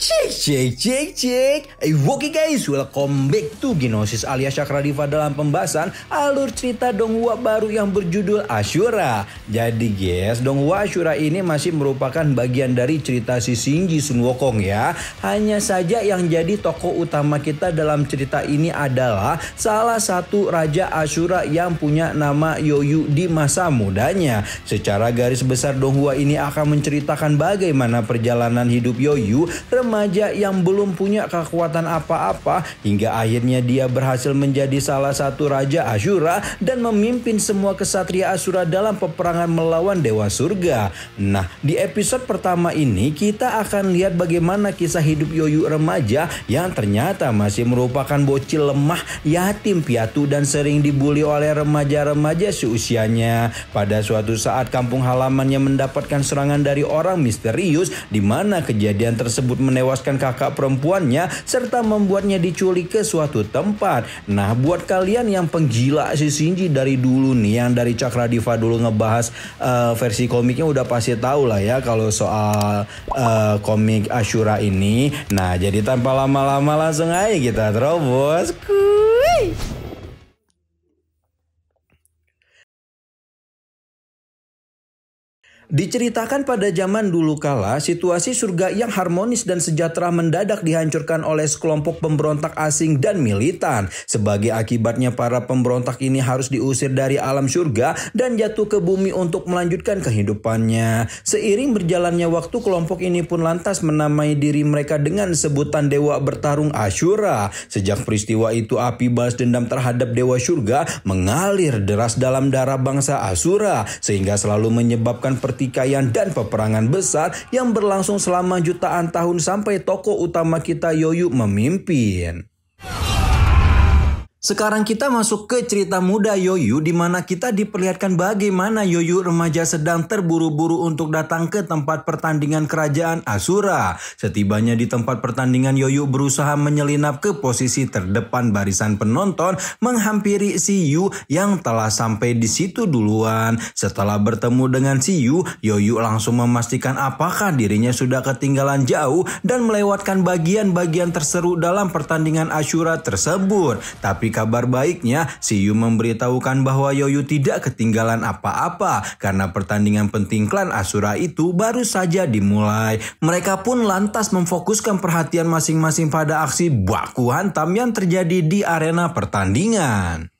Bitch. Cek, cek, cek, cek. oke eh, Woki guys, welcome back to Ginosis alias Chakra Diva dalam pembahasan alur cerita Donghua baru yang berjudul Ashura. Jadi guys, Donghua Ashura ini masih merupakan bagian dari cerita si Shinji Wokong ya. Hanya saja yang jadi tokoh utama kita dalam cerita ini adalah salah satu Raja Ashura yang punya nama Yoyu di masa mudanya. Secara garis besar Donghua ini akan menceritakan bagaimana perjalanan hidup Yoyu remaja remaja yang belum punya kekuatan apa-apa hingga akhirnya dia berhasil menjadi salah satu raja Asyura dan memimpin semua kesatria Asyura dalam peperangan melawan Dewa Surga. Nah, di episode pertama ini kita akan lihat bagaimana kisah hidup Yoyu remaja yang ternyata masih merupakan bocil lemah, yatim piatu dan sering dibully oleh remaja-remaja seusianya. Pada suatu saat kampung halamannya mendapatkan serangan dari orang misterius di mana kejadian tersebut menewas menewaskan kakak perempuannya serta membuatnya diculik ke suatu tempat. Nah, buat kalian yang penggila si Shinji dari dulu nih yang dari Cakra Diva dulu ngebahas uh, versi komiknya udah pasti tahu lah ya kalau soal uh, komik Ashura ini. Nah, jadi tanpa lama-lama langsung aja kita terobos. Kuy. Diceritakan pada zaman dulu kala, situasi surga yang harmonis dan sejahtera mendadak dihancurkan oleh sekelompok pemberontak asing dan militan. Sebagai akibatnya para pemberontak ini harus diusir dari alam surga dan jatuh ke bumi untuk melanjutkan kehidupannya. Seiring berjalannya waktu, kelompok ini pun lantas menamai diri mereka dengan sebutan Dewa Bertarung Asyura. Sejak peristiwa itu, api balas dendam terhadap Dewa Surga mengalir deras dalam darah bangsa Asura, sehingga selalu menyebabkan pertimbangan pertikaian dan peperangan besar yang berlangsung selama jutaan tahun sampai tokoh utama kita Yoyu memimpin. Sekarang kita masuk ke cerita muda Yoyu di mana kita diperlihatkan bagaimana Yoyu remaja sedang terburu-buru untuk datang ke tempat pertandingan kerajaan Asura. Setibanya di tempat pertandingan Yoyu berusaha menyelinap ke posisi terdepan barisan penonton menghampiri si Yu yang telah sampai di situ duluan. Setelah bertemu dengan si Yu, Yoyu langsung memastikan apakah dirinya sudah ketinggalan jauh dan melewatkan bagian-bagian terseru dalam pertandingan Asura tersebut. Tapi kabar baiknya, Siu memberitahukan bahwa Yoyu tidak ketinggalan apa-apa karena pertandingan penting klan Asura itu baru saja dimulai. Mereka pun lantas memfokuskan perhatian masing-masing pada aksi baku hantam yang terjadi di arena pertandingan.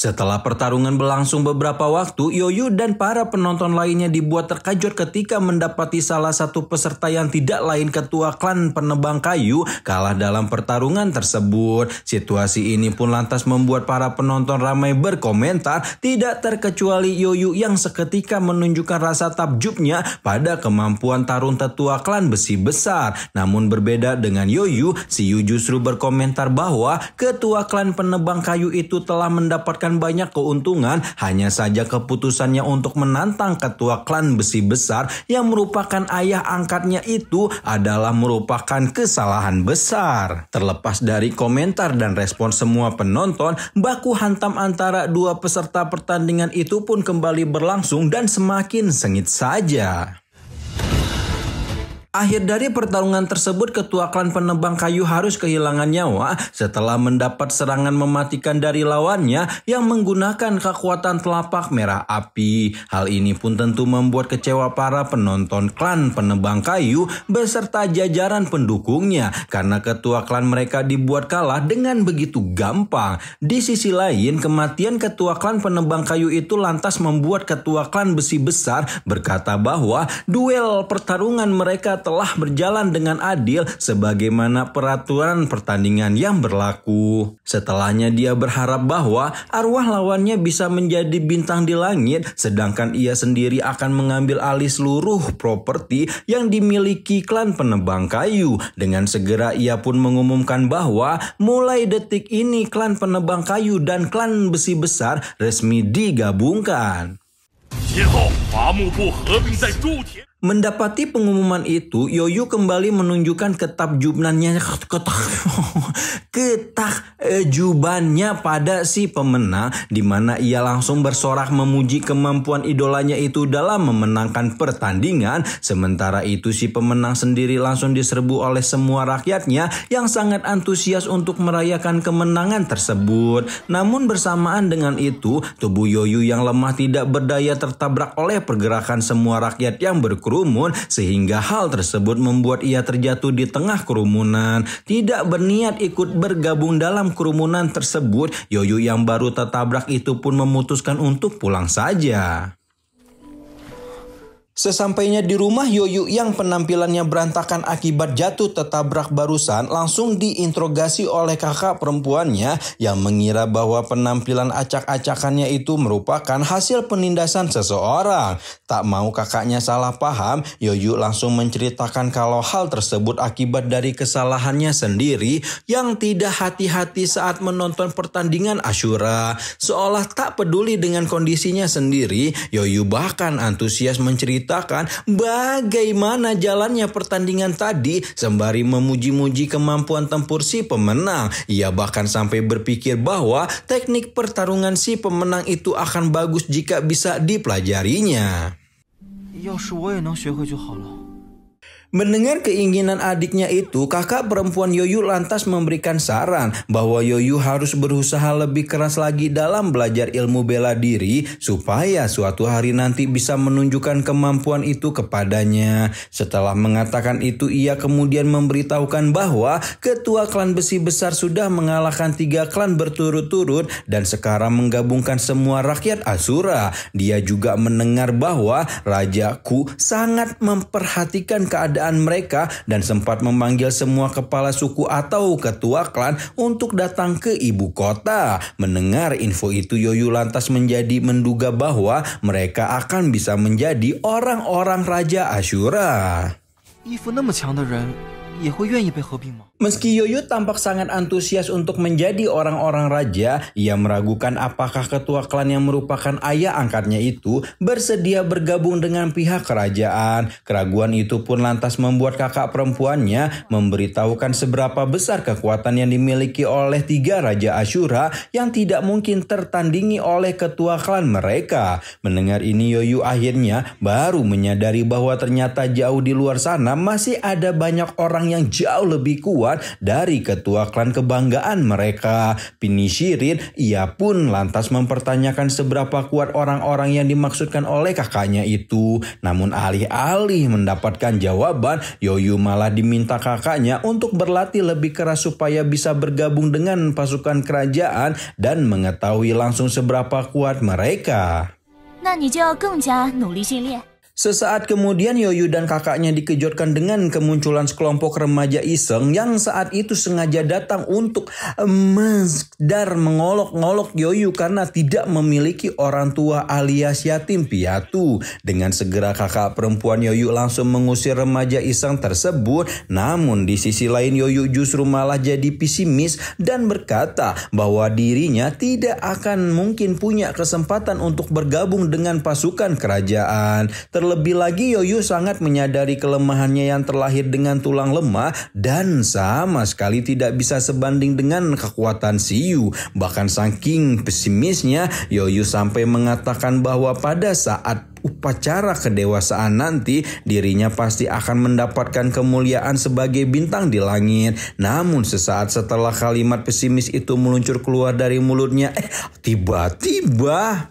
Setelah pertarungan berlangsung beberapa waktu, Yoyu dan para penonton lainnya dibuat terkejut ketika mendapati salah satu peserta yang tidak lain ketua klan penebang kayu kalah dalam pertarungan tersebut. Situasi ini pun lantas membuat para penonton ramai berkomentar, tidak terkecuali Yoyu yang seketika menunjukkan rasa takjubnya pada kemampuan tarung tetua klan besi besar. Namun berbeda dengan Yoyu si Siyu justru berkomentar bahwa ketua klan penebang kayu itu telah mendapatkan mendapatkan banyak keuntungan, hanya saja keputusannya untuk menantang ketua klan besi besar yang merupakan ayah angkatnya itu adalah merupakan kesalahan besar. Terlepas dari komentar dan respon semua penonton, baku hantam antara dua peserta pertandingan itu pun kembali berlangsung dan semakin sengit saja. Akhir dari pertarungan tersebut, ketua klan penebang kayu harus kehilangan nyawa setelah mendapat serangan mematikan dari lawannya yang menggunakan kekuatan telapak merah api. Hal ini pun tentu membuat kecewa para penonton klan penebang kayu beserta jajaran pendukungnya karena ketua klan mereka dibuat kalah dengan begitu gampang. Di sisi lain, kematian ketua klan penebang kayu itu lantas membuat ketua klan besi besar berkata bahwa duel pertarungan mereka telah berjalan dengan adil sebagaimana peraturan pertandingan yang berlaku. Setelahnya dia berharap bahwa arwah lawannya bisa menjadi bintang di langit sedangkan ia sendiri akan mengambil alih seluruh properti yang dimiliki klan penebang kayu. Dengan segera ia pun mengumumkan bahwa mulai detik ini klan penebang kayu dan klan besi besar resmi digabungkan. Mendapati pengumuman itu, Yoyu kembali menunjukkan ketakjubannya ketak ketakjubannya pada si pemenang di mana ia langsung bersorak memuji kemampuan idolanya itu dalam memenangkan pertandingan. Sementara itu si pemenang sendiri langsung diserbu oleh semua rakyatnya yang sangat antusias untuk merayakan kemenangan tersebut. Namun bersamaan dengan itu, tubuh Yoyu yang lemah tidak berdaya tertabrak oleh pergerakan semua rakyat yang berkerumun berkerumun sehingga hal tersebut membuat ia terjatuh di tengah kerumunan. Tidak berniat ikut bergabung dalam kerumunan tersebut, Yoyu yang baru tertabrak itu pun memutuskan untuk pulang saja. Sesampainya di rumah, Yoyu yang penampilannya berantakan akibat jatuh tertabrak barusan langsung diinterogasi oleh kakak perempuannya yang mengira bahwa penampilan acak-acakannya itu merupakan hasil penindasan seseorang. Tak mau kakaknya salah paham, Yoyu langsung menceritakan kalau hal tersebut akibat dari kesalahannya sendiri yang tidak hati-hati saat menonton pertandingan Asyura. Seolah tak peduli dengan kondisinya sendiri, Yoyu bahkan antusias menceritakan menceritakan bagaimana jalannya pertandingan tadi sembari memuji-muji kemampuan tempur si pemenang. Ia bahkan sampai berpikir bahwa teknik pertarungan si pemenang itu akan bagus jika bisa dipelajarinya. 要是我也能学会就好了。Ya, Mendengar keinginan adiknya itu, kakak perempuan Yoyu lantas memberikan saran bahwa Yoyu harus berusaha lebih keras lagi dalam belajar ilmu bela diri supaya suatu hari nanti bisa menunjukkan kemampuan itu kepadanya. Setelah mengatakan itu, ia kemudian memberitahukan bahwa ketua klan besi besar sudah mengalahkan tiga klan berturut-turut dan sekarang menggabungkan semua rakyat Asura. Dia juga mendengar bahwa rajaku sangat memperhatikan keadaan keadaan mereka dan sempat memanggil semua kepala suku atau ketua klan untuk datang ke ibu kota. Mendengar info itu Yoyu lantas menjadi menduga bahwa mereka akan bisa menjadi orang-orang raja Asyura. Meski Yoyo tampak sangat antusias untuk menjadi orang-orang raja, ia meragukan apakah ketua klan yang merupakan ayah angkatnya itu bersedia bergabung dengan pihak kerajaan. Keraguan itu pun lantas membuat kakak perempuannya memberitahukan seberapa besar kekuatan yang dimiliki oleh tiga raja Asyura yang tidak mungkin tertandingi oleh ketua klan mereka. Mendengar ini Yoyo akhirnya baru menyadari bahwa ternyata jauh di luar sana masih ada banyak orang yang jauh lebih kuat bantuan dari ketua klan kebanggaan mereka. Pinishirin, ia pun lantas mempertanyakan seberapa kuat orang-orang yang dimaksudkan oleh kakaknya itu. Namun alih-alih mendapatkan jawaban, Yoyu malah diminta kakaknya untuk berlatih lebih keras supaya bisa bergabung dengan pasukan kerajaan dan mengetahui langsung seberapa kuat mereka. 那你就要更加努力训练。Sesaat kemudian Yoyu dan kakaknya dikejutkan dengan kemunculan sekelompok remaja iseng yang saat itu sengaja datang untuk mendar mengolok-ngolok Yoyu karena tidak memiliki orang tua alias yatim piatu. Dengan segera kakak perempuan Yoyu langsung mengusir remaja iseng tersebut. Namun di sisi lain Yoyu justru malah jadi pesimis dan berkata bahwa dirinya tidak akan mungkin punya kesempatan untuk bergabung dengan pasukan kerajaan. Terlalu Terlebih lagi Yoyo sangat menyadari kelemahannya yang terlahir dengan tulang lemah dan sama sekali tidak bisa sebanding dengan kekuatan Siyu. Bahkan saking pesimisnya, Yoyo sampai mengatakan bahwa pada saat upacara kedewasaan nanti dirinya pasti akan mendapatkan kemuliaan sebagai bintang di langit. Namun sesaat setelah kalimat pesimis itu meluncur keluar dari mulutnya, eh tiba-tiba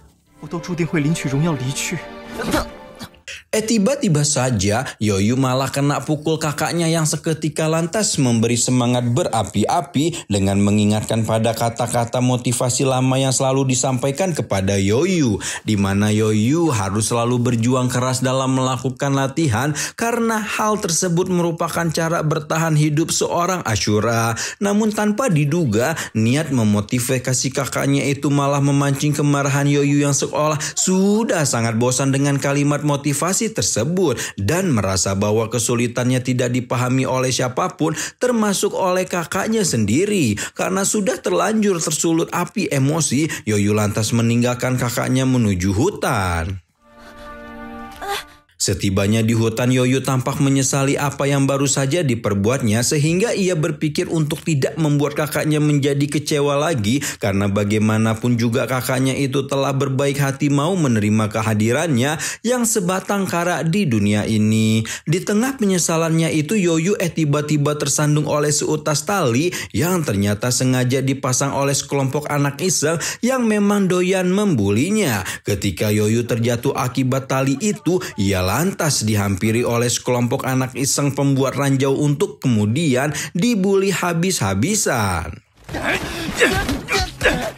Eh tiba-tiba saja Yoyu malah kena pukul kakaknya yang seketika lantas memberi semangat berapi-api dengan mengingatkan pada kata-kata motivasi lama yang selalu disampaikan kepada Yoyu. Di mana Yoyu harus selalu berjuang keras dalam melakukan latihan karena hal tersebut merupakan cara bertahan hidup seorang Ashura. Namun tanpa diduga niat memotivasi kakaknya itu malah memancing kemarahan Yoyu yang seolah sudah sangat bosan dengan kalimat motivasi informasi tersebut dan merasa bahwa kesulitannya tidak dipahami oleh siapapun termasuk oleh kakaknya sendiri. Karena sudah terlanjur tersulut api emosi, Yoyu lantas meninggalkan kakaknya menuju hutan. Setibanya di hutan, Yoyo tampak menyesali apa yang baru saja diperbuatnya sehingga ia berpikir untuk tidak membuat kakaknya menjadi kecewa lagi karena bagaimanapun juga kakaknya itu telah berbaik hati mau menerima kehadirannya yang sebatang kara di dunia ini. Di tengah penyesalannya itu, Yoyo eh tiba-tiba tersandung oleh seutas tali yang ternyata sengaja dipasang oleh sekelompok anak iseng yang memang doyan membulinya. Ketika Yoyo terjatuh akibat tali itu, ialah lantas dihampiri oleh sekelompok anak iseng pembuat ranjau untuk kemudian dibully habis-habisan. Eh, eh, eh,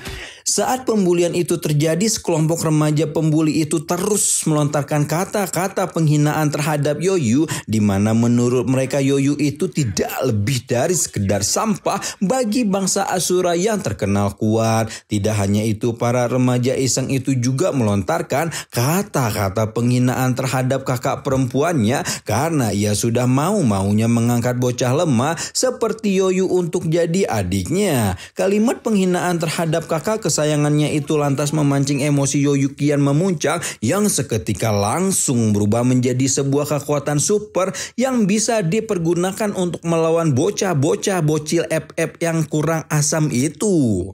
saat pembulian itu terjadi, sekelompok remaja pembuli itu terus melontarkan kata-kata penghinaan terhadap Yoyu, di mana menurut mereka Yoyu itu tidak lebih dari sekedar sampah bagi bangsa Asura yang terkenal kuat. Tidak hanya itu, para remaja iseng itu juga melontarkan kata-kata penghinaan terhadap kakak perempuannya karena ia sudah mau-maunya mengangkat bocah lemah seperti Yoyu untuk jadi adiknya. Kalimat penghinaan terhadap kakak kesal kesayangannya itu lantas memancing emosi Yoyukian memuncak yang seketika langsung berubah menjadi sebuah kekuatan super yang bisa dipergunakan untuk melawan bocah-bocah bocil FF yang kurang asam itu.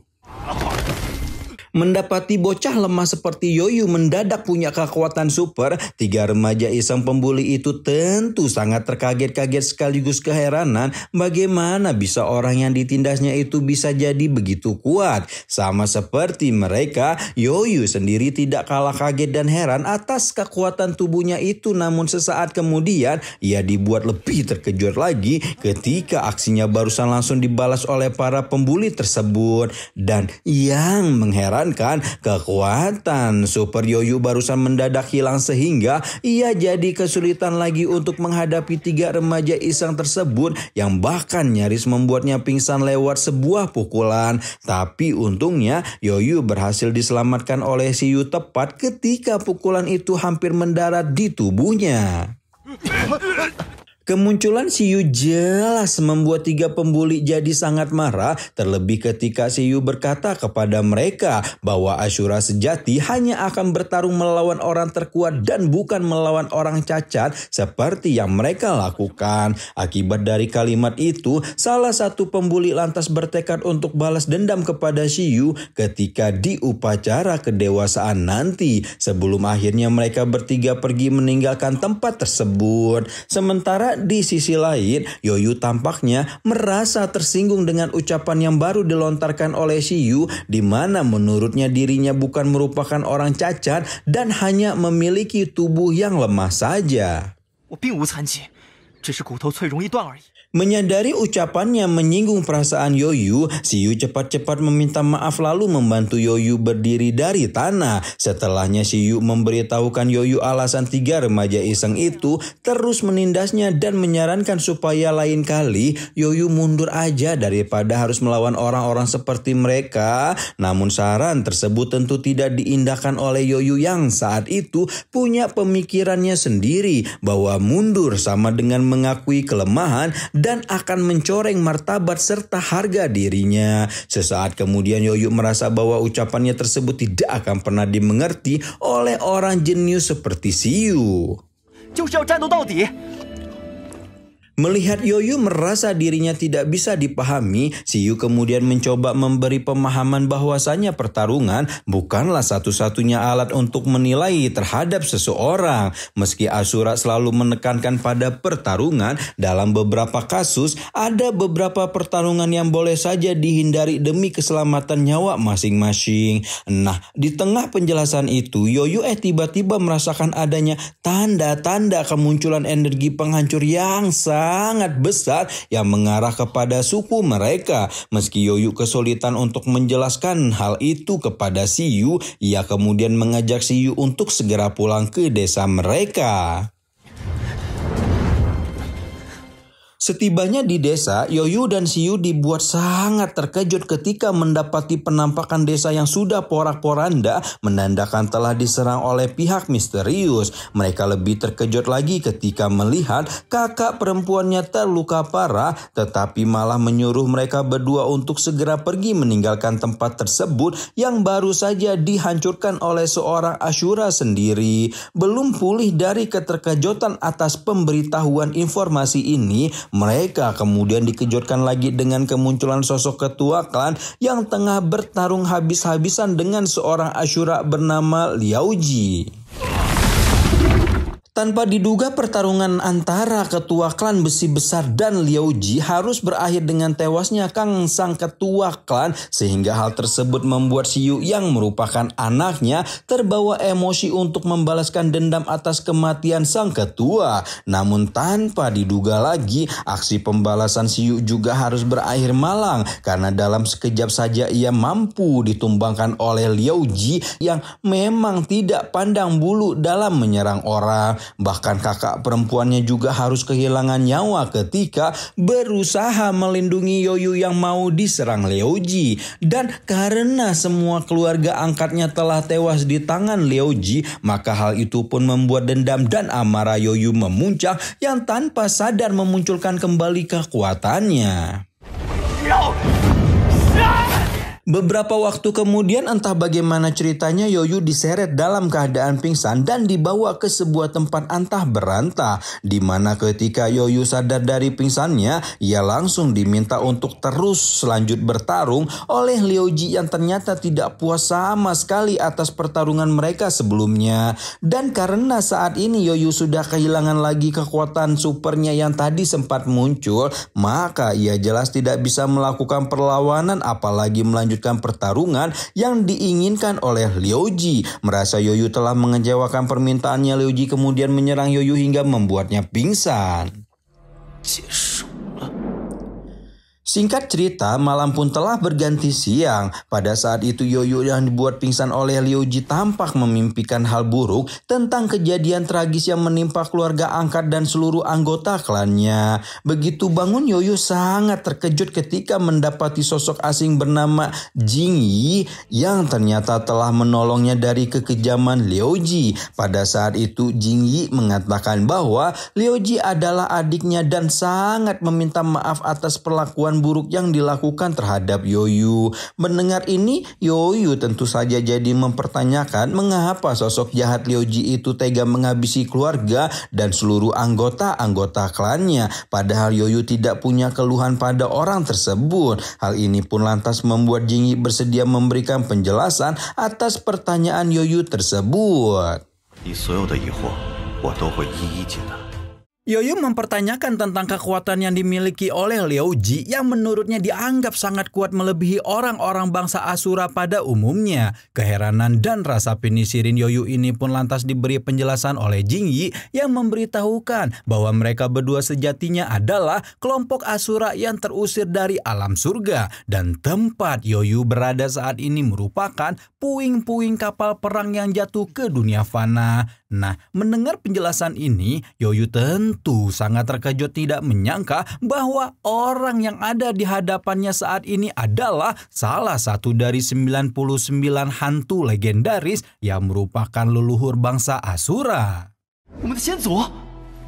Mendapati bocah lemah seperti Yoyu mendadak punya kekuatan super, tiga remaja iseng pembuli itu tentu sangat terkaget-kaget sekaligus keheranan bagaimana bisa orang yang ditindasnya itu bisa jadi begitu kuat. Sama seperti mereka, Yoyu sendiri tidak kalah kaget dan heran atas kekuatan tubuhnya itu namun sesaat kemudian ia dibuat lebih terkejut lagi ketika aksinya barusan langsung dibalas oleh para pembuli tersebut. Dan yang mengheran kan kekuatan Super Yoyu barusan mendadak hilang sehingga ia jadi kesulitan lagi untuk menghadapi tiga remaja iseng tersebut yang bahkan nyaris membuatnya pingsan lewat sebuah pukulan. Tapi untungnya Yoyu berhasil diselamatkan oleh si Yu tepat ketika pukulan itu hampir mendarat di tubuhnya. Kemunculan Siu jelas membuat tiga pembuli jadi sangat marah, terlebih ketika Siu berkata kepada mereka bahwa Asyura sejati hanya akan bertarung melawan orang terkuat dan bukan melawan orang cacat seperti yang mereka lakukan. Akibat dari kalimat itu, salah satu pembuli lantas bertekad untuk balas dendam kepada Siu ketika di upacara kedewasaan nanti sebelum akhirnya mereka bertiga pergi meninggalkan tempat tersebut. Sementara di sisi lain, Yoyu tampaknya merasa tersinggung dengan ucapan yang baru dilontarkan oleh Si Yu di mana menurutnya dirinya bukan merupakan orang cacat dan hanya memiliki tubuh yang lemah saja. 我并无残疾，只是骨头脆容易断而已。Menyadari ucapannya menyinggung perasaan Yoyu, Siyu cepat-cepat meminta maaf lalu membantu Yoyu berdiri dari tanah. Setelahnya Siyu memberitahukan Yoyu alasan tiga remaja iseng itu terus menindasnya dan menyarankan supaya lain kali Yoyu mundur aja daripada harus melawan orang-orang seperti mereka. Namun saran tersebut tentu tidak diindahkan oleh Yoyu yang saat itu punya pemikirannya sendiri bahwa mundur sama dengan mengakui kelemahan dan akan mencoreng martabat serta harga dirinya. Sesaat kemudian Yoyuk merasa bahwa ucapannya tersebut tidak akan pernah dimengerti oleh orang jenius seperti Siu. 就是要战斗到底。Melihat Yoyu merasa dirinya tidak bisa dipahami, Siyu kemudian mencoba memberi pemahaman bahwasannya pertarungan bukanlah satu-satunya alat untuk menilai terhadap seseorang. Meski Asura selalu menekankan pada pertarungan, dalam beberapa kasus ada beberapa pertarungan yang boleh saja dihindari demi keselamatan nyawa masing-masing. Nah, di tengah penjelasan itu, Yoyu eh tiba-tiba merasakan adanya tanda-tanda kemunculan energi penghancur yang sangat sangat besar yang mengarah kepada suku mereka. Meski Yoyu kesulitan untuk menjelaskan hal itu kepada Siyu, ia kemudian mengajak Siyu untuk segera pulang ke desa mereka. Setibanya di desa, Yoyu dan Siu dibuat sangat terkejut ketika mendapati penampakan desa yang sudah porak-poranda menandakan telah diserang oleh pihak misterius. Mereka lebih terkejut lagi ketika melihat kakak perempuannya terluka parah tetapi malah menyuruh mereka berdua untuk segera pergi meninggalkan tempat tersebut yang baru saja dihancurkan oleh seorang Asyura sendiri. Belum pulih dari keterkejutan atas pemberitahuan informasi ini, mereka kemudian dikejutkan lagi dengan kemunculan sosok ketua klan yang tengah bertarung habis-habisan dengan seorang Asyura bernama Liauji. Tanpa diduga pertarungan antara ketua klan besi besar dan Ji harus berakhir dengan tewasnya Kang sang ketua klan sehingga hal tersebut membuat Siu yang merupakan anaknya terbawa emosi untuk membalaskan dendam atas kematian sang ketua. Namun tanpa diduga lagi aksi pembalasan Siu juga harus berakhir malang karena dalam sekejap saja ia mampu ditumbangkan oleh Ji yang memang tidak pandang bulu dalam menyerang orang. Bahkan kakak perempuannya juga harus kehilangan nyawa ketika berusaha melindungi Yoyu yang mau diserang Leoji. Dan karena semua keluarga angkatnya telah tewas di tangan Leoji, maka hal itu pun membuat dendam dan amarah Yoyu memuncak yang tanpa sadar memunculkan kembali kekuatannya. Beberapa waktu kemudian entah bagaimana ceritanya Yoyu diseret dalam keadaan pingsan dan dibawa ke sebuah tempat antah berantah di mana ketika Yoyu sadar dari pingsannya ia langsung diminta untuk terus selanjut bertarung oleh Leoji yang ternyata tidak puas sama sekali atas pertarungan mereka sebelumnya dan karena saat ini Yoyu sudah kehilangan lagi kekuatan supernya yang tadi sempat muncul maka ia jelas tidak bisa melakukan perlawanan apalagi melanjutkan melanjutkan pertarungan yang diinginkan oleh Lyoji. Merasa Yoyu telah mengecewakan permintaannya, Lyoji kemudian menyerang Yoyu hingga membuatnya pingsan. 结束。Singkat cerita, malam pun telah berganti siang. Pada saat itu Yoyo yang dibuat pingsan oleh Liuji tampak memimpikan hal buruk tentang kejadian tragis yang menimpa keluarga angkat dan seluruh anggota klannya. Begitu bangun Yoyo sangat terkejut ketika mendapati sosok asing bernama Jingyi yang ternyata telah menolongnya dari kekejaman Liuji. Pada saat itu Jingyi mengatakan bahwa Liuji adalah adiknya dan sangat meminta maaf atas perlakuan buruk yang dilakukan terhadap Yoyu. Mendengar ini, Yoyu tentu saja jadi mempertanyakan mengapa sosok jahat Lioji itu tega menghabisi keluarga dan seluruh anggota-anggota klannya. Padahal Yoyu tidak punya keluhan pada orang tersebut. Hal ini pun lantas membuat Jingyi bersedia memberikan penjelasan atas pertanyaan Yoyu tersebut. 你所有的疑惑，我都会一一解答。Yoyo mempertanyakan tentang kekuatan yang dimiliki oleh Liu Ji yang menurutnya dianggap sangat kuat melebihi orang-orang bangsa Asura pada umumnya. Keheranan dan rasa penisirin Yoyo ini pun lantas diberi penjelasan oleh Jing Yi yang memberitahukan bahwa mereka berdua sejatinya adalah kelompok Asura yang terusir dari alam surga dan tempat Yoyo berada saat ini merupakan puing-puing kapal perang yang jatuh ke dunia fana. Nah, mendengar penjelasan ini, Yoyo tentu tentu sangat terkejut tidak menyangka bahwa orang yang ada di hadapannya saat ini adalah salah satu dari 99 hantu legendaris yang merupakan leluhur bangsa Asura. 我们的先祖，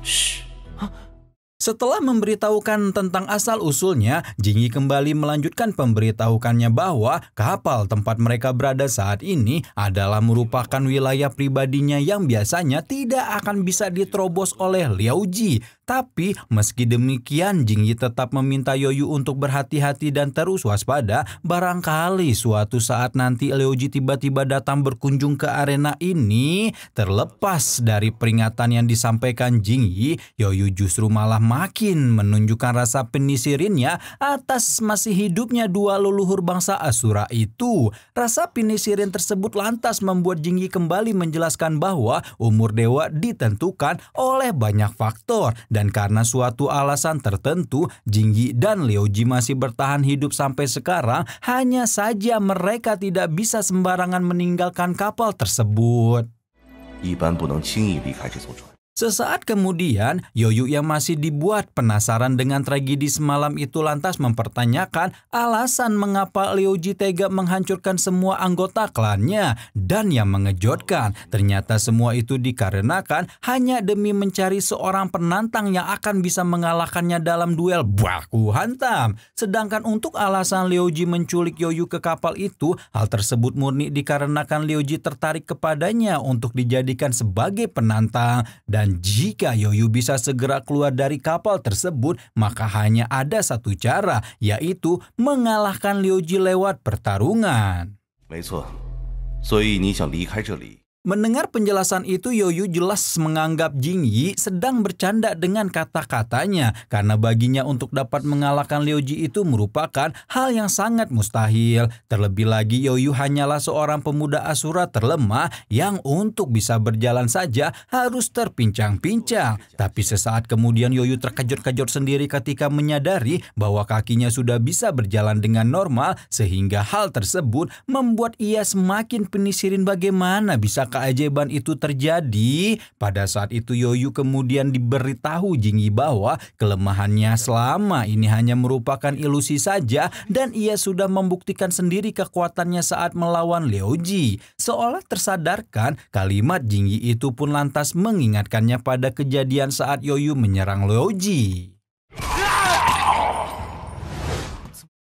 嘘。setelah memberitahukan tentang asal-usulnya, Jingyi kembali melanjutkan pemberitahukannya bahwa kapal tempat mereka berada saat ini adalah merupakan wilayah pribadinya yang biasanya tidak akan bisa diterobos oleh Liaoji. Tapi meski demikian, Jingyi tetap meminta Yoyu untuk berhati-hati dan terus waspada. Barangkali suatu saat nanti Liaoji tiba-tiba datang berkunjung ke arena ini. Terlepas dari peringatan yang disampaikan Jingyi, Yoyu justru malah makin menunjukkan rasa penisirinnya atas masih hidupnya dua leluhur bangsa Asura itu. Rasa penisirin tersebut lantas membuat Jinggi kembali menjelaskan bahwa umur dewa ditentukan oleh banyak faktor dan karena suatu alasan tertentu Jinggi dan Leoji masih bertahan hidup sampai sekarang hanya saja mereka tidak bisa sembarangan meninggalkan kapal tersebut. 一般不能轻易离开这艘船。Sesaat kemudian, Yoyu yang masih dibuat penasaran dengan tragedi semalam itu lantas mempertanyakan alasan mengapa Leoji tega menghancurkan semua anggota klannya. Dan yang mengejutkan, ternyata semua itu dikarenakan hanya demi mencari seorang penantang yang akan bisa mengalahkannya dalam duel baku hantam. Sedangkan untuk alasan Leoji menculik Yoyu ke kapal itu, hal tersebut murni dikarenakan Leoji tertarik kepadanya untuk dijadikan sebagai penantang. Dan dan jika Yoyu bisa segera keluar dari kapal tersebut, maka hanya ada satu cara, yaitu mengalahkan Leoji lewat pertarungan. 没错，所以你想离开这里，Mendengar penjelasan itu, Yoyu jelas menganggap Jing Yi sedang bercanda dengan kata-katanya karena baginya untuk dapat mengalahkan Liu Ji itu merupakan hal yang sangat mustahil. Terlebih lagi Yoyu hanyalah seorang pemuda asura terlemah yang untuk bisa berjalan saja harus terpincang-pincang. Tapi sesaat kemudian Yoyu terkejut-kejut sendiri ketika menyadari bahwa kakinya sudah bisa berjalan dengan normal sehingga hal tersebut membuat ia semakin penisirin bagaimana bisa keajaiban itu terjadi, pada saat itu Yoyu kemudian diberitahu Jingyi bahwa kelemahannya selama ini hanya merupakan ilusi saja dan ia sudah membuktikan sendiri kekuatannya saat melawan Leoji. Seolah tersadarkan, kalimat Jingyi itu pun lantas mengingatkannya pada kejadian saat Yoyu menyerang Leoji.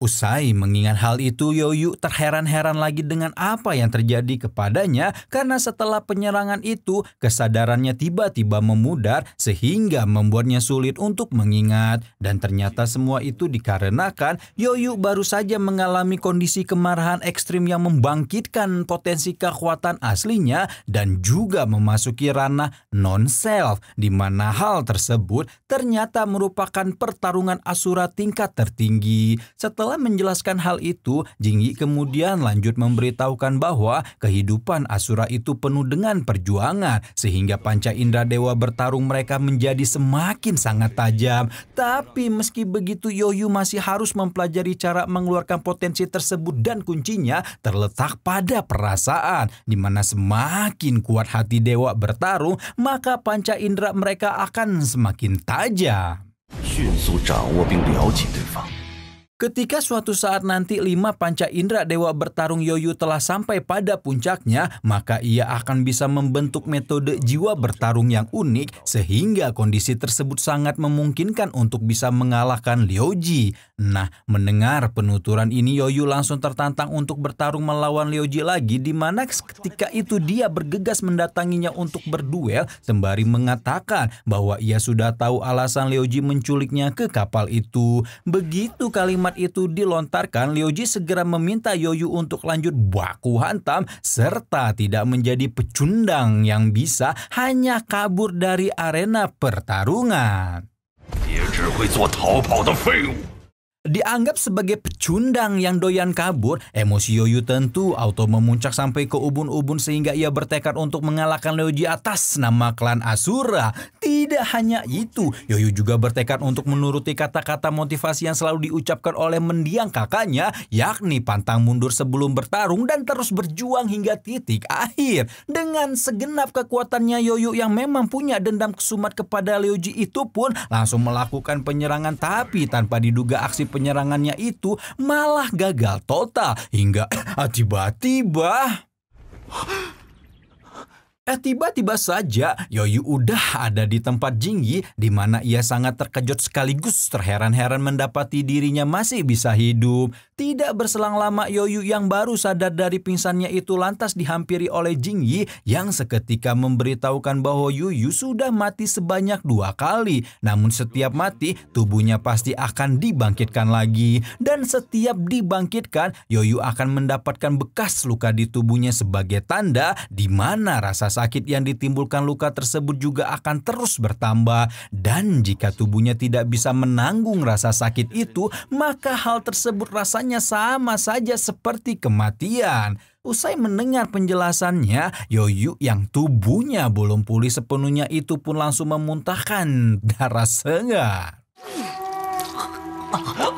Usai mengingat hal itu, Yoyu terheran-heran lagi dengan apa yang terjadi kepadanya karena setelah penyerangan itu, kesadarannya tiba-tiba memudar sehingga membuatnya sulit untuk mengingat. Dan ternyata semua itu dikarenakan Yoyu baru saja mengalami kondisi kemarahan ekstrim yang membangkitkan potensi kekuatan aslinya dan juga memasuki ranah non-self di mana hal tersebut ternyata merupakan pertarungan asura tingkat tertinggi. Setelah setelah menjelaskan hal itu, Jingyi kemudian lanjut memberitahukan bahwa kehidupan Asura itu penuh dengan perjuangan, sehingga panca indera dewa bertarung mereka menjadi semakin sangat tajam. Tapi meski begitu, Yoyu masih harus mempelajari cara mengeluarkan potensi tersebut dan kuncinya terletak pada perasaan, di mana semakin kuat hati dewa bertarung, maka panca indera mereka akan semakin tajam. 迅速掌握并了解对方。Ketika suatu saat nanti lima panca indera dewa bertarung yoyu telah sampai pada puncaknya, maka ia akan bisa membentuk metode jiwa bertarung yang unik sehingga kondisi tersebut sangat memungkinkan untuk bisa mengalahkan Lioji. Nah, mendengar penuturan ini Yoyu langsung tertantang untuk bertarung melawan Lioji lagi di mana ketika itu dia bergegas mendatanginya untuk berduel sembari mengatakan bahwa ia sudah tahu alasan Lioji menculiknya ke kapal itu. Begitu kalimat kalimat itu dilontarkan, Lioji segera meminta Yoyu untuk lanjut baku hantam serta tidak menjadi pecundang yang bisa hanya kabur dari arena pertarungan. Dianggap sebagai pecundang yang doyan kabur, emosi Yoyu tentu auto memuncak sampai ke ubun-ubun sehingga ia bertekad untuk mengalahkan Leoji atas nama klan Asura. Tidak hanya itu, Yoyu juga bertekad untuk menuruti kata-kata motivasi yang selalu diucapkan oleh mendiang kakaknya, yakni pantang mundur sebelum bertarung dan terus berjuang hingga titik akhir. Dengan segenap kekuatannya Yoyu yang memang punya dendam kesumat kepada Leoji itu pun langsung melakukan penyerangan tapi tanpa diduga aksi penyerangannya itu malah gagal total hingga tiba-tiba Eh tiba-tiba saja Yoyu udah ada di tempat Jinggi di mana ia sangat terkejut sekaligus terheran-heran mendapati dirinya masih bisa hidup. Tidak berselang lama Yoyu yang baru sadar dari pingsannya itu lantas dihampiri oleh Jinggi yang seketika memberitahukan bahwa Yoyu sudah mati sebanyak dua kali. Namun setiap mati tubuhnya pasti akan dibangkitkan lagi dan setiap dibangkitkan Yoyu akan mendapatkan bekas luka di tubuhnya sebagai tanda di mana rasa sakit yang ditimbulkan luka tersebut juga akan terus bertambah dan jika tubuhnya tidak bisa menanggung rasa sakit itu, maka hal tersebut rasanya sama saja seperti kematian. Usai mendengar penjelasannya, Yoyu yang tubuhnya belum pulih sepenuhnya itu pun langsung memuntahkan darah segar.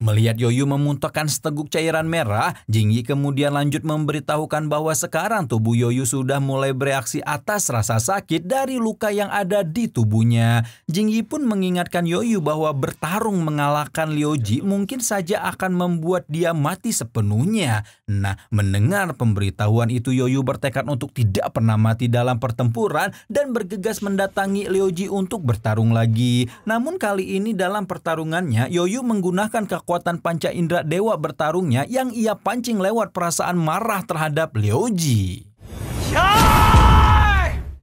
Melihat Yoyu memuntahkan seteguk cairan merah, Jingyi kemudian lanjut memberitahukan bahwa sekarang tubuh Yoyu sudah mulai bereaksi atas rasa sakit dari luka yang ada di tubuhnya. Jingyi pun mengingatkan Yoyu bahwa bertarung mengalahkan Lioji mungkin saja akan membuat dia mati sepenuhnya. Nah, mendengar pemberitahuan itu Yoyu bertekad untuk tidak pernah mati dalam pertempuran dan bergegas mendatangi Lioji untuk bertarung lagi. Namun kali ini dalam pertarungannya, Yoyu menggunakan kekuatan kekuatan panca indera dewa bertarungnya yang ia pancing lewat perasaan marah terhadap Leoji. Ya!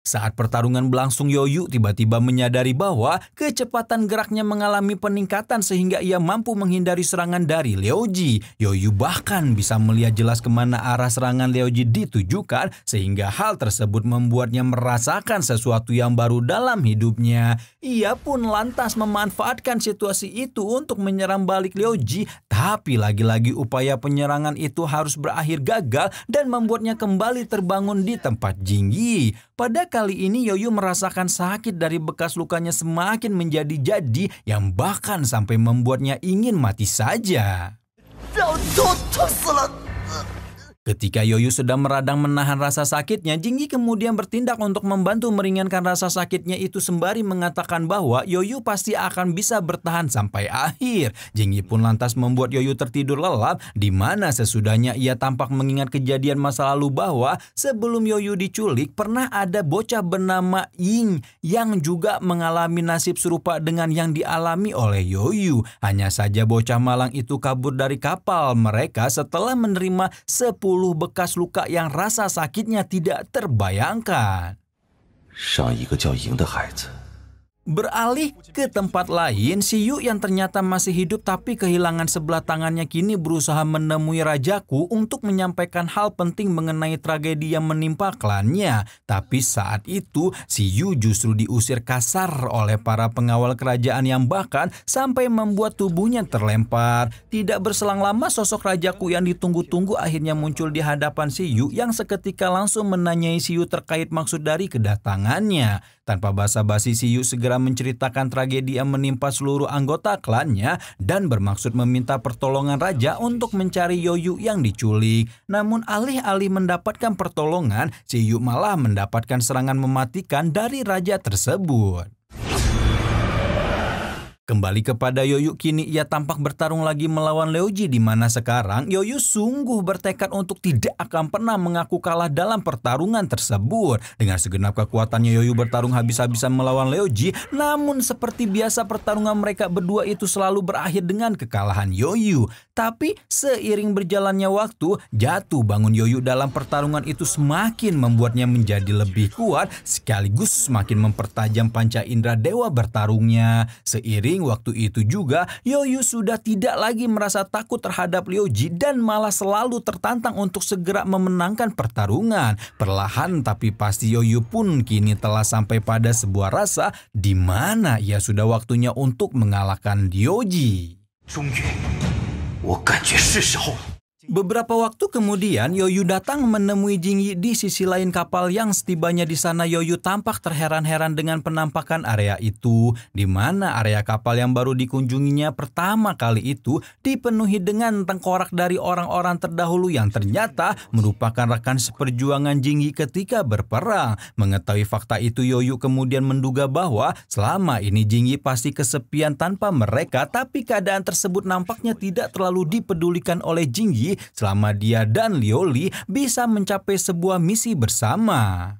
Saat pertarungan berlangsung Yoyu tiba-tiba menyadari bahwa kecepatan geraknya mengalami peningkatan sehingga ia mampu menghindari serangan dari Leoji. Yoyu bahkan bisa melihat jelas kemana arah serangan Leoji ditujukan sehingga hal tersebut membuatnya merasakan sesuatu yang baru dalam hidupnya. Ia pun lantas memanfaatkan situasi itu untuk menyerang balik Leoji tapi lagi-lagi upaya penyerangan itu harus berakhir gagal dan membuatnya kembali terbangun di tempat Jinggi. Pada kali ini Yoyo merasakan sakit dari bekas lukanya semakin menjadi-jadi yang bahkan sampai membuatnya ingin mati saja. Ketika Yoyu sedang meradang menahan rasa sakitnya, Jinggi kemudian bertindak untuk membantu meringankan rasa sakitnya itu sembari mengatakan bahwa Yoyu pasti akan bisa bertahan sampai akhir. Jinggi pun lantas membuat Yoyu tertidur lelap, di mana sesudahnya ia tampak mengingat kejadian masa lalu bahwa sebelum Yoyu diculik, pernah ada bocah bernama Ying yang juga mengalami nasib serupa dengan yang dialami oleh Yoyu. Hanya saja bocah malang itu kabur dari kapal mereka setelah menerima 10 puluh bekas luka yang rasa sakitnya tidak terbayangkan. Beralih ke tempat lain, si Yu yang ternyata masih hidup tapi kehilangan sebelah tangannya kini berusaha menemui Rajaku untuk menyampaikan hal penting mengenai tragedi yang menimpa klannya. Tapi saat itu, si Yu justru diusir kasar oleh para pengawal kerajaan yang bahkan sampai membuat tubuhnya terlempar. Tidak berselang lama, sosok Rajaku yang ditunggu-tunggu akhirnya muncul di hadapan si Yu yang seketika langsung menanyai si Yu terkait maksud dari kedatangannya. Tanpa basa-basi, si Yu segera menceritakan tragedi yang menimpa seluruh anggota klannya dan bermaksud meminta pertolongan raja untuk mencari Yoyu yang diculik. Namun alih-alih mendapatkan pertolongan, si Yu malah mendapatkan serangan mematikan dari raja tersebut. Kembali kepada Yoyu, kini ia tampak bertarung lagi melawan Leoji di mana sekarang Yoyu sungguh bertekad untuk tidak akan pernah mengaku kalah dalam pertarungan tersebut. Dengan segenap kekuatannya Yoyu bertarung habis-habisan melawan Leoji, namun seperti biasa pertarungan mereka berdua itu selalu berakhir dengan kekalahan Yoyu. Tapi seiring berjalannya waktu, jatuh bangun Yoyu dalam pertarungan itu semakin membuatnya menjadi lebih kuat sekaligus semakin mempertajam panca indera dewa bertarungnya. Seiring waktu itu juga, Yoyu sudah tidak lagi merasa takut terhadap Lyoji dan malah selalu tertantang untuk segera memenangkan pertarungan. Perlahan tapi pasti Yoyu pun kini telah sampai pada sebuah rasa di mana ia sudah waktunya untuk mengalahkan Lyoji. Sungguh. 我感觉是时候了。Beberapa waktu kemudian, Yoyu datang menemui Jingyi di sisi lain kapal yang setibanya di sana Yoyu tampak terheran-heran dengan penampakan area itu, di mana area kapal yang baru dikunjunginya pertama kali itu dipenuhi dengan tengkorak dari orang-orang terdahulu yang ternyata merupakan rekan seperjuangan Jingyi ketika berperang. Mengetahui fakta itu, Yoyu kemudian menduga bahwa selama ini Jingyi pasti kesepian tanpa mereka, tapi keadaan tersebut nampaknya tidak terlalu dipedulikan oleh Jingyi selama dia dan Lioli bisa mencapai sebuah misi bersama.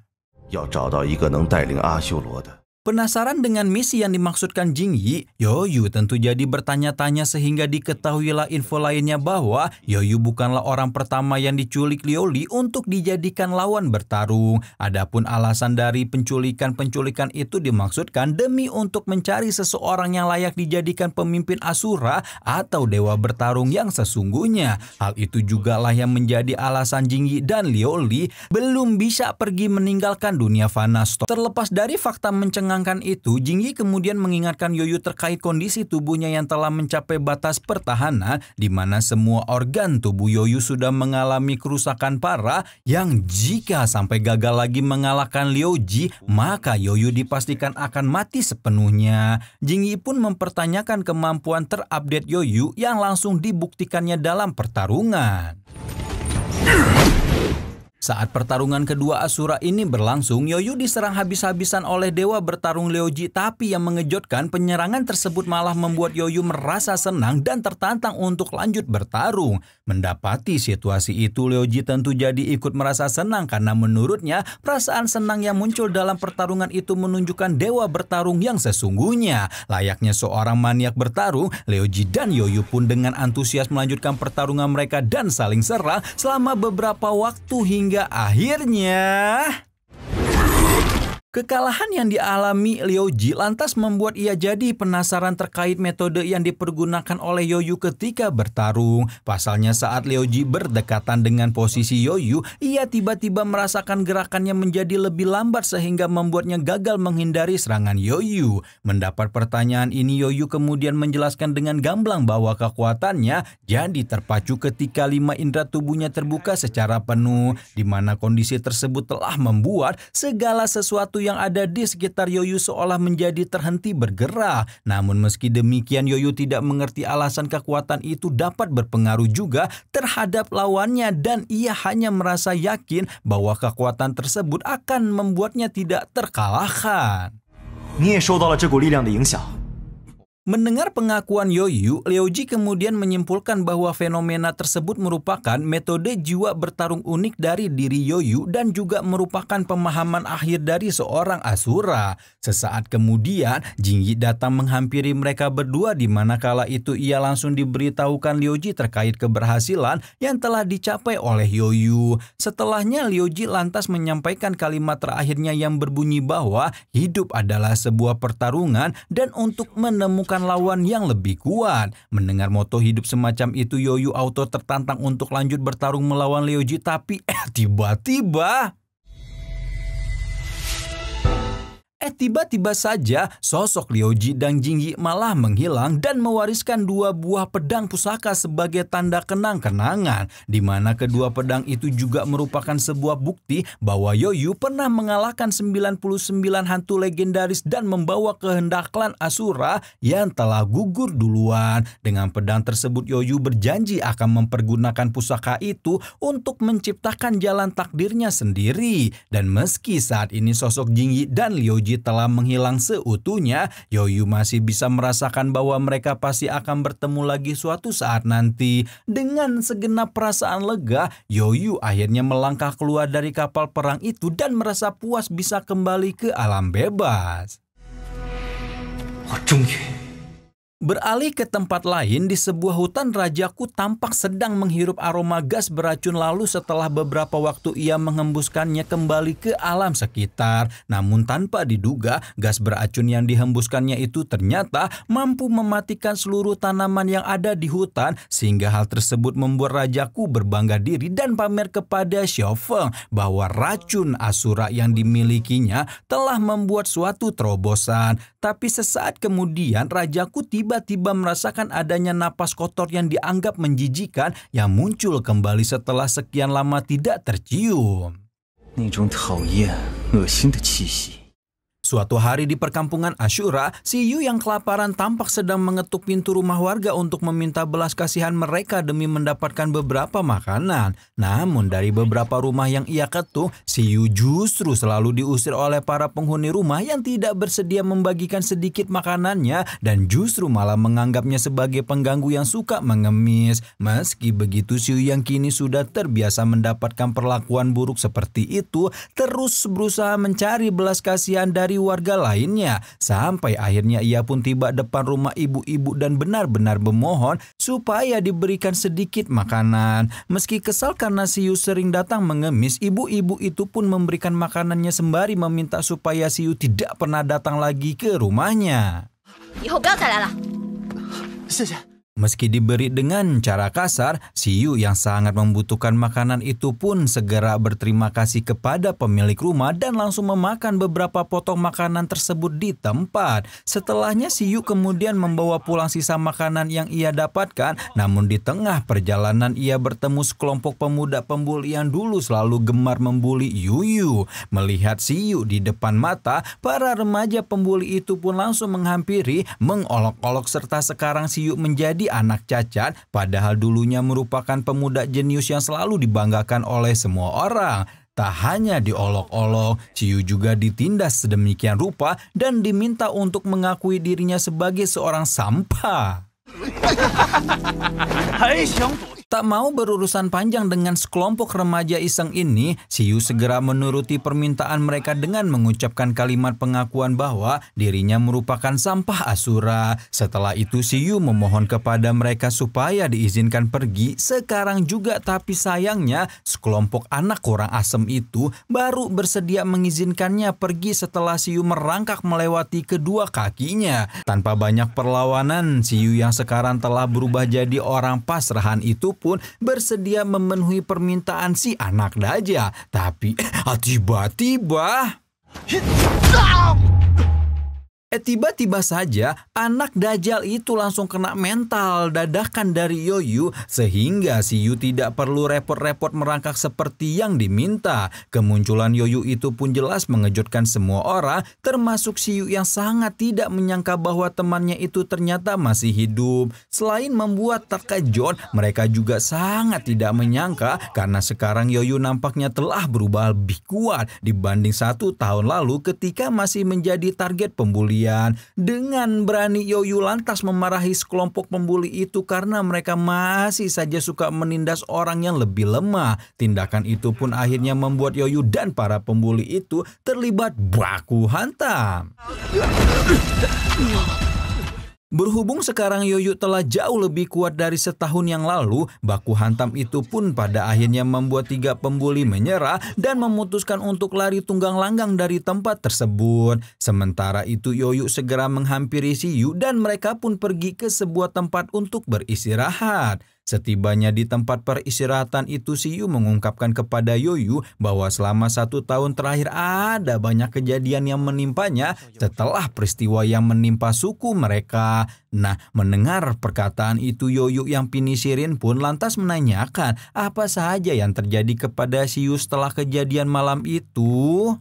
要找到一个能带领阿修罗的 Penasaran dengan misi yang dimaksudkan Jing Yi, Yo Yu tentu jadi bertanya-tanya sehingga diketahuilah info lainnya bahwa Yo Yu bukanlah orang pertama yang diculik Lioli untuk dijadikan lawan bertarung. Adapun alasan dari penculikan-penculikan itu dimaksudkan demi untuk mencari seseorang yang layak dijadikan pemimpin Asura atau dewa bertarung yang sesungguhnya. Hal itu juga lah yang menjadi alasan Jing Yi dan Lioli belum bisa pergi meninggalkan dunia fana. Terlepas dari fakta mencengang menenangkan itu, Jingyi kemudian mengingatkan Yoyu terkait kondisi tubuhnya yang telah mencapai batas pertahanan di mana semua organ tubuh Yoyu sudah mengalami kerusakan parah yang jika sampai gagal lagi mengalahkan Liu Ji, maka Yoyu dipastikan akan mati sepenuhnya. Jingyi pun mempertanyakan kemampuan terupdate Yoyu yang langsung dibuktikannya dalam pertarungan. Saat pertarungan kedua Asura ini berlangsung, Yoyu diserang habis-habisan oleh dewa bertarung Leoji tapi yang mengejutkan penyerangan tersebut malah membuat Yoyu merasa senang dan tertantang untuk lanjut bertarung. Mendapati situasi itu, Leoji tentu jadi ikut merasa senang karena menurutnya perasaan senang yang muncul dalam pertarungan itu menunjukkan dewa bertarung yang sesungguhnya. Layaknya seorang maniak bertarung, Leoji dan Yoyu pun dengan antusias melanjutkan pertarungan mereka dan saling serang selama beberapa waktu hingga hingga akhirnya Kekalahan yang dialami Leoji lantas membuat ia jadi penasaran terkait metode yang dipergunakan oleh Yoyu ketika bertarung. Pasalnya saat Leoji berdekatan dengan posisi Yoyu, ia tiba-tiba merasakan gerakannya menjadi lebih lambat sehingga membuatnya gagal menghindari serangan Yoyu. Mendapat pertanyaan ini Yoyu kemudian menjelaskan dengan gamblang bahwa kekuatannya jadi terpacu ketika lima indera tubuhnya terbuka secara penuh, di mana kondisi tersebut telah membuat segala sesuatu batu yang ada di sekitar Yoyu seolah menjadi terhenti bergerak. Namun meski demikian Yoyu tidak mengerti alasan kekuatan itu dapat berpengaruh juga terhadap lawannya dan ia hanya merasa yakin bahwa kekuatan tersebut akan membuatnya tidak terkalahkan. 你也受到了这股力量的影响。Mendengar pengakuan Yoyu, Leoji kemudian menyimpulkan bahwa fenomena tersebut merupakan metode jiwa bertarung unik dari diri Yoyu dan juga merupakan pemahaman akhir dari seorang asura. Sesaat kemudian, Jingyi datang menghampiri mereka berdua di mana kala itu ia langsung diberitahukan Leoji terkait keberhasilan yang telah dicapai oleh Yoyu. Setelahnya Leoji lantas menyampaikan kalimat terakhirnya yang berbunyi bahwa hidup adalah sebuah pertarungan dan untuk menemukan menemukan lawan yang lebih kuat. Mendengar moto hidup semacam itu, Yoyu Auto tertantang untuk lanjut bertarung melawan Leoji, tapi eh tiba-tiba... Eh tiba-tiba saja sosok Lioji dan Jingyi malah menghilang dan mewariskan dua buah pedang pusaka sebagai tanda kenang-kenangan. Di mana kedua pedang itu juga merupakan sebuah bukti bahwa Yoyu pernah mengalahkan 99 hantu legendaris dan membawa kehendak klan Asura yang telah gugur duluan. Dengan pedang tersebut Yoyu berjanji akan mempergunakan pusaka itu untuk menciptakan jalan takdirnya sendiri. Dan meski saat ini sosok Jingyi dan Lioji telah menghilang seutuhnya, Yoyu masih bisa merasakan bahwa mereka pasti akan bertemu lagi suatu saat nanti. Dengan segenap perasaan lega, Yoyu akhirnya melangkah keluar dari kapal perang itu dan merasa puas bisa kembali ke alam bebas. Oh, Beralih ke tempat lain, di sebuah hutan rajaku tampak sedang menghirup aroma gas beracun lalu setelah beberapa waktu ia mengembuskannya kembali ke alam sekitar. Namun tanpa diduga, gas beracun yang dihembuskannya itu ternyata mampu mematikan seluruh tanaman yang ada di hutan sehingga hal tersebut membuat rajaku berbangga diri dan pamer kepada Xiao Feng bahwa racun asura yang dimilikinya telah membuat suatu terobosan. Tapi sesaat kemudian rajaku tiba-tiba merasakan adanya napas kotor yang dianggap menjijikan yang muncul kembali setelah sekian lama tidak tercium. 那种讨厌、恶心的气息。Suatu hari di perkampungan Ashura, si Yu yang kelaparan tampak sedang mengetuk pintu rumah warga untuk meminta belas kasihan mereka demi mendapatkan beberapa makanan. Namun dari beberapa rumah yang ia ketuk, si Yu justru selalu diusir oleh para penghuni rumah yang tidak bersedia membagikan sedikit makanannya dan justru malah menganggapnya sebagai pengganggu yang suka mengemis. Meski begitu, si Yu yang kini sudah terbiasa mendapatkan perlakuan buruk seperti itu, terus berusaha mencari belas kasihan dari warga lainnya. Sampai akhirnya ia pun tiba depan rumah ibu-ibu dan benar-benar memohon supaya diberikan sedikit makanan. Meski kesal karena Siu sering datang mengemis, ibu-ibu itu pun memberikan makanannya sembari meminta supaya Siu tidak pernah datang lagi ke rumahnya. 以后不要再来了。谢谢。Meski diberi dengan cara kasar, Siu yang sangat membutuhkan makanan itu pun segera berterima kasih kepada pemilik rumah dan langsung memakan beberapa potong makanan tersebut di tempat. Setelahnya Siu kemudian membawa pulang sisa makanan yang ia dapatkan, namun di tengah perjalanan ia bertemu sekelompok pemuda pembuli yang dulu selalu gemar membuli Yu Yu. Melihat Siu di depan mata, para remaja pembuli itu pun langsung menghampiri, mengolok-olok serta sekarang Siu menjadi anak cacat padahal dulunya merupakan pemuda jenius yang selalu dibanggakan oleh semua orang. Tak hanya diolok-olok, Ciu juga ditindas sedemikian rupa dan diminta untuk mengakui dirinya sebagai seorang sampah. Tak mau berurusan panjang dengan sekelompok remaja iseng ini, Siu segera menuruti permintaan mereka dengan mengucapkan kalimat pengakuan bahwa dirinya merupakan sampah asura. Setelah itu Siu memohon kepada mereka supaya diizinkan pergi sekarang juga tapi sayangnya sekelompok anak orang asem itu baru bersedia mengizinkannya pergi setelah Siu merangkak melewati kedua kakinya. Tanpa banyak perlawanan, Siu yang sekarang telah berubah jadi orang pasrahan itu pun bersedia memenuhi permintaan si anak raja. Tapi tiba-tiba... Eh tiba-tiba saja anak Dajjal itu langsung kena mental dadakan dari Yoyu sehingga si Yu tidak perlu repot-repot merangkak seperti yang diminta. Kemunculan Yoyu itu pun jelas mengejutkan semua orang termasuk si Yu yang sangat tidak menyangka bahwa temannya itu ternyata masih hidup. Selain membuat terkejut, mereka juga sangat tidak menyangka karena sekarang Yoyu nampaknya telah berubah lebih kuat dibanding satu tahun lalu ketika masih menjadi target pembuli. Kemudian dengan berani Yoyu lantas memarahi sekelompok pembuli itu karena mereka masih saja suka menindas orang yang lebih lemah. Tindakan itu pun akhirnya membuat Yoyu dan para pembuli itu terlibat baku hantam. Berhubung sekarang Yoyo telah jauh lebih kuat dari setahun yang lalu, baku hantam itu pun pada akhirnya membuat tiga pembuli menyerah dan memutuskan untuk lari tunggang langgang dari tempat tersebut. Sementara itu Yoyo segera menghampiri si Yu dan mereka pun pergi ke sebuah tempat untuk beristirahat. Setibanya di tempat peristirahatan itu, Siu mengungkapkan kepada Yoyu bahwa selama satu tahun terakhir ada banyak kejadian yang menimpanya setelah peristiwa yang menimpa suku mereka. Nah, mendengar perkataan itu Yoyu yang pinisirin pun lantas menanyakan apa saja yang terjadi kepada Siu setelah kejadian malam itu.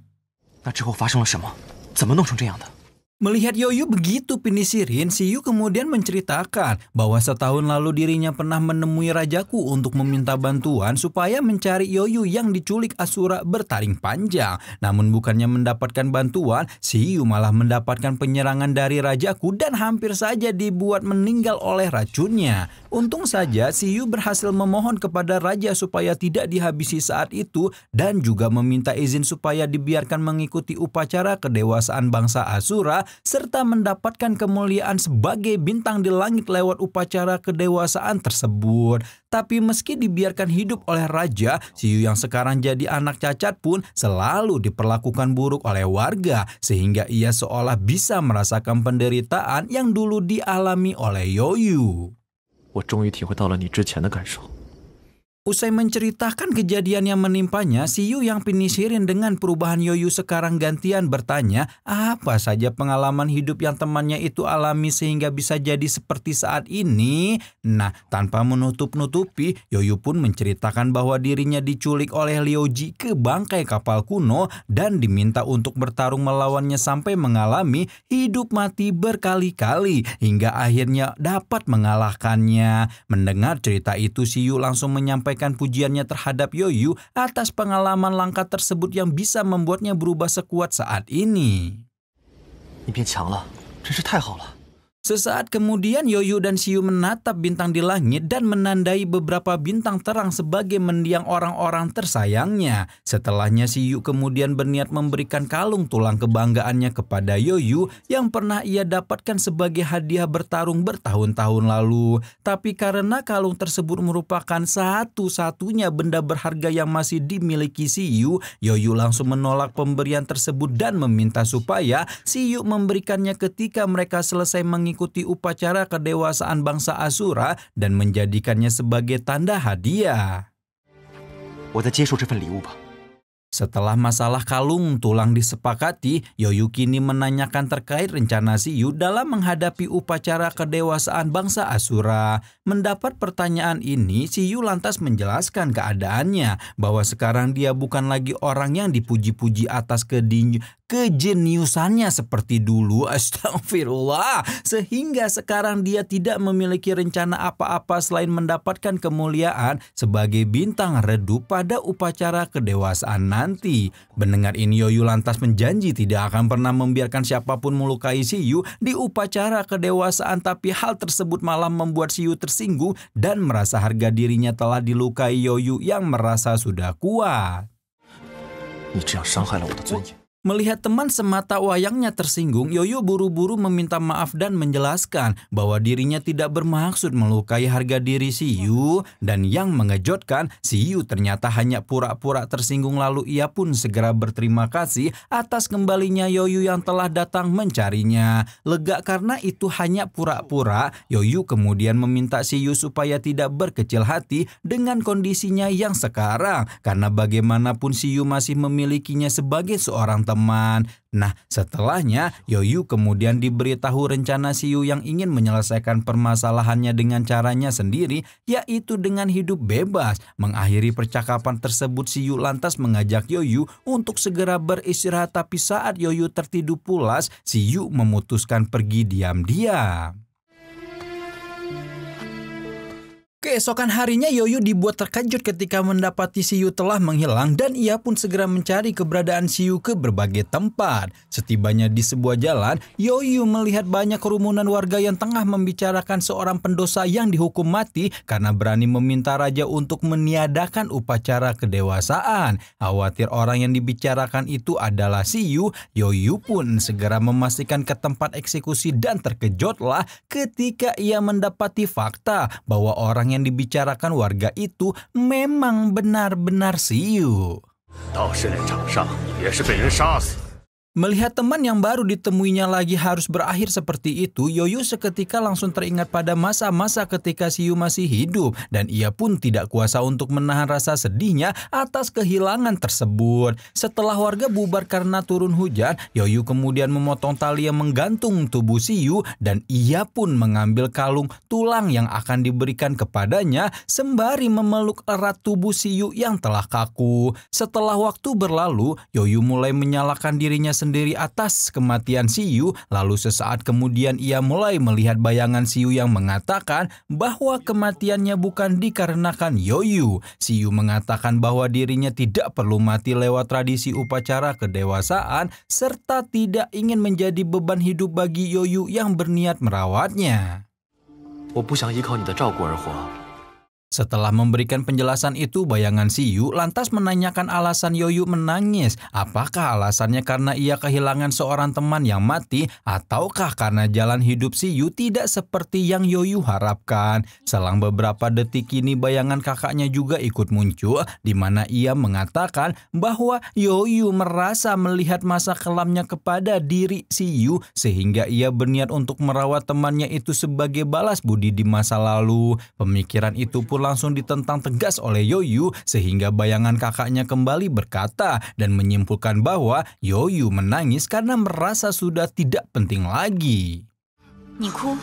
那之后发生了什么？怎么弄成这样的？Melihat Yoyu begitu pinisirin, Yu kemudian menceritakan bahwa setahun lalu dirinya pernah menemui Rajaku untuk meminta bantuan supaya mencari Yoyu yang diculik Asura bertaring panjang. Namun bukannya mendapatkan bantuan, si Yu malah mendapatkan penyerangan dari Rajaku dan hampir saja dibuat meninggal oleh racunnya. Untung saja si Yu berhasil memohon kepada Raja supaya tidak dihabisi saat itu dan juga meminta izin supaya dibiarkan mengikuti upacara kedewasaan bangsa Asura serta mendapatkan kemuliaan sebagai bintang di langit lewat upacara kedewasaan tersebut. Tapi meski dibiarkan hidup oleh raja, Siu yang sekarang jadi anak cacat pun selalu diperlakukan buruk oleh warga sehingga ia seolah bisa merasakan penderitaan yang dulu dialami oleh Yoyu. 我终于体会到了你之前的感受。Usai menceritakan kejadian yang menimpanya, Siyu yang pinisirin dengan perubahan Yoyu sekarang gantian bertanya apa saja pengalaman hidup yang temannya itu alami sehingga bisa jadi seperti saat ini. Nah, tanpa menutup-nutupi, Yoyu pun menceritakan bahwa dirinya diculik oleh Ji ke bangkai kapal kuno dan diminta untuk bertarung melawannya sampai mengalami hidup mati berkali-kali hingga akhirnya dapat mengalahkannya. Mendengar cerita itu, Siyu langsung menyampaikan menyampaikan pujiannya terhadap Yoyu atas pengalaman langka tersebut yang bisa membuatnya berubah sekuat saat ini. 你变强了，真是太好了。Sesaat kemudian Yoyu dan Siu menatap bintang di langit dan menandai beberapa bintang terang sebagai mendiang orang-orang tersayangnya. Setelahnya Siu kemudian berniat memberikan kalung tulang kebanggaannya kepada Yoyu yang pernah ia dapatkan sebagai hadiah bertarung bertahun-tahun lalu. Tapi karena kalung tersebut merupakan satu-satunya benda berharga yang masih dimiliki Siu, Yoyu langsung menolak pemberian tersebut dan meminta supaya Siu memberikannya ketika mereka selesai mengikuti mengikuti upacara kedewasaan bangsa Asura dan menjadikannya sebagai tanda hadiah. Setelah masalah kalung tulang disepakati, Yoyu kini menanyakan terkait rencana si Yu dalam menghadapi upacara kedewasaan bangsa Asura. Mendapat pertanyaan ini, si Yu lantas menjelaskan keadaannya bahwa sekarang dia bukan lagi orang yang dipuji-puji atas kedin kejeniusannya seperti dulu astagfirullah sehingga sekarang dia tidak memiliki rencana apa-apa selain mendapatkan kemuliaan sebagai bintang redup pada upacara kedewasaan nanti. Mendengar ini Yoyu lantas menjanji tidak akan pernah membiarkan siapapun melukai Siyu di upacara kedewasaan tapi hal tersebut malah membuat Siyu tersinggung dan merasa harga dirinya telah dilukai Yoyu yang merasa sudah kuat. 你这样伤害了我的尊严。Melihat teman semata wayangnya tersinggung, Yoyo buru-buru meminta maaf dan menjelaskan bahwa dirinya tidak bermaksud melukai harga diri Si Yu dan yang mengejutkan Si Yu ternyata hanya pura-pura tersinggung lalu ia pun segera berterima kasih atas kembalinya Yoyo yang telah datang mencarinya. Lega karena itu hanya pura-pura, Yoyo kemudian meminta Si Yu supaya tidak berkecil hati dengan kondisinya yang sekarang karena bagaimanapun Si Yu masih memilikinya sebagai seorang teman teman. Nah, setelahnya Yoyu kemudian diberitahu rencana Siu yang ingin menyelesaikan permasalahannya dengan caranya sendiri, yaitu dengan hidup bebas. Mengakhiri percakapan tersebut, Siu lantas mengajak Yoyu untuk segera beristirahat tapi saat Yoyu tertidur pulas, Siu memutuskan pergi diam-diam. Keesokan harinya Yoyu dibuat terkejut ketika mendapati Siu telah menghilang dan ia pun segera mencari keberadaan Siu ke berbagai tempat. Setibanya di sebuah jalan, Yoyu melihat banyak kerumunan warga yang tengah membicarakan seorang pendosa yang dihukum mati karena berani meminta raja untuk meniadakan upacara kedewasaan. Khawatir orang yang dibicarakan itu adalah Siu, Yoyu pun segera memastikan ke tempat eksekusi dan terkejutlah ketika ia mendapati fakta bahwa orang orang yang dibicarakan warga itu memang benar-benar Siu. Melihat teman yang baru ditemuinya lagi harus berakhir seperti itu, Yoyu seketika langsung teringat pada masa-masa ketika Siu masih hidup dan ia pun tidak kuasa untuk menahan rasa sedihnya atas kehilangan tersebut. Setelah warga bubar karena turun hujan, Yoyu kemudian memotong tali yang menggantung tubuh Siu dan ia pun mengambil kalung tulang yang akan diberikan kepadanya sembari memeluk erat tubuh Siu yang telah kaku. Setelah waktu berlalu, Yoyu mulai menyalahkan dirinya sendiri sendiri atas kematian Siu, lalu sesaat kemudian ia mulai melihat bayangan Siu yang mengatakan bahwa kematiannya bukan dikarenakan Yoyu. Siu mengatakan bahwa dirinya tidak perlu mati lewat tradisi upacara kedewasaan serta tidak ingin menjadi beban hidup bagi Yoyu yang berniat merawatnya. 我不想依靠你的照顾而活。setelah memberikan penjelasan itu, bayangan Siyu lantas menanyakan alasan Yoyu menangis. Apakah alasannya karena ia kehilangan seorang teman yang mati, ataukah karena jalan hidup Siyu tidak seperti yang Yoyu harapkan? Selang beberapa detik ini, bayangan kakaknya juga ikut muncul, di mana ia mengatakan bahwa Yoyu merasa melihat masa kelamnya kepada diri Siyu, sehingga ia berniat untuk merawat temannya itu sebagai balas budi di masa lalu. Pemikiran itu pun langsung ditentang tegas oleh Yoyu sehingga bayangan kakaknya kembali berkata dan menyimpulkan bahwa Yoyu menangis karena merasa sudah tidak penting lagi. 你哭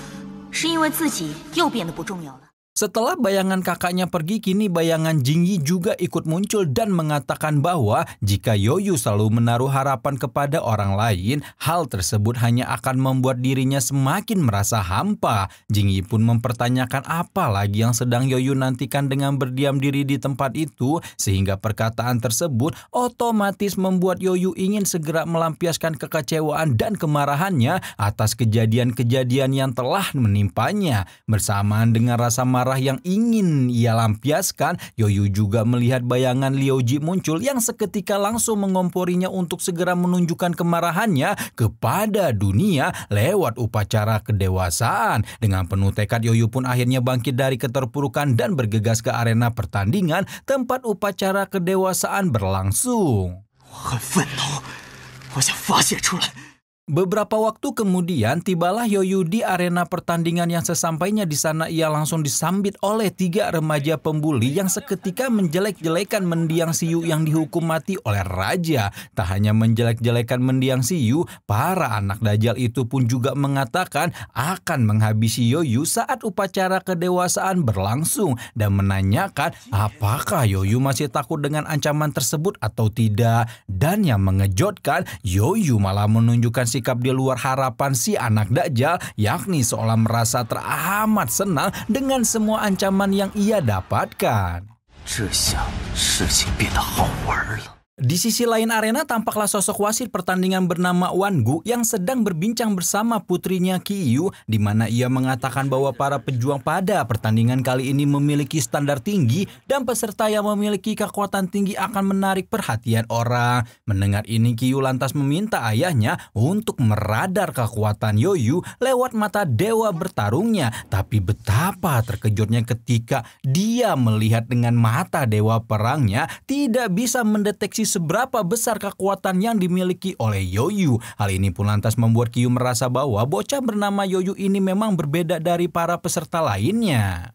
是因为自己又变得不重要了。setelah bayangan kakaknya pergi, kini bayangan Jingyi juga ikut muncul dan mengatakan bahwa jika Yoyu selalu menaruh harapan kepada orang lain, hal tersebut hanya akan membuat dirinya semakin merasa hampa. Jingyi pun mempertanyakan apa lagi yang sedang Yoyu nantikan dengan berdiam diri di tempat itu, sehingga perkataan tersebut otomatis membuat Yoyu ingin segera melampiaskan kekecewaan dan kemarahannya atas kejadian-kejadian yang telah menimpanya. Bersamaan dengan rasa marah amarah yang ingin ia lampiaskan, Yoyu juga melihat bayangan Lioji muncul yang seketika langsung mengomporinya untuk segera menunjukkan kemarahannya kepada dunia lewat upacara kedewasaan. Dengan penuh tekad Yoyu pun akhirnya bangkit dari keterpurukan dan bergegas ke arena pertandingan tempat upacara kedewasaan berlangsung. 我很愤怒，我想发泄出来。Beberapa waktu kemudian, tibalah Yoyu di arena pertandingan yang sesampainya di sana ia langsung disambit oleh tiga remaja pembuli yang seketika menjelek-jelekan mendiang Siyu yang dihukum mati oleh raja. Tak hanya menjelek-jelekan mendiang Siyu, para anak dajal itu pun juga mengatakan akan menghabisi Yoyu saat upacara kedewasaan berlangsung dan menanyakan apakah Yoyu masih takut dengan ancaman tersebut atau tidak. Dan yang mengejutkan, Yoyu malah menunjukkan sikap di luar harapan si anak Dajjal, yakni seolah merasa teramat senang dengan semua ancaman yang ia dapatkan. 这下事情变得好玩了。di sisi lain arena tampaklah sosok wasit pertandingan bernama Wan Gu yang sedang berbincang bersama putrinya Ki Yu, di mana ia mengatakan bahwa para pejuang pada pertandingan kali ini memiliki standar tinggi dan peserta yang memiliki kekuatan tinggi akan menarik perhatian orang. Mendengar ini Ki Yu lantas meminta ayahnya untuk meradar kekuatan Yoyu lewat mata dewa bertarungnya. Tapi betapa terkejutnya ketika dia melihat dengan mata dewa perangnya tidak bisa mendeteksi seberapa besar kekuatan yang dimiliki oleh Yoyu. Hal ini pun lantas membuat Kiyu merasa bahwa bocah bernama Yoyu ini memang berbeda dari para peserta lainnya.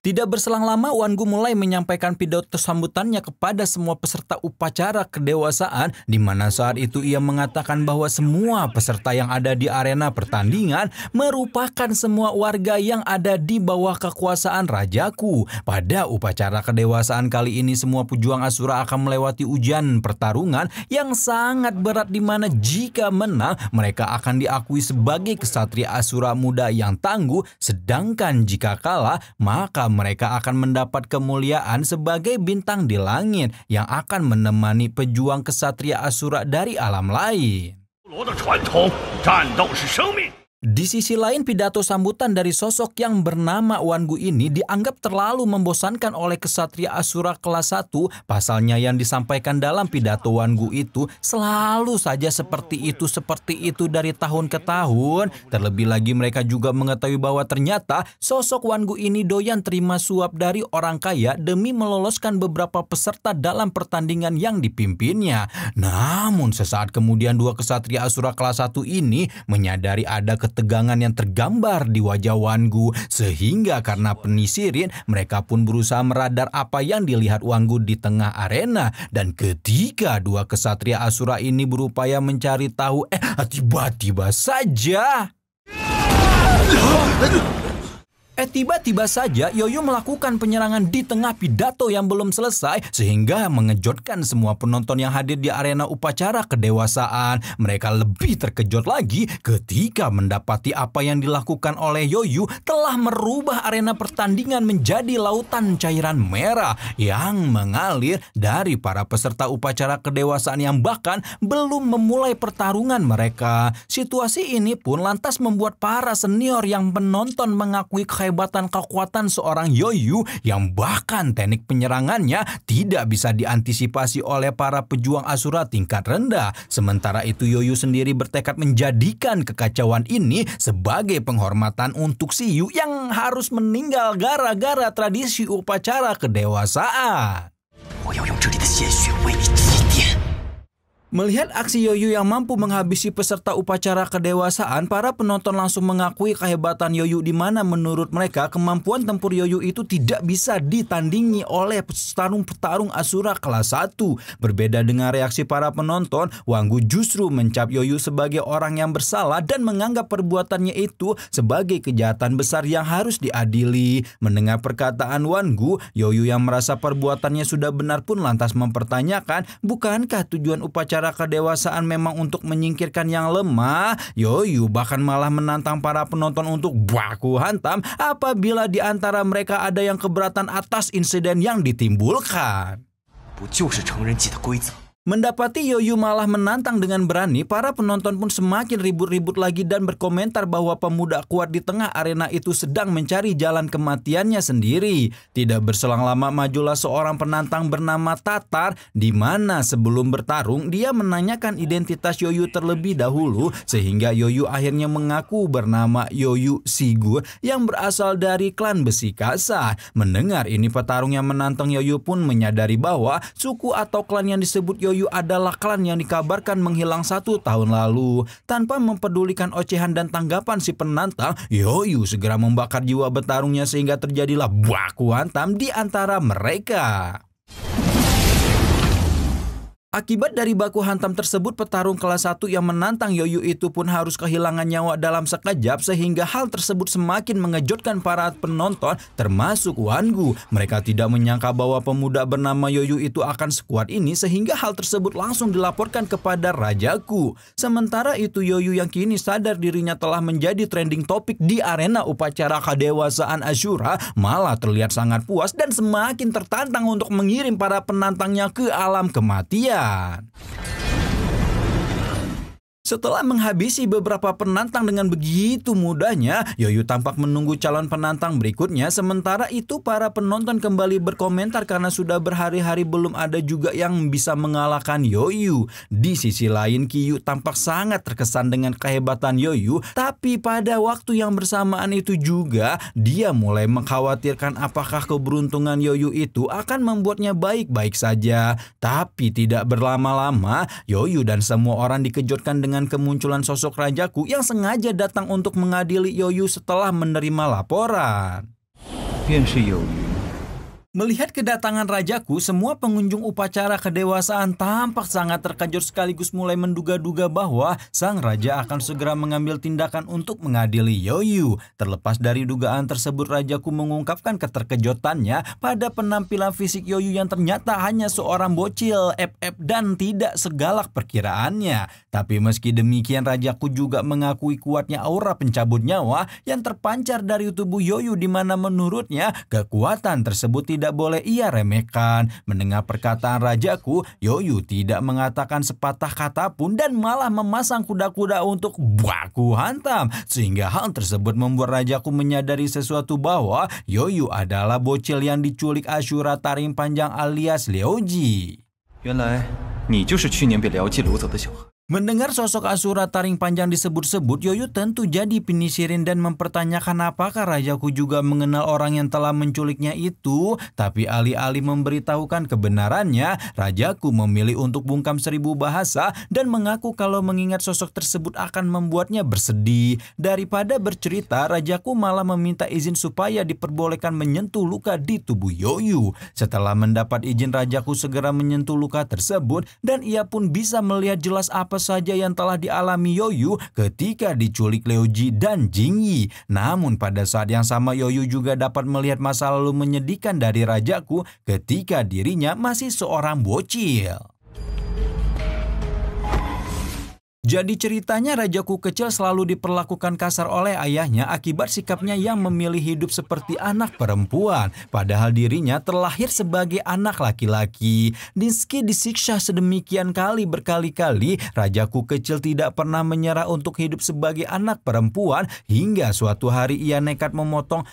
Tidak berselang lama, Gu mulai menyampaikan pidato sambutannya kepada semua peserta upacara kedewasaan, di mana saat itu ia mengatakan bahwa semua peserta yang ada di arena pertandingan merupakan semua warga yang ada di bawah kekuasaan rajaku. Pada upacara kedewasaan kali ini, semua pejuang Asura akan melewati ujian pertarungan yang sangat berat di mana jika menang, mereka akan diakui sebagai kesatria Asura muda yang tangguh, sedangkan jika kalah, maka mereka akan mendapat kemuliaan sebagai bintang di langit yang akan menemani pejuang kesatria Asura dari alam lain. Di sisi lain, pidato sambutan dari sosok yang bernama Wangu ini dianggap terlalu membosankan oleh kesatria Asura kelas 1. Pasalnya yang disampaikan dalam pidato Wangu itu selalu saja seperti itu, seperti itu dari tahun ke tahun. Terlebih lagi mereka juga mengetahui bahwa ternyata sosok Wangu ini doyan terima suap dari orang kaya demi meloloskan beberapa peserta dalam pertandingan yang dipimpinnya. Namun sesaat kemudian dua kesatria Asura kelas 1 ini menyadari ada ketegangan yang tergambar di wajah Wanggu sehingga karena penisirin mereka pun berusaha meradar apa yang dilihat Wanggu di tengah arena dan ketika dua kesatria Asura ini berupaya mencari tahu eh tiba-tiba saja Eh tiba-tiba saja Yoyo melakukan penyerangan di tengah pidato yang belum selesai sehingga mengejutkan semua penonton yang hadir di arena upacara kedewasaan. Mereka lebih terkejut lagi ketika mendapati apa yang dilakukan oleh Yoyo telah merubah arena pertandingan menjadi lautan cairan merah yang mengalir dari para peserta upacara kedewasaan yang bahkan belum memulai pertarungan mereka. Situasi ini pun lantas membuat para senior yang menonton mengakui kehebatan kekuatan seorang Yoyu yang bahkan teknik penyerangannya tidak bisa diantisipasi oleh para pejuang Asura tingkat rendah. Sementara itu Yoyu sendiri bertekad menjadikan kekacauan ini sebagai penghormatan untuk si Siyu yang harus meninggal gara-gara tradisi upacara kedewasaan. Melihat aksi Yoyu yang mampu menghabisi peserta upacara kedewasaan, para penonton langsung mengakui kehebatan Yoyu di mana menurut mereka kemampuan tempur Yoyu itu tidak bisa ditandingi oleh petarung-petarung Asura kelas 1. Berbeda dengan reaksi para penonton, Wanggu justru mencap Yoyu sebagai orang yang bersalah dan menganggap perbuatannya itu sebagai kejahatan besar yang harus diadili. Mendengar perkataan Wanggu, Yoyu yang merasa perbuatannya sudah benar pun lantas mempertanyakan, bukankah tujuan upacara bicara kedewasaan memang untuk menyingkirkan yang lemah, Yoyu bahkan malah menantang para penonton untuk baku hantam apabila di antara mereka ada yang keberatan atas insiden yang ditimbulkan. 不就是成人祭的规则？Mendapati Yoyu malah menantang dengan berani, para penonton pun semakin ribut-ribut lagi dan berkomentar bahwa pemuda kuat di tengah arena itu sedang mencari jalan kematiannya sendiri. Tidak berselang lama majulah seorang penantang bernama Tatar, di mana sebelum bertarung dia menanyakan identitas Yoyu terlebih dahulu sehingga Yoyu akhirnya mengaku bernama Yoyu Sigur yang berasal dari klan Besi Kasa. Mendengar ini petarung yang menantang Yoyu pun menyadari bahwa suku atau klan yang disebut Yoyu Bayu adalah klan yang dikabarkan menghilang satu tahun lalu. Tanpa mempedulikan ocehan dan tanggapan si penantang, Yoyu segera membakar jiwa bertarungnya sehingga terjadilah baku hantam di antara mereka. Akibat dari baku hantam tersebut, petarung kelas 1 yang menantang Yoyu itu pun harus kehilangan nyawa dalam sekejap sehingga hal tersebut semakin mengejutkan para penonton termasuk Wangu. Mereka tidak menyangka bahwa pemuda bernama Yoyu itu akan sekuat ini sehingga hal tersebut langsung dilaporkan kepada Rajaku. Sementara itu Yoyu yang kini sadar dirinya telah menjadi trending topik di arena upacara kedewasaan Ashura malah terlihat sangat puas dan semakin tertantang untuk mengirim para penantangnya ke alam kematian. 9. Setelah menghabisi beberapa penantang dengan begitu mudahnya, Yoyu tampak menunggu calon penantang berikutnya. Sementara itu para penonton kembali berkomentar karena sudah berhari-hari belum ada juga yang bisa mengalahkan Yoyu. Di sisi lain, Kiyu tampak sangat terkesan dengan kehebatan Yoyu, tapi pada waktu yang bersamaan itu juga dia mulai mengkhawatirkan apakah keberuntungan Yoyu itu akan membuatnya baik-baik saja. Tapi tidak berlama-lama, Yoyu dan semua orang dikejutkan dengan dengan kemunculan sosok rajaku yang sengaja datang untuk mengadili Yoyu setelah menerima laporan. Yoyu. Melihat kedatangan rajaku, semua pengunjung upacara kedewasaan tampak sangat terkejut sekaligus mulai menduga-duga bahwa sang raja akan segera mengambil tindakan untuk mengadili Yoyu. Terlepas dari dugaan tersebut, rajaku mengungkapkan keterkejutannya pada penampilan fisik Yoyu yang ternyata hanya seorang bocil, ep dan tidak segalak perkiraannya. Tapi meski demikian, rajaku juga mengakui kuatnya aura pencabut nyawa yang terpancar dari tubuh Yoyu di mana menurutnya kekuatan tersebut tidak tidak boleh ia remehkan. Mendengar perkataan rajaku, Yoyu tidak mengatakan sepatah kata pun dan malah memasang kuda-kuda untuk baku hantam. Sehingga hal tersebut membuat rajaku menyadari sesuatu bahwa Yoyu adalah bocil yang diculik asyura Taring Panjang alias Leoji. Mendengar sosok Asura Taring Panjang disebut-sebut, Yoyu tentu jadi penisirin dan mempertanyakan apakah Rajaku juga mengenal orang yang telah menculiknya itu. Tapi alih-alih memberitahukan kebenarannya, Rajaku memilih untuk bungkam seribu bahasa dan mengaku kalau mengingat sosok tersebut akan membuatnya bersedih. Daripada bercerita, Rajaku malah meminta izin supaya diperbolehkan menyentuh luka di tubuh Yoyu. Setelah mendapat izin, Rajaku segera menyentuh luka tersebut dan ia pun bisa melihat jelas apa saja yang telah dialami Yoyu ketika diculik Leoji dan Jingyi. Namun pada saat yang sama Yoyu juga dapat melihat masa lalu menyedihkan dari rajaku ketika dirinya masih seorang bocil. Jadi ceritanya rajaku kecil selalu diperlakukan kasar oleh ayahnya akibat sikapnya yang memilih hidup seperti anak perempuan. Padahal dirinya terlahir sebagai anak laki-laki. Dinski disiksa sedemikian kali berkali-kali, rajaku kecil tidak pernah menyerah untuk hidup sebagai anak perempuan hingga suatu hari ia nekat memotong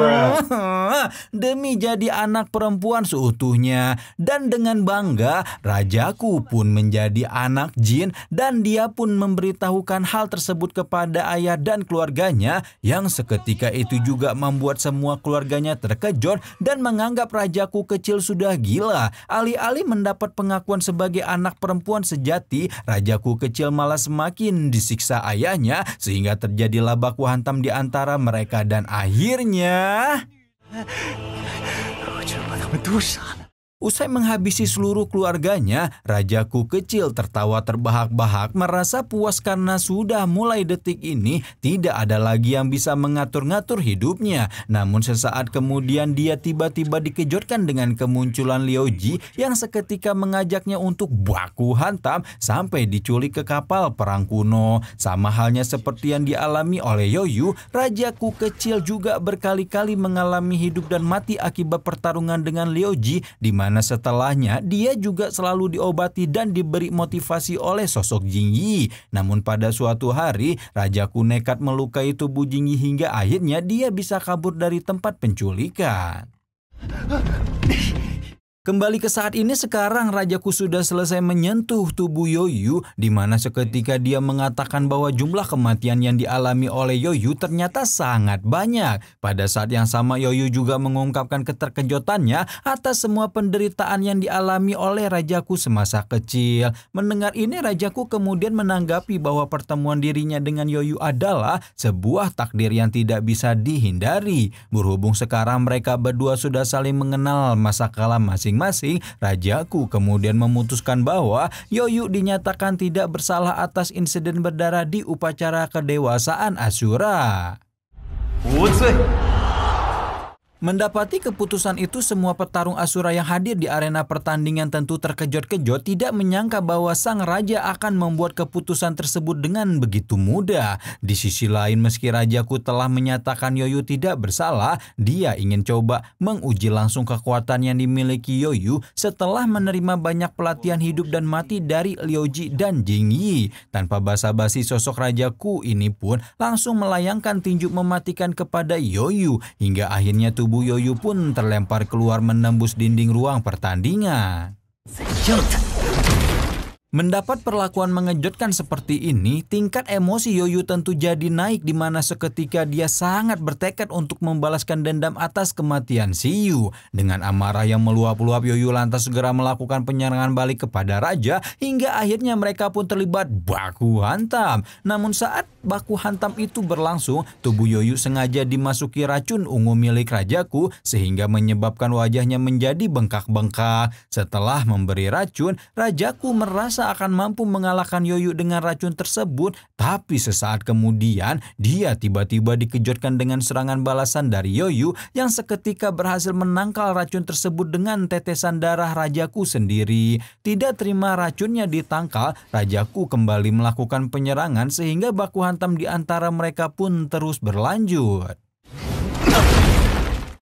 demi jadi anak perempuan seutuhnya. Dan dengan bangga, rajaku pun menjadi anak jin dan dia pun memberitahukan hal tersebut kepada ayah dan keluarganya yang seketika itu juga membuat semua keluarganya terkejut dan menganggap rajaku kecil sudah gila. Alih-alih mendapat pengakuan sebagai anak perempuan sejati, rajaku kecil malah semakin disiksa ayahnya sehingga terjadilah baku hantam di antara mereka dan akhirnya... 我就把他们都杀了。Usai menghabisi seluruh keluarganya, rajaku kecil tertawa terbahak-bahak merasa puas karena sudah mulai detik ini tidak ada lagi yang bisa mengatur-ngatur hidupnya. Namun sesaat kemudian dia tiba-tiba dikejutkan dengan kemunculan Leoji yang seketika mengajaknya untuk baku hantam sampai diculik ke kapal perang kuno. Sama halnya seperti yang dialami oleh Yoyu, rajaku kecil juga berkali-kali mengalami hidup dan mati akibat pertarungan dengan Leoji di mana mana setelahnya dia juga selalu diobati dan diberi motivasi oleh sosok Jingyi. Namun pada suatu hari, Raja Ku nekat melukai tubuh Jingyi hingga akhirnya dia bisa kabur dari tempat penculikan. Kembali ke saat ini sekarang Rajaku sudah selesai menyentuh tubuh Yoyu di mana seketika dia mengatakan bahwa jumlah kematian yang dialami oleh Yoyu ternyata sangat banyak. Pada saat yang sama Yoyu juga mengungkapkan keterkejutannya atas semua penderitaan yang dialami oleh Rajaku semasa kecil. Mendengar ini Rajaku kemudian menanggapi bahwa pertemuan dirinya dengan Yoyu adalah sebuah takdir yang tidak bisa dihindari. Berhubung sekarang mereka berdua sudah saling mengenal masa kala masing masing-masing, rajaku kemudian memutuskan bahwa Yoyu dinyatakan tidak bersalah atas insiden berdarah di upacara kedewasaan Asura. Eh. Mendapati keputusan itu semua petarung Asura yang hadir di arena pertandingan tentu terkejut-kejut tidak menyangka bahwa sang raja akan membuat keputusan tersebut dengan begitu mudah. Di sisi lain meski rajaku telah menyatakan Yoyu tidak bersalah, dia ingin coba menguji langsung kekuatan yang dimiliki Yoyu setelah menerima banyak pelatihan hidup dan mati dari Lioji dan Jingyi. Tanpa basa-basi sosok rajaku ini pun langsung melayangkan tinju mematikan kepada Yoyu hingga akhirnya tubuh tubuh Yoyu pun terlempar keluar menembus dinding ruang pertandingan. Mendapat perlakuan mengejutkan seperti ini, tingkat emosi Yoyu tentu jadi naik di mana seketika dia sangat bertekad untuk membalaskan dendam atas kematian Siyu. Dengan amarah yang meluap-luap, Yoyu lantas segera melakukan penyerangan balik kepada raja hingga akhirnya mereka pun terlibat baku hantam. Namun saat baku hantam itu berlangsung, tubuh Yoyu sengaja dimasuki racun ungu milik rajaku sehingga menyebabkan wajahnya menjadi bengkak-bengkak. Setelah memberi racun, rajaku merasa merasa akan mampu mengalahkan Yoyu dengan racun tersebut, tapi sesaat kemudian dia tiba-tiba dikejutkan dengan serangan balasan dari Yoyu yang seketika berhasil menangkal racun tersebut dengan tetesan darah rajaku sendiri. Tidak terima racunnya ditangkal, rajaku kembali melakukan penyerangan sehingga baku hantam di antara mereka pun terus berlanjut.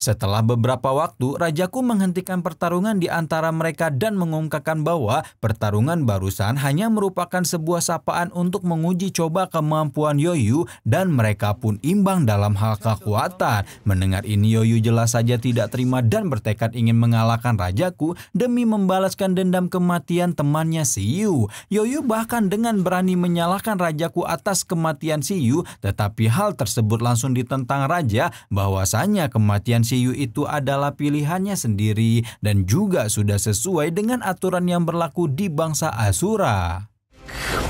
Setelah beberapa waktu, Rajaku menghentikan pertarungan di antara mereka dan mengungkapkan bahwa pertarungan barusan hanya merupakan sebuah sapaan untuk menguji coba kemampuan Yoyu dan mereka pun imbang dalam hal kekuatan. Mendengar ini Yoyu jelas saja tidak terima dan bertekad ingin mengalahkan Rajaku demi membalaskan dendam kematian temannya Siyu. Yoyu bahkan dengan berani menyalahkan Rajaku atas kematian Siyu, tetapi hal tersebut langsung ditentang Raja bahwasanya kematian ICU itu adalah pilihannya sendiri dan juga sudah sesuai dengan aturan yang berlaku di bangsa Asura.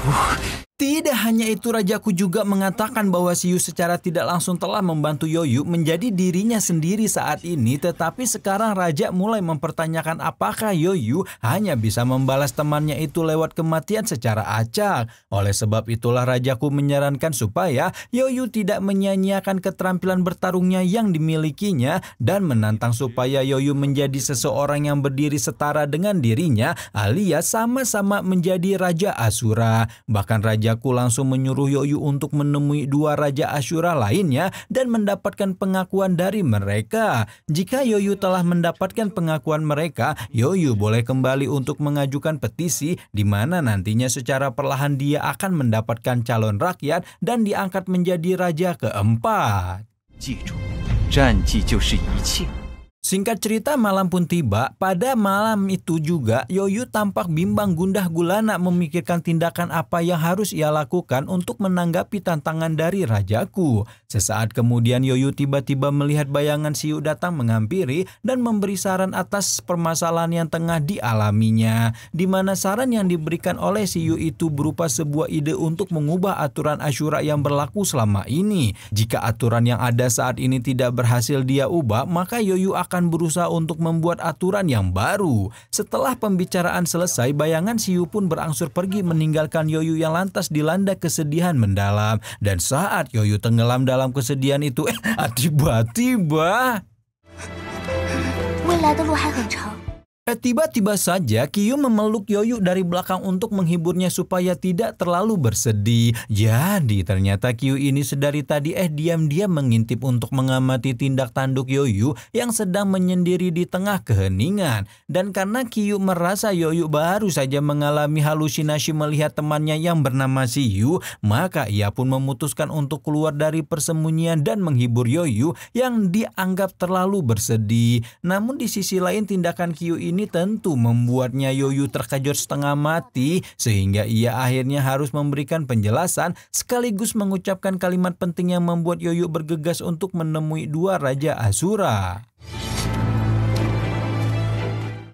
Uh. Tidak hanya itu, rajaku juga mengatakan bahwa Siu secara tidak langsung telah membantu Yoyu menjadi dirinya sendiri saat ini, tetapi sekarang raja mulai mempertanyakan apakah Yoyu hanya bisa membalas temannya itu lewat kematian secara acak. Oleh sebab itulah rajaku menyarankan supaya Yoyu tidak menyanyiakan keterampilan bertarungnya yang dimilikinya dan menantang supaya Yoyu menjadi seseorang yang berdiri setara dengan dirinya alias sama-sama menjadi raja Asura. Bahkan raja Yaku langsung menyuruh Yoyu untuk menemui dua raja Asyura lainnya dan mendapatkan pengakuan dari mereka. Jika Yoyu telah mendapatkan pengakuan mereka, Yoyu boleh kembali untuk mengajukan petisi di mana nantinya secara perlahan dia akan mendapatkan calon rakyat dan diangkat menjadi raja keempat. 记住，战绩就是一切。Singkat cerita malam pun tiba, pada malam itu juga Yoyu tampak bimbang gundah gulana memikirkan tindakan apa yang harus ia lakukan untuk menanggapi tantangan dari rajaku. Sesaat kemudian Yoyu tiba-tiba melihat bayangan Siu datang menghampiri dan memberi saran atas permasalahan yang tengah dialaminya. Di mana saran yang diberikan oleh Siu itu berupa sebuah ide untuk mengubah aturan Asyura yang berlaku selama ini. Jika aturan yang ada saat ini tidak berhasil dia ubah, maka Yoyu akan akan berusaha untuk membuat aturan yang baru. Setelah pembicaraan selesai, bayangan Siu pun berangsur pergi meninggalkan Yoyu yang lantas dilanda kesedihan mendalam. Dan saat Yoyu tenggelam dalam kesedihan itu, eh, tiba-tiba... 未来的路还很长。Eh, tiba-tiba saja Kiyu memeluk Yoyu dari belakang untuk menghiburnya supaya tidak terlalu bersedih. Jadi ternyata Kiyu ini sedari tadi eh diam-diam mengintip untuk mengamati tindak tanduk Yoyu yang sedang menyendiri di tengah keheningan. Dan karena Kiyu merasa Yoyu baru saja mengalami halusinasi melihat temannya yang bernama si Yu, maka ia pun memutuskan untuk keluar dari persembunyian dan menghibur Yoyu yang dianggap terlalu bersedih. Namun di sisi lain tindakan Kiyu ini ini tentu membuatnya Yoyu terkejut setengah mati sehingga ia akhirnya harus memberikan penjelasan sekaligus mengucapkan kalimat penting yang membuat Yoyu bergegas untuk menemui dua raja Asura.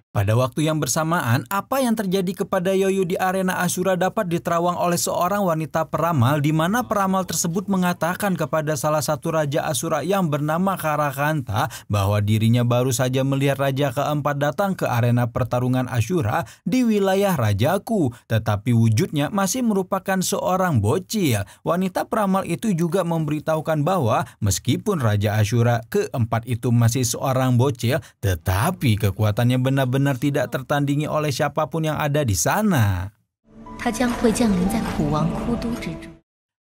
Pada waktu yang bersamaan, apa yang terjadi kepada Yoyu di arena Asura dapat diterawang oleh seorang wanita peramal di mana peramal tersebut mengatakan kepada salah satu raja Asura yang bernama Karakanta bahwa dirinya baru saja melihat raja keempat datang ke arena pertarungan Asura di wilayah rajaku, tetapi wujudnya masih merupakan seorang bocil. Wanita peramal itu juga memberitahukan bahwa meskipun raja Asura keempat itu masih seorang bocil, tetapi kekuatannya benar-benar benar-benar tidak tertandingi oleh siapapun yang ada di sana.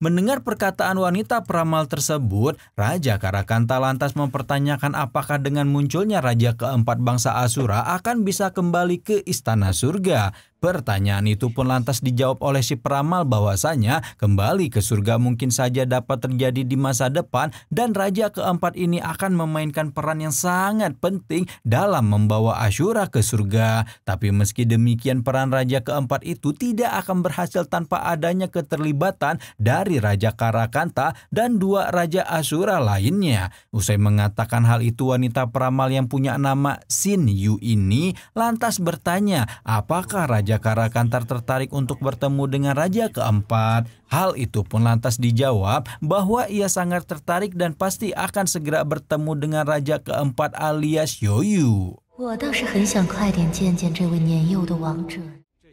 Mendengar perkataan wanita peramal tersebut, Raja Karakanta lantas mempertanyakan apakah dengan munculnya Raja keempat bangsa Asura akan bisa kembali ke istana surga. Pertanyaan itu pun lantas dijawab oleh si peramal bahwasanya kembali ke surga mungkin saja dapat terjadi di masa depan dan raja keempat ini akan memainkan peran yang sangat penting dalam membawa Asyura ke surga. Tapi meski demikian peran raja keempat itu tidak akan berhasil tanpa adanya keterlibatan dari raja Karakanta dan dua raja Asyura lainnya. Usai mengatakan hal itu wanita peramal yang punya nama Sin Yu ini lantas bertanya apakah raja Jakara Kantar tertarik untuk bertemu dengan Raja keempat. Hal itu pun lantas dijawab bahwa ia sangat tertarik dan pasti akan segera bertemu dengan Raja keempat alias Yoyu. 我倒是很想快点见见这位年幼的王者。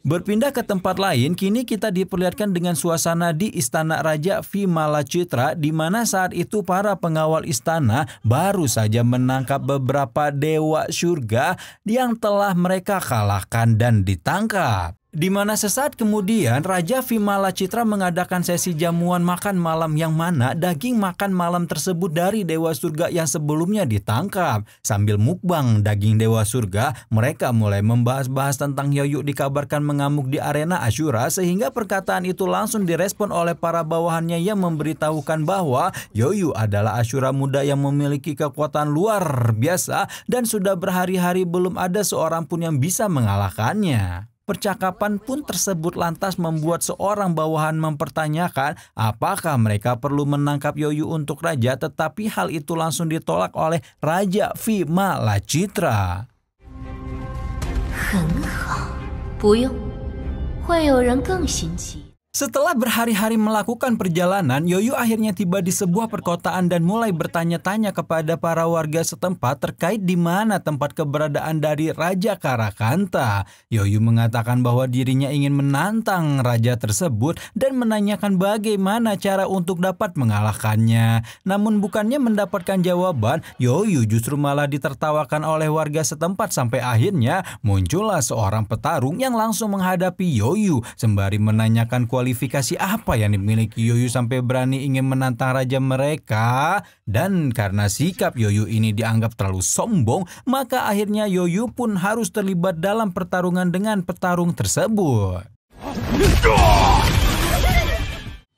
Berpindah ke tempat lain, kini kita diperlihatkan dengan suasana di Istana Raja Vimala Citra, di mana saat itu para pengawal istana baru saja menangkap beberapa dewa surga yang telah mereka kalahkan dan ditangkap di mana sesaat kemudian Raja Vimala Citra mengadakan sesi jamuan makan malam yang mana daging makan malam tersebut dari Dewa Surga yang sebelumnya ditangkap. Sambil mukbang daging Dewa Surga, mereka mulai membahas-bahas tentang Yoyu dikabarkan mengamuk di arena Asyura sehingga perkataan itu langsung direspon oleh para bawahannya yang memberitahukan bahwa Yoyu adalah Asyura muda yang memiliki kekuatan luar biasa dan sudah berhari-hari belum ada seorang pun yang bisa mengalahkannya. Percakapan pun tersebut lantas membuat seorang bawahan mempertanyakan apakah mereka perlu menangkap Yoyu untuk raja tetapi hal itu langsung ditolak oleh Raja Vima Citra. Setelah berhari-hari melakukan perjalanan, Yoyu akhirnya tiba di sebuah perkotaan dan mulai bertanya-tanya kepada para warga setempat terkait di mana tempat keberadaan dari Raja Karakanta. Yoyu mengatakan bahwa dirinya ingin menantang raja tersebut dan menanyakan bagaimana cara untuk dapat mengalahkannya. Namun bukannya mendapatkan jawaban, Yoyu justru malah ditertawakan oleh warga setempat sampai akhirnya muncullah seorang petarung yang langsung menghadapi Yoyu sembari menanyakan kualitas kualifikasi apa yang dimiliki Yoyu sampai berani ingin menantang raja mereka? Dan karena sikap Yoyu ini dianggap terlalu sombong, maka akhirnya Yoyu pun harus terlibat dalam pertarungan dengan petarung tersebut.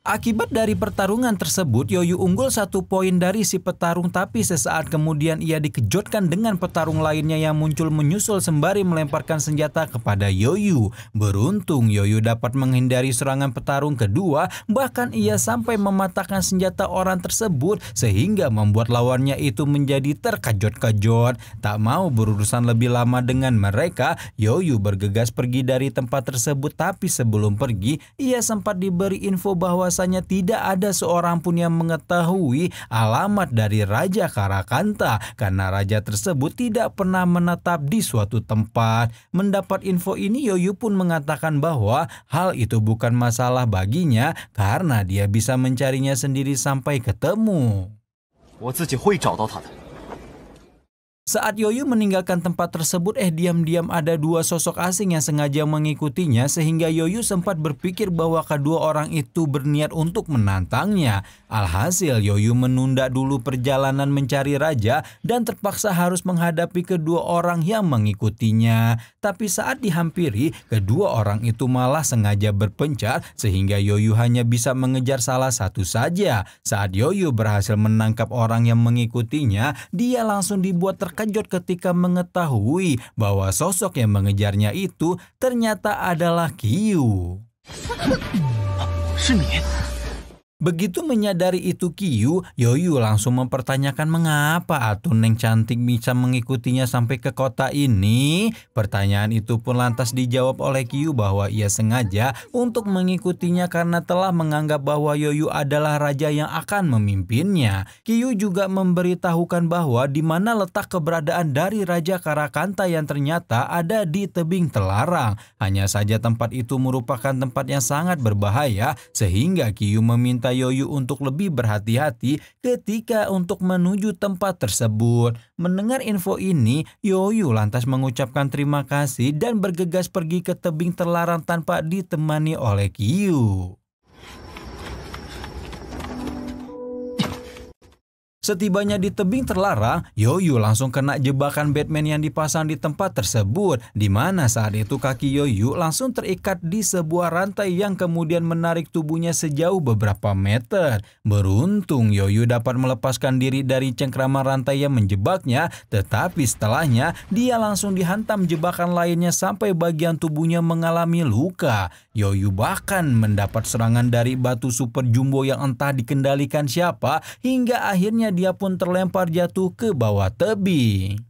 Akibat dari pertarungan tersebut, Yoyu unggul satu poin dari si petarung tapi sesaat kemudian ia dikejutkan dengan petarung lainnya yang muncul menyusul sembari melemparkan senjata kepada Yoyu. Beruntung Yoyu dapat menghindari serangan petarung kedua, bahkan ia sampai mematahkan senjata orang tersebut sehingga membuat lawannya itu menjadi terkejut-kejut. Tak mau berurusan lebih lama dengan mereka, Yoyu bergegas pergi dari tempat tersebut tapi sebelum pergi, ia sempat diberi info bahwa bahwasanya tidak ada seorang pun yang mengetahui alamat dari Raja Karakanta karena raja tersebut tidak pernah menetap di suatu tempat. Mendapat info ini Yoyu pun mengatakan bahwa hal itu bukan masalah baginya karena dia bisa mencarinya sendiri sampai ketemu. 我自己会找到他的。saat Yoyu meninggalkan tempat tersebut, eh diam-diam ada dua sosok asing yang sengaja mengikutinya sehingga Yoyu sempat berpikir bahwa kedua orang itu berniat untuk menantangnya. Alhasil, Yoyu menunda dulu perjalanan mencari raja dan terpaksa harus menghadapi kedua orang yang mengikutinya. Tapi saat dihampiri, kedua orang itu malah sengaja berpencar sehingga Yoyu hanya bisa mengejar salah satu saja. Saat Yoyu berhasil menangkap orang yang mengikutinya, dia langsung dibuat ter terkejut ketika mengetahui bahwa sosok yang mengejarnya itu ternyata adalah Kiyu. Begitu menyadari itu Kiyu, Yoyu langsung mempertanyakan mengapa Atun Neng Cantik bisa mengikutinya sampai ke kota ini. Pertanyaan itu pun lantas dijawab oleh Kiyu bahwa ia sengaja untuk mengikutinya karena telah menganggap bahwa Yoyu adalah raja yang akan memimpinnya. Kiyu juga memberitahukan bahwa di mana letak keberadaan dari Raja Karakanta yang ternyata ada di tebing telarang. Hanya saja tempat itu merupakan tempat yang sangat berbahaya sehingga Kiyu meminta Yoyu untuk lebih berhati-hati ketika untuk menuju tempat tersebut. Mendengar info ini, Yoyu lantas mengucapkan terima kasih dan bergegas pergi ke tebing terlarang tanpa ditemani oleh Kiyu. Setibanya di tebing terlarang, Yoyu langsung kena jebakan Batman yang dipasang di tempat tersebut, di mana saat itu kaki Yoyu langsung terikat di sebuah rantai yang kemudian menarik tubuhnya sejauh beberapa meter. Beruntung Yoyu dapat melepaskan diri dari cengkraman rantai yang menjebaknya, tetapi setelahnya dia langsung dihantam jebakan lainnya sampai bagian tubuhnya mengalami luka. Yoyu bahkan mendapat serangan dari batu super jumbo yang entah dikendalikan siapa hingga akhirnya dia pun terlempar jatuh ke bawah tebing.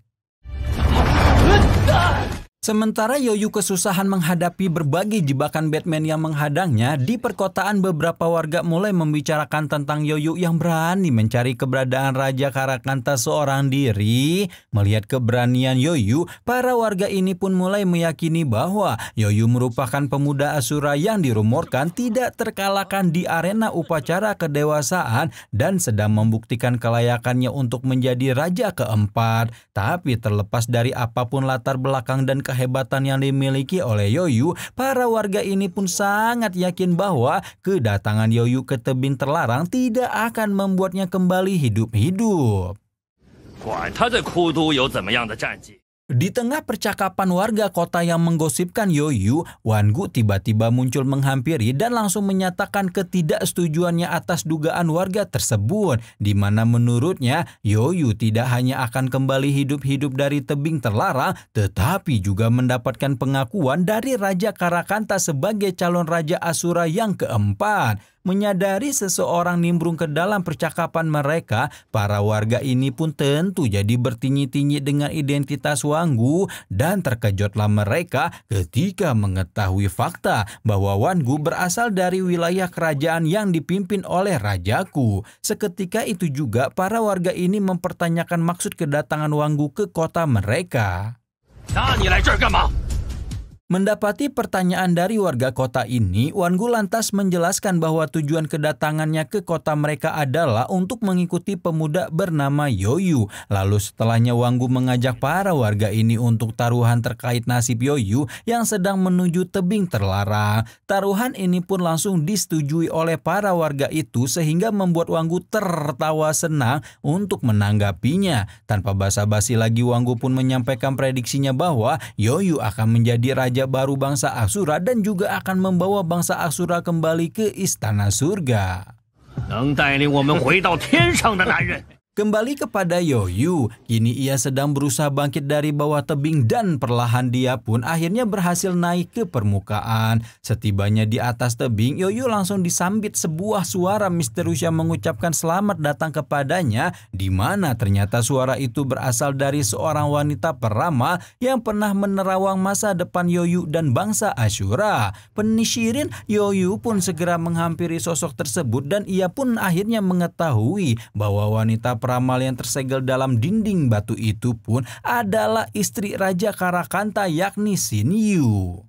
Sementara Yoyu kesusahan menghadapi berbagai jebakan Batman yang menghadangnya, di perkotaan beberapa warga mulai membicarakan tentang Yoyu yang berani mencari keberadaan Raja Karakanta seorang diri. Melihat keberanian Yoyu, para warga ini pun mulai meyakini bahwa Yoyu merupakan pemuda Asura yang dirumorkan tidak terkalahkan di arena upacara kedewasaan dan sedang membuktikan kelayakannya untuk menjadi Raja keempat. Tapi terlepas dari apapun latar belakang dan ke kehebatan yang dimiliki oleh Yoyu, para warga ini pun sangat yakin bahwa kedatangan Yoyu ke tebing terlarang tidak akan membuatnya kembali hidup-hidup. Di tengah percakapan warga kota yang menggosipkan Yoyu, Wan Gu tiba-tiba muncul menghampiri dan langsung menyatakan ketidaksetujuannya atas dugaan warga tersebut, di mana menurutnya Yoyu tidak hanya akan kembali hidup-hidup dari tebing terlarang, tetapi juga mendapatkan pengakuan dari Raja Karakanta sebagai calon Raja Asura yang keempat. Menyadari seseorang nimbrung ke dalam percakapan mereka, para warga ini pun tentu jadi bertinyi-tinyi dengan identitas Wanggu dan terkejutlah mereka ketika mengetahui fakta bahwa Wanggu berasal dari wilayah kerajaan yang dipimpin oleh rajaku. Seketika itu juga para warga ini mempertanyakan maksud kedatangan Wanggu ke kota mereka. 那你来这儿干嘛？Mendapati pertanyaan dari warga kota ini, Wan lantas menjelaskan bahwa tujuan kedatangannya ke kota mereka adalah untuk mengikuti pemuda bernama Yoyu. Lalu setelahnya Wanggu mengajak para warga ini untuk taruhan terkait nasib Yoyu yang sedang menuju tebing terlarang. Taruhan ini pun langsung disetujui oleh para warga itu sehingga membuat Wanggu tertawa senang untuk menanggapinya. Tanpa basa-basi lagi Wanggu pun menyampaikan prediksinya bahwa Yoyu akan menjadi raja raja baru bangsa Asura dan juga akan membawa bangsa Asura kembali ke istana surga. Kembali kepada Yoyu, kini ia sedang berusaha bangkit dari bawah tebing dan perlahan dia pun akhirnya berhasil naik ke permukaan. Setibanya di atas tebing, Yoyu langsung disambit sebuah suara misterius yang mengucapkan selamat datang kepadanya, di mana ternyata suara itu berasal dari seorang wanita peramal yang pernah menerawang masa depan Yoyu dan bangsa Asyura. Penisirin, Yoyu pun segera menghampiri sosok tersebut dan ia pun akhirnya mengetahui bahwa wanita peramal yang tersegel dalam dinding batu itu pun adalah istri Raja Karakanta yakni Sin Yu.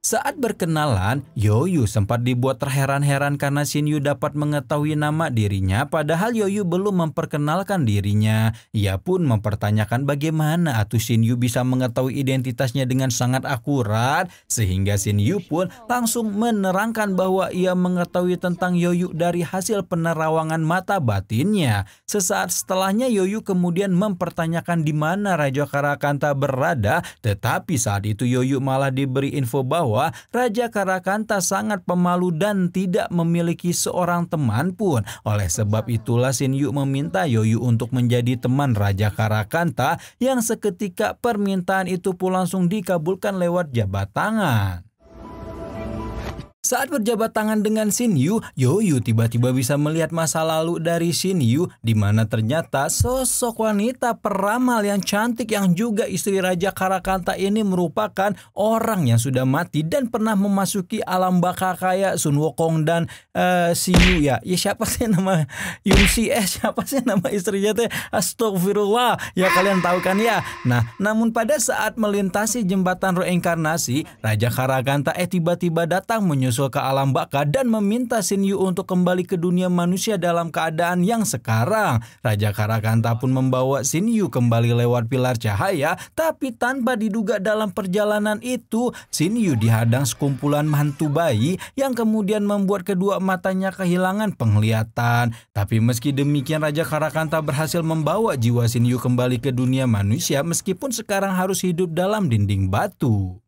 Saat berkenalan, Yoyu sempat dibuat terheran-heran karena Shin Yu dapat mengetahui nama dirinya padahal Yoyu belum memperkenalkan dirinya. Ia pun mempertanyakan bagaimana Atu Yu bisa mengetahui identitasnya dengan sangat akurat sehingga Shin Yu pun langsung menerangkan bahwa ia mengetahui tentang Yoyu dari hasil penerawangan mata batinnya. Sesaat setelahnya Yoyu kemudian mempertanyakan di mana Raja Karakanta berada tetapi saat itu Yoyu malah diberi info bahwa bahwa Raja Karakanta sangat pemalu dan tidak memiliki seorang teman pun. Oleh sebab itulah Yu meminta Yoyu untuk menjadi teman Raja Karakanta yang seketika permintaan itu pun langsung dikabulkan lewat jabat tangan. Saat berjabat tangan dengan Shin Yu, Yo Yoyu tiba-tiba bisa melihat masa lalu dari Shin Yu di mana ternyata sosok wanita peramal yang cantik yang juga istri Raja Karakanta ini merupakan orang yang sudah mati dan pernah memasuki alam baka kaya Sun Wokong dan uh, eh, si Yu ya. Ya siapa sih nama Yun Si eh siapa sih nama istrinya teh? Astagfirullah. Ya kalian tahu kan ya. Nah, namun pada saat melintasi jembatan reinkarnasi, Raja Karakanta eh tiba-tiba datang menyusul menyusul ke alam baka dan meminta Shin Yu untuk kembali ke dunia manusia dalam keadaan yang sekarang. Raja Karakanta pun membawa Shin Yu kembali lewat pilar cahaya, tapi tanpa diduga dalam perjalanan itu, Shin Yu dihadang sekumpulan hantu bayi yang kemudian membuat kedua matanya kehilangan penglihatan. Tapi meski demikian Raja Karakanta berhasil membawa jiwa Shin Yu kembali ke dunia manusia meskipun sekarang harus hidup dalam dinding batu.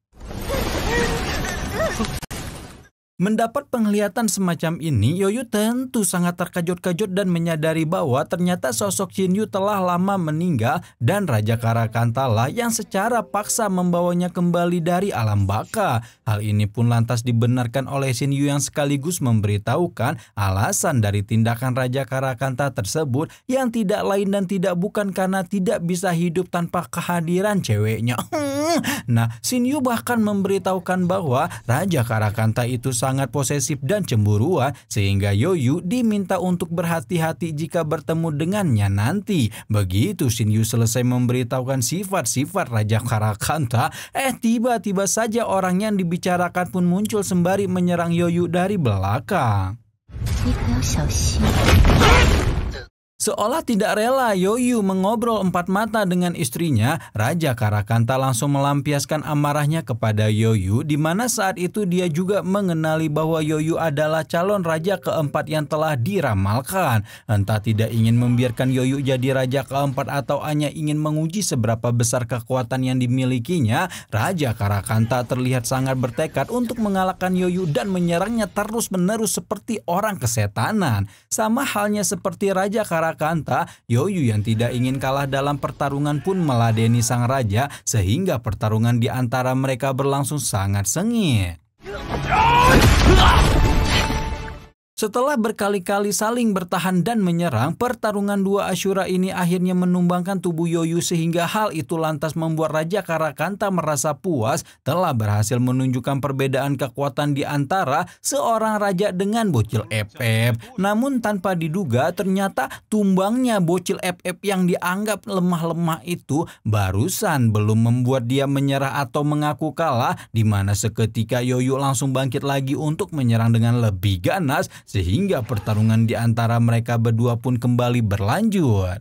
Mendapat penglihatan semacam ini, Yoyu tentu sangat terkejut-kejut dan menyadari bahwa ternyata sosok Shin Yu telah lama meninggal dan Raja Karakantala yang secara paksa membawanya kembali dari alam baka. Hal ini pun lantas dibenarkan oleh Shin Yu yang sekaligus memberitahukan alasan dari tindakan Raja Karakanta tersebut yang tidak lain dan tidak bukan karena tidak bisa hidup tanpa kehadiran ceweknya. nah, Shin Yu bahkan memberitahukan bahwa Raja Karakanta itu sangat sangat posesif dan cemburuan sehingga Yoyu diminta untuk berhati-hati jika bertemu dengannya nanti. Begitu Shin Yu selesai memberitahukan sifat-sifat Raja Karakanta, eh tiba-tiba saja orang yang dibicarakan pun muncul sembari menyerang Yoyu dari belakang. Seolah tidak rela Yoyu mengobrol empat mata dengan istrinya, Raja Karakanta langsung melampiaskan amarahnya kepada Yoyu di mana saat itu dia juga mengenali bahwa Yoyu adalah calon raja keempat yang telah diramalkan. Entah tidak ingin membiarkan Yoyu jadi raja keempat atau hanya ingin menguji seberapa besar kekuatan yang dimilikinya, Raja Karakanta terlihat sangat bertekad untuk mengalahkan Yoyu dan menyerangnya terus-menerus seperti orang kesetanan. Sama halnya seperti Raja Karakanta Rakanta, Yoyu yang tidak ingin kalah dalam pertarungan pun meladeni sang raja sehingga pertarungan di antara mereka berlangsung sangat sengit. Setelah berkali-kali saling bertahan dan menyerang, pertarungan dua Asyura ini akhirnya menumbangkan tubuh Yoyu sehingga hal itu lantas membuat Raja Karakanta merasa puas telah berhasil menunjukkan perbedaan kekuatan di antara seorang raja dengan bocil FF. Namun tanpa diduga ternyata tumbangnya bocil FF yang dianggap lemah-lemah itu barusan belum membuat dia menyerah atau mengaku kalah di mana seketika Yoyu langsung bangkit lagi untuk menyerang dengan lebih ganas sehingga pertarungan di antara mereka berdua pun kembali berlanjut.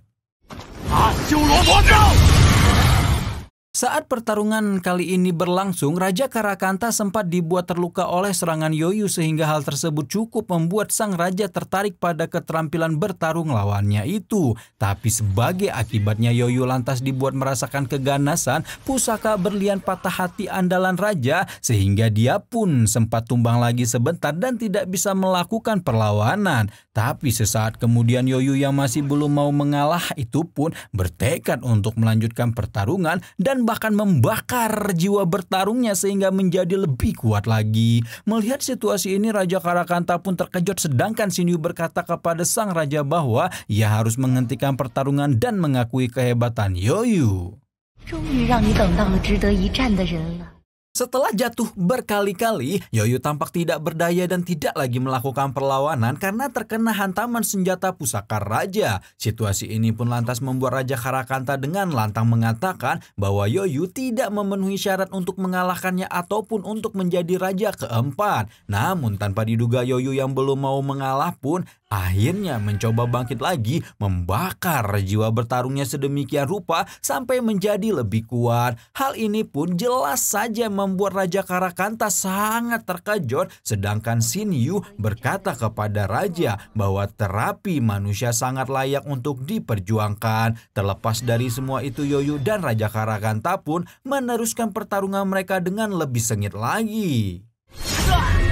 Saat pertarungan kali ini berlangsung, Raja Karakanta sempat dibuat terluka oleh serangan Yoyu sehingga hal tersebut cukup membuat sang raja tertarik pada keterampilan bertarung lawannya itu. Tapi sebagai akibatnya Yoyu lantas dibuat merasakan keganasan pusaka berlian patah hati andalan raja sehingga dia pun sempat tumbang lagi sebentar dan tidak bisa melakukan perlawanan. Tapi sesaat kemudian Yoyu yang masih belum mau mengalah itu pun bertekad untuk melanjutkan pertarungan dan bahkan membakar jiwa bertarungnya sehingga menjadi lebih kuat lagi. Melihat situasi ini Raja Karakanta pun terkejut sedangkan Sinyu berkata kepada sang raja bahwa ia harus menghentikan pertarungan dan mengakui kehebatan Yoyu. 终于让你等到了值得一战的人了。setelah jatuh berkali-kali, Yoyu tampak tidak berdaya dan tidak lagi melakukan perlawanan karena terkena hantaman senjata pusaka raja. Situasi ini pun lantas membuat Raja Karakanta dengan lantang mengatakan bahwa Yoyu tidak memenuhi syarat untuk mengalahkannya ataupun untuk menjadi raja keempat. Namun tanpa diduga Yoyu yang belum mau mengalah pun Akhirnya mencoba bangkit lagi, membakar jiwa bertarungnya sedemikian rupa sampai menjadi lebih kuat. Hal ini pun jelas saja membuat Raja Karakanta sangat terkejut, sedangkan Yu berkata kepada Raja bahwa terapi manusia sangat layak untuk diperjuangkan. Terlepas dari semua itu Yoyu dan Raja Karakanta pun meneruskan pertarungan mereka dengan lebih sengit lagi. Ah!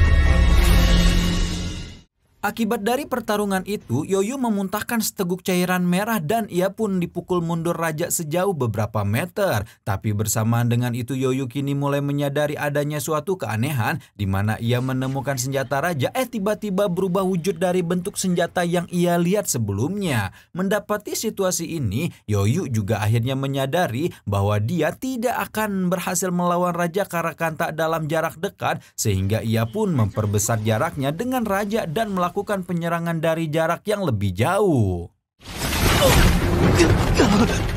Akibat dari pertarungan itu, Yoyu memuntahkan seteguk cairan merah dan ia pun dipukul mundur raja sejauh beberapa meter. Tapi bersamaan dengan itu Yoyu kini mulai menyadari adanya suatu keanehan di mana ia menemukan senjata raja eh tiba-tiba berubah wujud dari bentuk senjata yang ia lihat sebelumnya. Mendapati situasi ini, Yoyu juga akhirnya menyadari bahwa dia tidak akan berhasil melawan raja Karakanta dalam jarak dekat sehingga ia pun memperbesar jaraknya dengan raja dan melakukan melakukan penyerangan dari jarak yang lebih jauh. Oh, ya, ya, ya.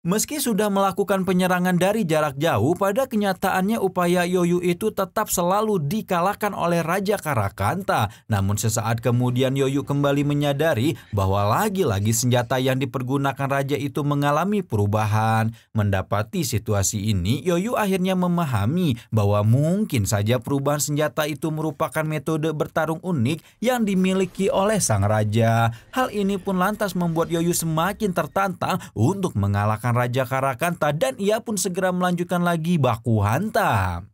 Meski sudah melakukan penyerangan dari jarak jauh, pada kenyataannya upaya Yoyu itu tetap selalu dikalahkan oleh Raja Karakanta. Namun sesaat kemudian Yoyu kembali menyadari bahwa lagi-lagi senjata yang dipergunakan Raja itu mengalami perubahan. Mendapati situasi ini, Yoyu akhirnya memahami bahwa mungkin saja perubahan senjata itu merupakan metode bertarung unik yang dimiliki oleh Sang Raja. Hal ini pun lantas membuat Yoyu semakin tertantang untuk mengalahkan mengalahkan Raja Karakanta dan ia pun segera melanjutkan lagi baku hantam.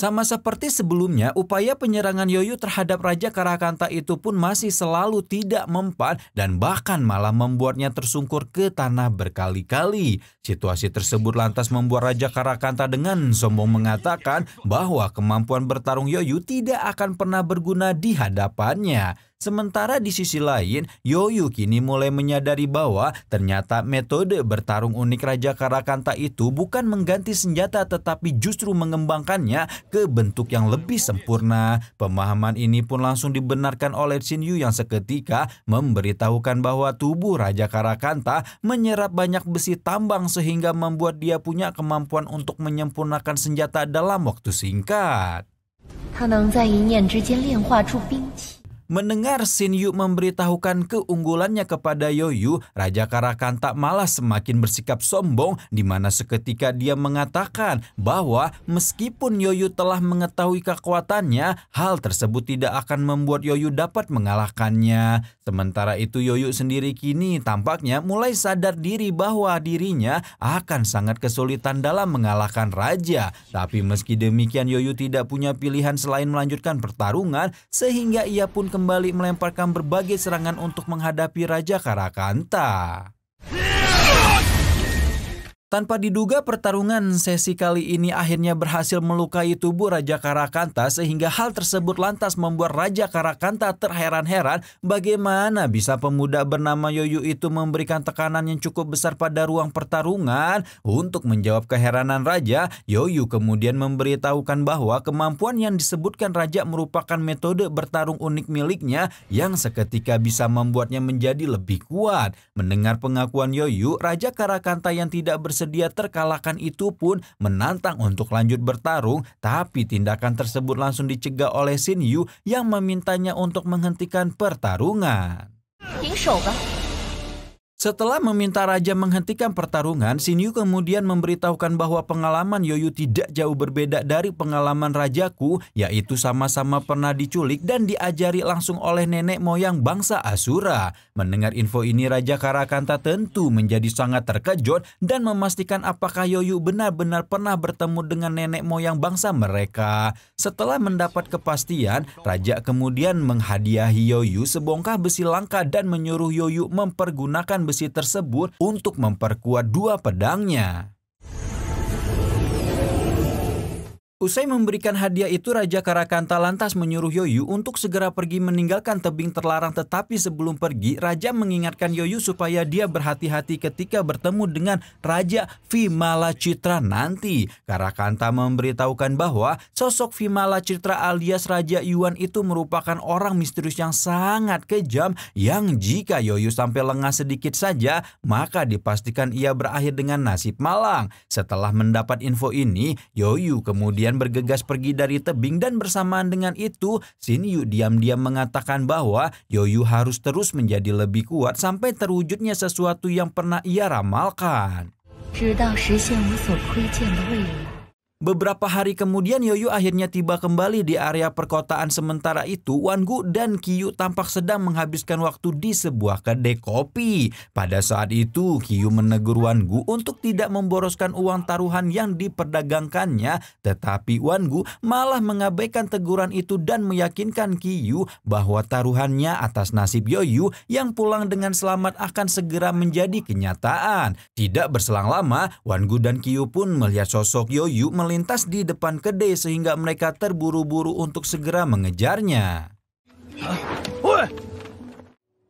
Sama seperti sebelumnya, upaya penyerangan Yoyu terhadap Raja Karakanta itu pun masih selalu tidak mempan dan bahkan malah membuatnya tersungkur ke tanah berkali-kali. Situasi tersebut lantas membuat Raja Karakanta dengan sombong mengatakan bahwa kemampuan bertarung Yoyu tidak akan pernah berguna di hadapannya. Sementara di sisi lain, Yoyu kini mulai menyadari bahwa ternyata metode bertarung unik Raja Karakanta itu bukan mengganti senjata tetapi justru mengembangkannya ke bentuk yang lebih sempurna. Pemahaman ini pun langsung dibenarkan oleh Shin Yu yang seketika memberitahukan bahwa tubuh Raja Karakanta menyerap banyak besi tambang sehingga membuat dia punya kemampuan untuk menyempurnakan senjata dalam waktu singkat. 他能在一念之间炼化出兵器。Mendengar Sin Yu memberitahukan keunggulannya kepada Yoyu, Raja Karakan tak malah semakin bersikap sombong di mana seketika dia mengatakan bahwa meskipun Yoyu telah mengetahui kekuatannya, hal tersebut tidak akan membuat Yoyu dapat mengalahkannya. Sementara itu Yoyu sendiri kini tampaknya mulai sadar diri bahwa dirinya akan sangat kesulitan dalam mengalahkan Raja. Tapi meski demikian Yoyu tidak punya pilihan selain melanjutkan pertarungan sehingga ia pun ke kembali melemparkan berbagai serangan untuk menghadapi Raja Karakanta. Tanpa diduga pertarungan sesi kali ini akhirnya berhasil melukai tubuh Raja Karakanta sehingga hal tersebut lantas membuat Raja Karakanta terheran-heran bagaimana bisa pemuda bernama Yoyu itu memberikan tekanan yang cukup besar pada ruang pertarungan. Untuk menjawab keheranan Raja, Yoyu kemudian memberitahukan bahwa kemampuan yang disebutkan Raja merupakan metode bertarung unik miliknya yang seketika bisa membuatnya menjadi lebih kuat. Mendengar pengakuan Yoyu, Raja Karakanta yang tidak bersih Sedia terkalahkan itu pun menantang untuk lanjut bertarung, tapi tindakan tersebut langsung dicegah oleh Shin Yu yang memintanya untuk menghentikan pertarungan. Setelah meminta raja menghentikan pertarungan, Sinyu kemudian memberitahukan bahwa pengalaman Yoyu tidak jauh berbeda dari pengalaman rajaku, yaitu sama-sama pernah diculik dan diajari langsung oleh nenek moyang bangsa Asura. Mendengar info ini, Raja Karakanta tentu menjadi sangat terkejut dan memastikan apakah Yoyu benar-benar pernah bertemu dengan nenek moyang bangsa mereka. Setelah mendapat kepastian, Raja kemudian menghadiahi Yoyu sebongkah besi langka dan menyuruh Yoyu mempergunakan besi tersebut untuk memperkuat dua pedangnya. Usai memberikan hadiah itu, Raja Karakanta lantas menyuruh Yoyu untuk segera pergi meninggalkan tebing terlarang. Tetapi sebelum pergi, Raja mengingatkan Yoyu supaya dia berhati-hati ketika bertemu dengan Raja Vimala Citra nanti. Karakanta memberitahukan bahwa sosok Vimala Citra alias Raja Yuan itu merupakan orang misterius yang sangat kejam yang jika Yoyu sampai lengah sedikit saja, maka dipastikan ia berakhir dengan nasib malang. Setelah mendapat info ini, Yoyu kemudian kemudian bergegas pergi dari tebing dan bersamaan dengan itu, Shin Yu diam-diam mengatakan bahwa Yoyu harus terus menjadi lebih kuat sampai terwujudnya sesuatu yang pernah ia ramalkan. 直到实现我所窥见的未来。Beberapa hari kemudian Yoyu akhirnya tiba kembali di area perkotaan sementara itu Wangu dan Kiyu tampak sedang menghabiskan waktu di sebuah kedai kopi. Pada saat itu Kiyu menegur Wangu untuk tidak memboroskan uang taruhan yang diperdagangkannya tetapi Wangu malah mengabaikan teguran itu dan meyakinkan Kiyu bahwa taruhannya atas nasib Yoyu yang pulang dengan selamat akan segera menjadi kenyataan. Tidak berselang lama Wangu dan Kiyu pun melihat sosok Yoyu melintas di depan kedai sehingga mereka terburu-buru untuk segera mengejarnya. Huh?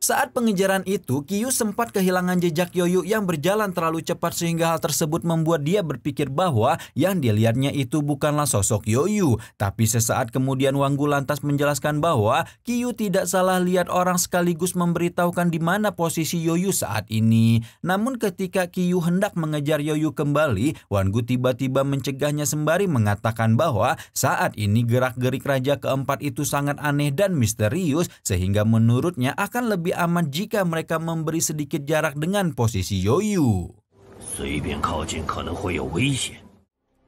Saat pengejaran itu, Kiyu sempat kehilangan jejak Yoyu yang berjalan terlalu cepat sehingga hal tersebut membuat dia berpikir bahwa yang dilihatnya itu bukanlah sosok Yoyu. Tapi sesaat kemudian Wanggu lantas menjelaskan bahwa Kiyu tidak salah lihat orang sekaligus memberitahukan di mana posisi Yoyu saat ini. Namun ketika Kiyu hendak mengejar Yoyu kembali, Wanggu tiba-tiba mencegahnya sembari mengatakan bahwa saat ini gerak-gerik raja keempat itu sangat aneh dan misterius sehingga menurutnya akan lebih lebih aman jika mereka memberi sedikit jarak dengan posisi Yoyu. 随便靠近可能会有危险。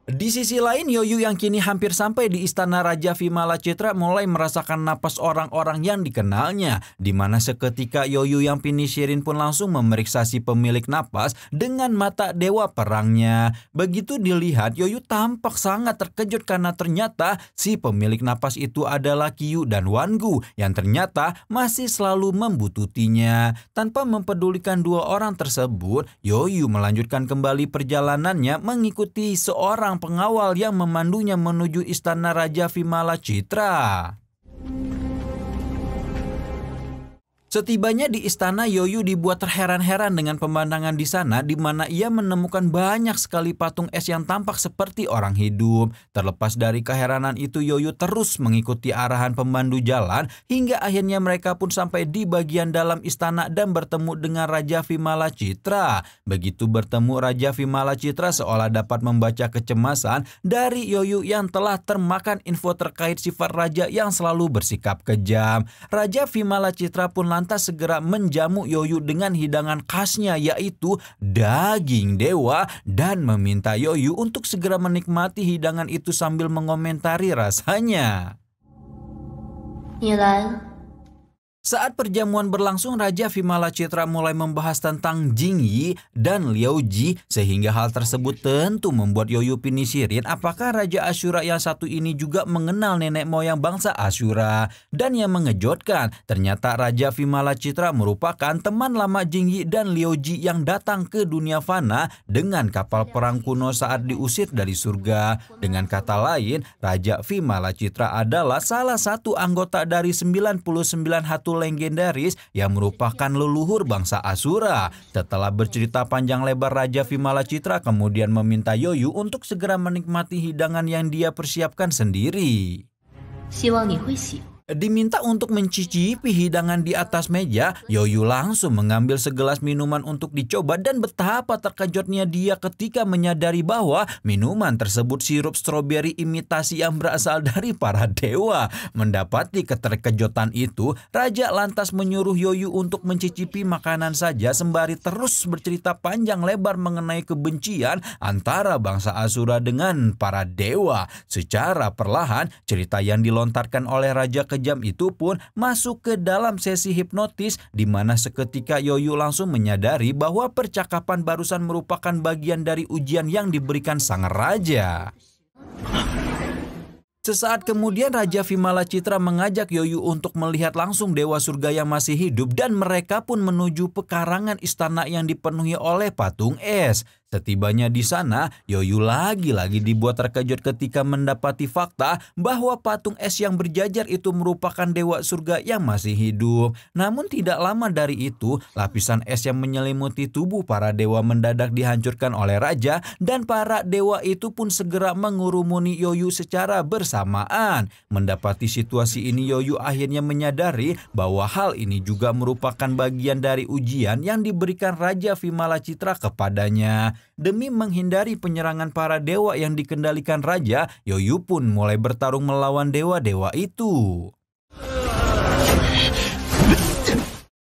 di sisi lain, Yoyu yang kini hampir sampai di istana Raja Vimala Citra mulai merasakan napas orang-orang yang dikenalnya, di mana seketika Yoyu yang Pinishirin pun langsung memeriksa si pemilik napas dengan mata dewa perangnya. Begitu dilihat, Yoyu tampak sangat terkejut karena ternyata si pemilik napas itu adalah Kiyu dan Wangu yang ternyata masih selalu membututinya. Tanpa mempedulikan dua orang tersebut, Yoyu melanjutkan kembali perjalanannya mengikuti seorang seorang pengawal yang memandunya menuju istana Raja Vimala Citra. Setibanya di istana, Yoyu dibuat terheran-heran dengan pemandangan di sana di mana ia menemukan banyak sekali patung es yang tampak seperti orang hidup. Terlepas dari keheranan itu, Yoyu terus mengikuti arahan pemandu jalan hingga akhirnya mereka pun sampai di bagian dalam istana dan bertemu dengan Raja Vimala Citra. Begitu bertemu Raja Vimala Citra seolah dapat membaca kecemasan dari Yoyu yang telah termakan info terkait sifat raja yang selalu bersikap kejam. Raja Vimala Citra pun lantas lantas segera menjamu Yoyu dengan hidangan khasnya yaitu daging dewa dan meminta Yoyu untuk segera menikmati hidangan itu sambil mengomentari rasanya. 你来 iya kan? Saat perjamuan berlangsung, Raja Vimala Citra mulai membahas tentang Jing Yi dan Liu Ji, sehingga hal tersebut tentu membuat Yoyu Pinisirin apakah Raja Asyura yang satu ini juga mengenal nenek moyang bangsa Asyura. Dan yang mengejutkan, ternyata Raja Vimala Citra merupakan teman lama Jing Yi dan Liu Ji yang datang ke dunia fana dengan kapal perang kuno saat diusir dari surga. Dengan kata lain, Raja Vimala Citra adalah salah satu anggota dari 99 Hatu legendaris yang merupakan leluhur bangsa Asura. Setelah bercerita panjang lebar Raja Vimala Citra kemudian meminta Yoyu untuk segera menikmati hidangan yang dia persiapkan sendiri. 希望你会喜欢。Diminta untuk mencicipi hidangan di atas meja, Yoyu langsung mengambil segelas minuman untuk dicoba dan betapa terkejutnya dia ketika menyadari bahwa minuman tersebut sirup stroberi imitasi yang berasal dari para dewa. Mendapati keterkejutan itu, Raja lantas menyuruh Yoyu untuk mencicipi makanan saja sembari terus bercerita panjang lebar mengenai kebencian antara bangsa Asura dengan para dewa. Secara perlahan, cerita yang dilontarkan oleh Raja ke jam itu pun masuk ke dalam sesi hipnotis di mana seketika Yoyu langsung menyadari bahwa percakapan barusan merupakan bagian dari ujian yang diberikan sang raja. Sesaat kemudian Raja Vimala Citra mengajak Yoyu untuk melihat langsung Dewa Surga yang masih hidup dan mereka pun menuju pekarangan istana yang dipenuhi oleh patung es. Setibanya di sana, Yoyu lagi-lagi dibuat terkejut ketika mendapati fakta bahwa patung es yang berjajar itu merupakan dewa surga yang masih hidup. Namun tidak lama dari itu, lapisan es yang menyelimuti tubuh para dewa mendadak dihancurkan oleh raja dan para dewa itu pun segera mengurumuni Yoyu secara bersamaan. Mendapati situasi ini, Yoyu akhirnya menyadari bahwa hal ini juga merupakan bagian dari ujian yang diberikan Raja Vimala Citra kepadanya. Demi menghindari penyerangan para dewa yang dikendalikan raja, Yoyu pun mulai bertarung melawan dewa-dewa itu.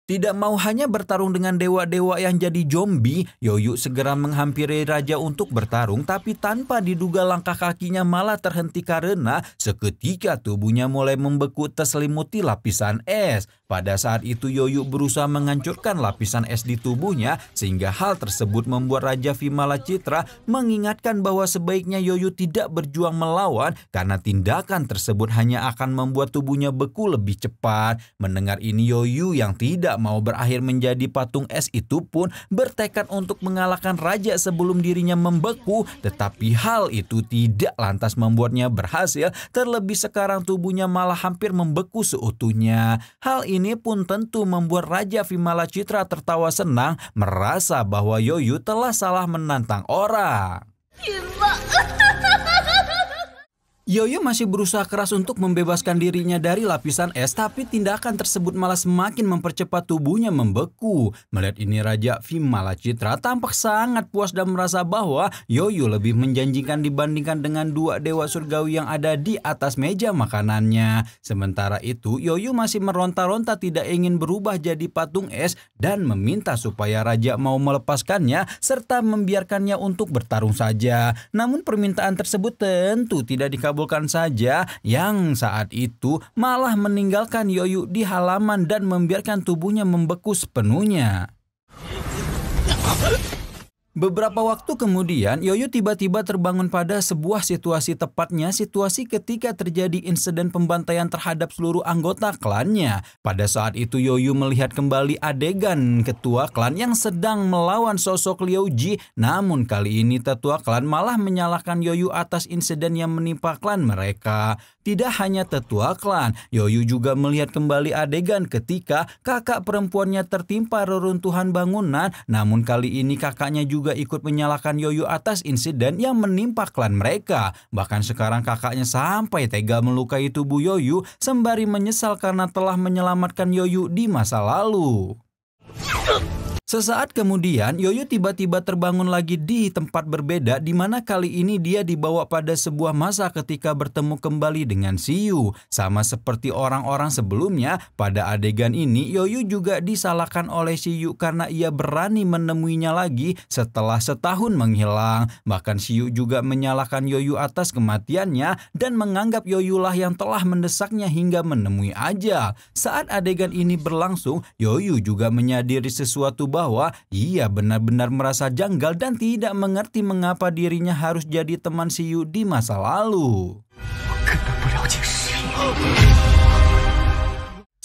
Tidak mau hanya bertarung dengan dewa-dewa yang jadi zombie, Yoyu segera menghampiri raja untuk bertarung tapi tanpa diduga langkah kakinya malah terhenti karena seketika tubuhnya mulai membeku terselimuti lapisan es. Pada saat itu Yoyu berusaha menghancurkan lapisan es di tubuhnya sehingga hal tersebut membuat Raja Vimala Citra mengingatkan bahwa sebaiknya Yoyu tidak berjuang melawan karena tindakan tersebut hanya akan membuat tubuhnya beku lebih cepat. Mendengar ini Yoyu yang tidak mau berakhir menjadi patung es itu pun bertekad untuk mengalahkan raja sebelum dirinya membeku tetapi hal itu tidak lantas membuatnya berhasil terlebih sekarang tubuhnya malah hampir membeku seutuhnya. Hal ini ini pun tentu membuat Raja Vimala Citra tertawa senang merasa bahwa Yoyu telah salah menantang orang. Iya, Yoyo masih berusaha keras untuk membebaskan dirinya dari lapisan es, tapi tindakan tersebut malah semakin mempercepat tubuhnya membeku. Melihat ini Raja Vimala Citra tampak sangat puas dan merasa bahwa Yoyo lebih menjanjikan dibandingkan dengan dua dewa surgawi yang ada di atas meja makanannya. Sementara itu, Yoyo masih meronta-ronta tidak ingin berubah jadi patung es dan meminta supaya Raja mau melepaskannya serta membiarkannya untuk bertarung saja. Namun permintaan tersebut tentu tidak dikabulkan dikabulkan saja yang saat itu malah meninggalkan Yoyu di halaman dan membiarkan tubuhnya membeku sepenuhnya. Beberapa waktu kemudian, Yoyo tiba-tiba terbangun pada sebuah situasi tepatnya situasi ketika terjadi insiden pembantaian terhadap seluruh anggota klannya. Pada saat itu Yoyo melihat kembali adegan ketua klan yang sedang melawan sosok Liu Ji, namun kali ini tetua klan malah menyalahkan Yoyo atas insiden yang menimpa klan mereka. Tidak hanya tetua klan, Yoyu juga melihat kembali adegan ketika kakak perempuannya tertimpa reruntuhan bangunan, namun kali ini kakaknya juga ikut menyalahkan Yoyu atas insiden yang menimpa klan mereka. Bahkan sekarang kakaknya sampai tega melukai tubuh Yoyu sembari menyesal karena telah menyelamatkan Yoyu di masa lalu. Sesaat kemudian, Yoyo tiba-tiba terbangun lagi di tempat berbeda di mana kali ini dia dibawa pada sebuah masa ketika bertemu kembali dengan Siu. Sama seperti orang-orang sebelumnya, pada adegan ini Yoyo juga disalahkan oleh Siu karena ia berani menemuinya lagi setelah setahun menghilang. Bahkan Siu juga menyalahkan Yoyo atas kematiannya dan menganggap lah yang telah mendesaknya hingga menemui aja Saat adegan ini berlangsung, Yoyo juga menyadari sesuatu bahwa ia benar-benar merasa janggal dan tidak mengerti mengapa dirinya harus jadi teman si Yu di masa lalu.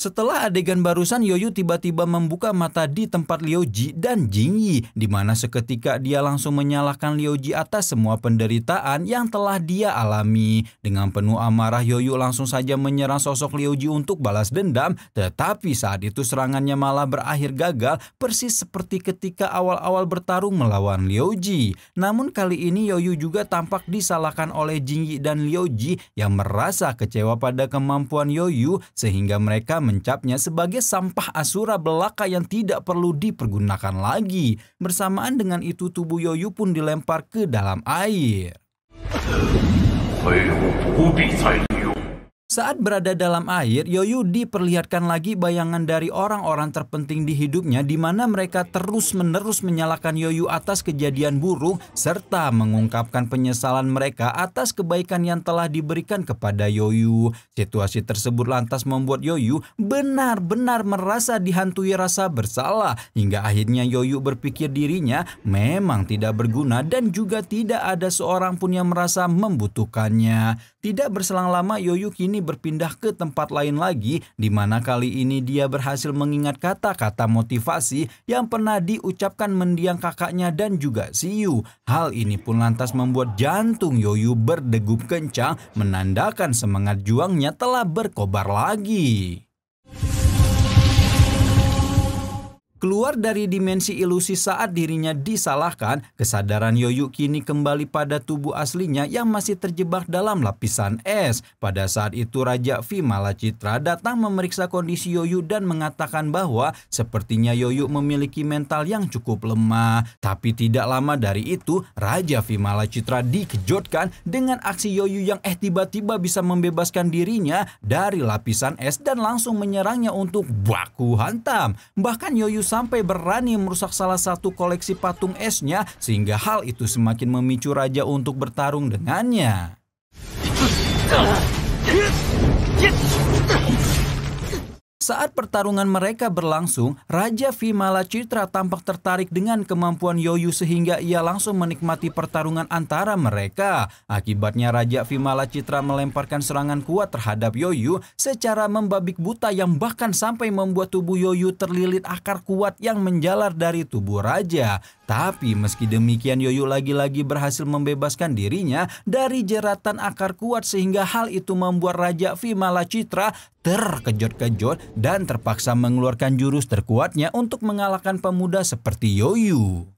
Setelah adegan barusan, Yoyu tiba-tiba membuka mata di tempat Lioji dan Jingyi, di mana seketika dia langsung menyalahkan Lioji atas semua penderitaan yang telah dia alami. Dengan penuh amarah, Yoyu langsung saja menyerang sosok Lioji untuk balas dendam, tetapi saat itu serangannya malah berakhir gagal, persis seperti ketika awal-awal bertarung melawan Lioji. Namun kali ini Yoyu juga tampak disalahkan oleh Jingyi dan Lioji yang merasa kecewa pada kemampuan Yoyu sehingga mereka mencapnya sebagai sampah asura belaka yang tidak perlu dipergunakan lagi. Bersamaan dengan itu tubuh Yoyu pun dilempar ke dalam air. Saat berada dalam air, Yoyu diperlihatkan lagi bayangan dari orang-orang terpenting di hidupnya di mana mereka terus-menerus menyalahkan Yoyu atas kejadian buruk serta mengungkapkan penyesalan mereka atas kebaikan yang telah diberikan kepada Yoyu. Situasi tersebut lantas membuat Yoyu benar-benar merasa dihantui rasa bersalah hingga akhirnya Yoyu berpikir dirinya memang tidak berguna dan juga tidak ada seorang pun yang merasa membutuhkannya. Tidak berselang lama Yoyu kini ini berpindah ke tempat lain lagi, di mana kali ini dia berhasil mengingat kata-kata motivasi yang pernah diucapkan mendiang kakaknya dan juga si Yu. Hal ini pun lantas membuat jantung Yoyu berdegup kencang, menandakan semangat juangnya telah berkobar lagi. Keluar dari dimensi ilusi saat dirinya disalahkan, kesadaran Yoyu kini kembali pada tubuh aslinya yang masih terjebak dalam lapisan es. Pada saat itu Raja Vimala Citra datang memeriksa kondisi Yoyu dan mengatakan bahwa sepertinya Yoyu memiliki mental yang cukup lemah. Tapi tidak lama dari itu, Raja Vimala Citra dikejutkan dengan aksi Yoyu yang eh tiba-tiba bisa membebaskan dirinya dari lapisan es dan langsung menyerangnya untuk baku hantam. Bahkan Yoyu sampai berani merusak salah satu koleksi patung esnya sehingga hal itu semakin memicu raja untuk bertarung dengannya. Saat pertarungan mereka berlangsung, Raja Vimala Citra tampak tertarik dengan kemampuan Yoyu sehingga ia langsung menikmati pertarungan antara mereka. Akibatnya Raja Vimala Citra melemparkan serangan kuat terhadap Yoyu secara membabik buta yang bahkan sampai membuat tubuh Yoyu terlilit akar kuat yang menjalar dari tubuh Raja. Tapi meski demikian Yoyo lagi-lagi berhasil membebaskan dirinya dari jeratan akar kuat sehingga hal itu membuat Raja Vimala Citra terkejut-kejut dan terpaksa mengeluarkan jurus terkuatnya untuk mengalahkan pemuda seperti Yoyo.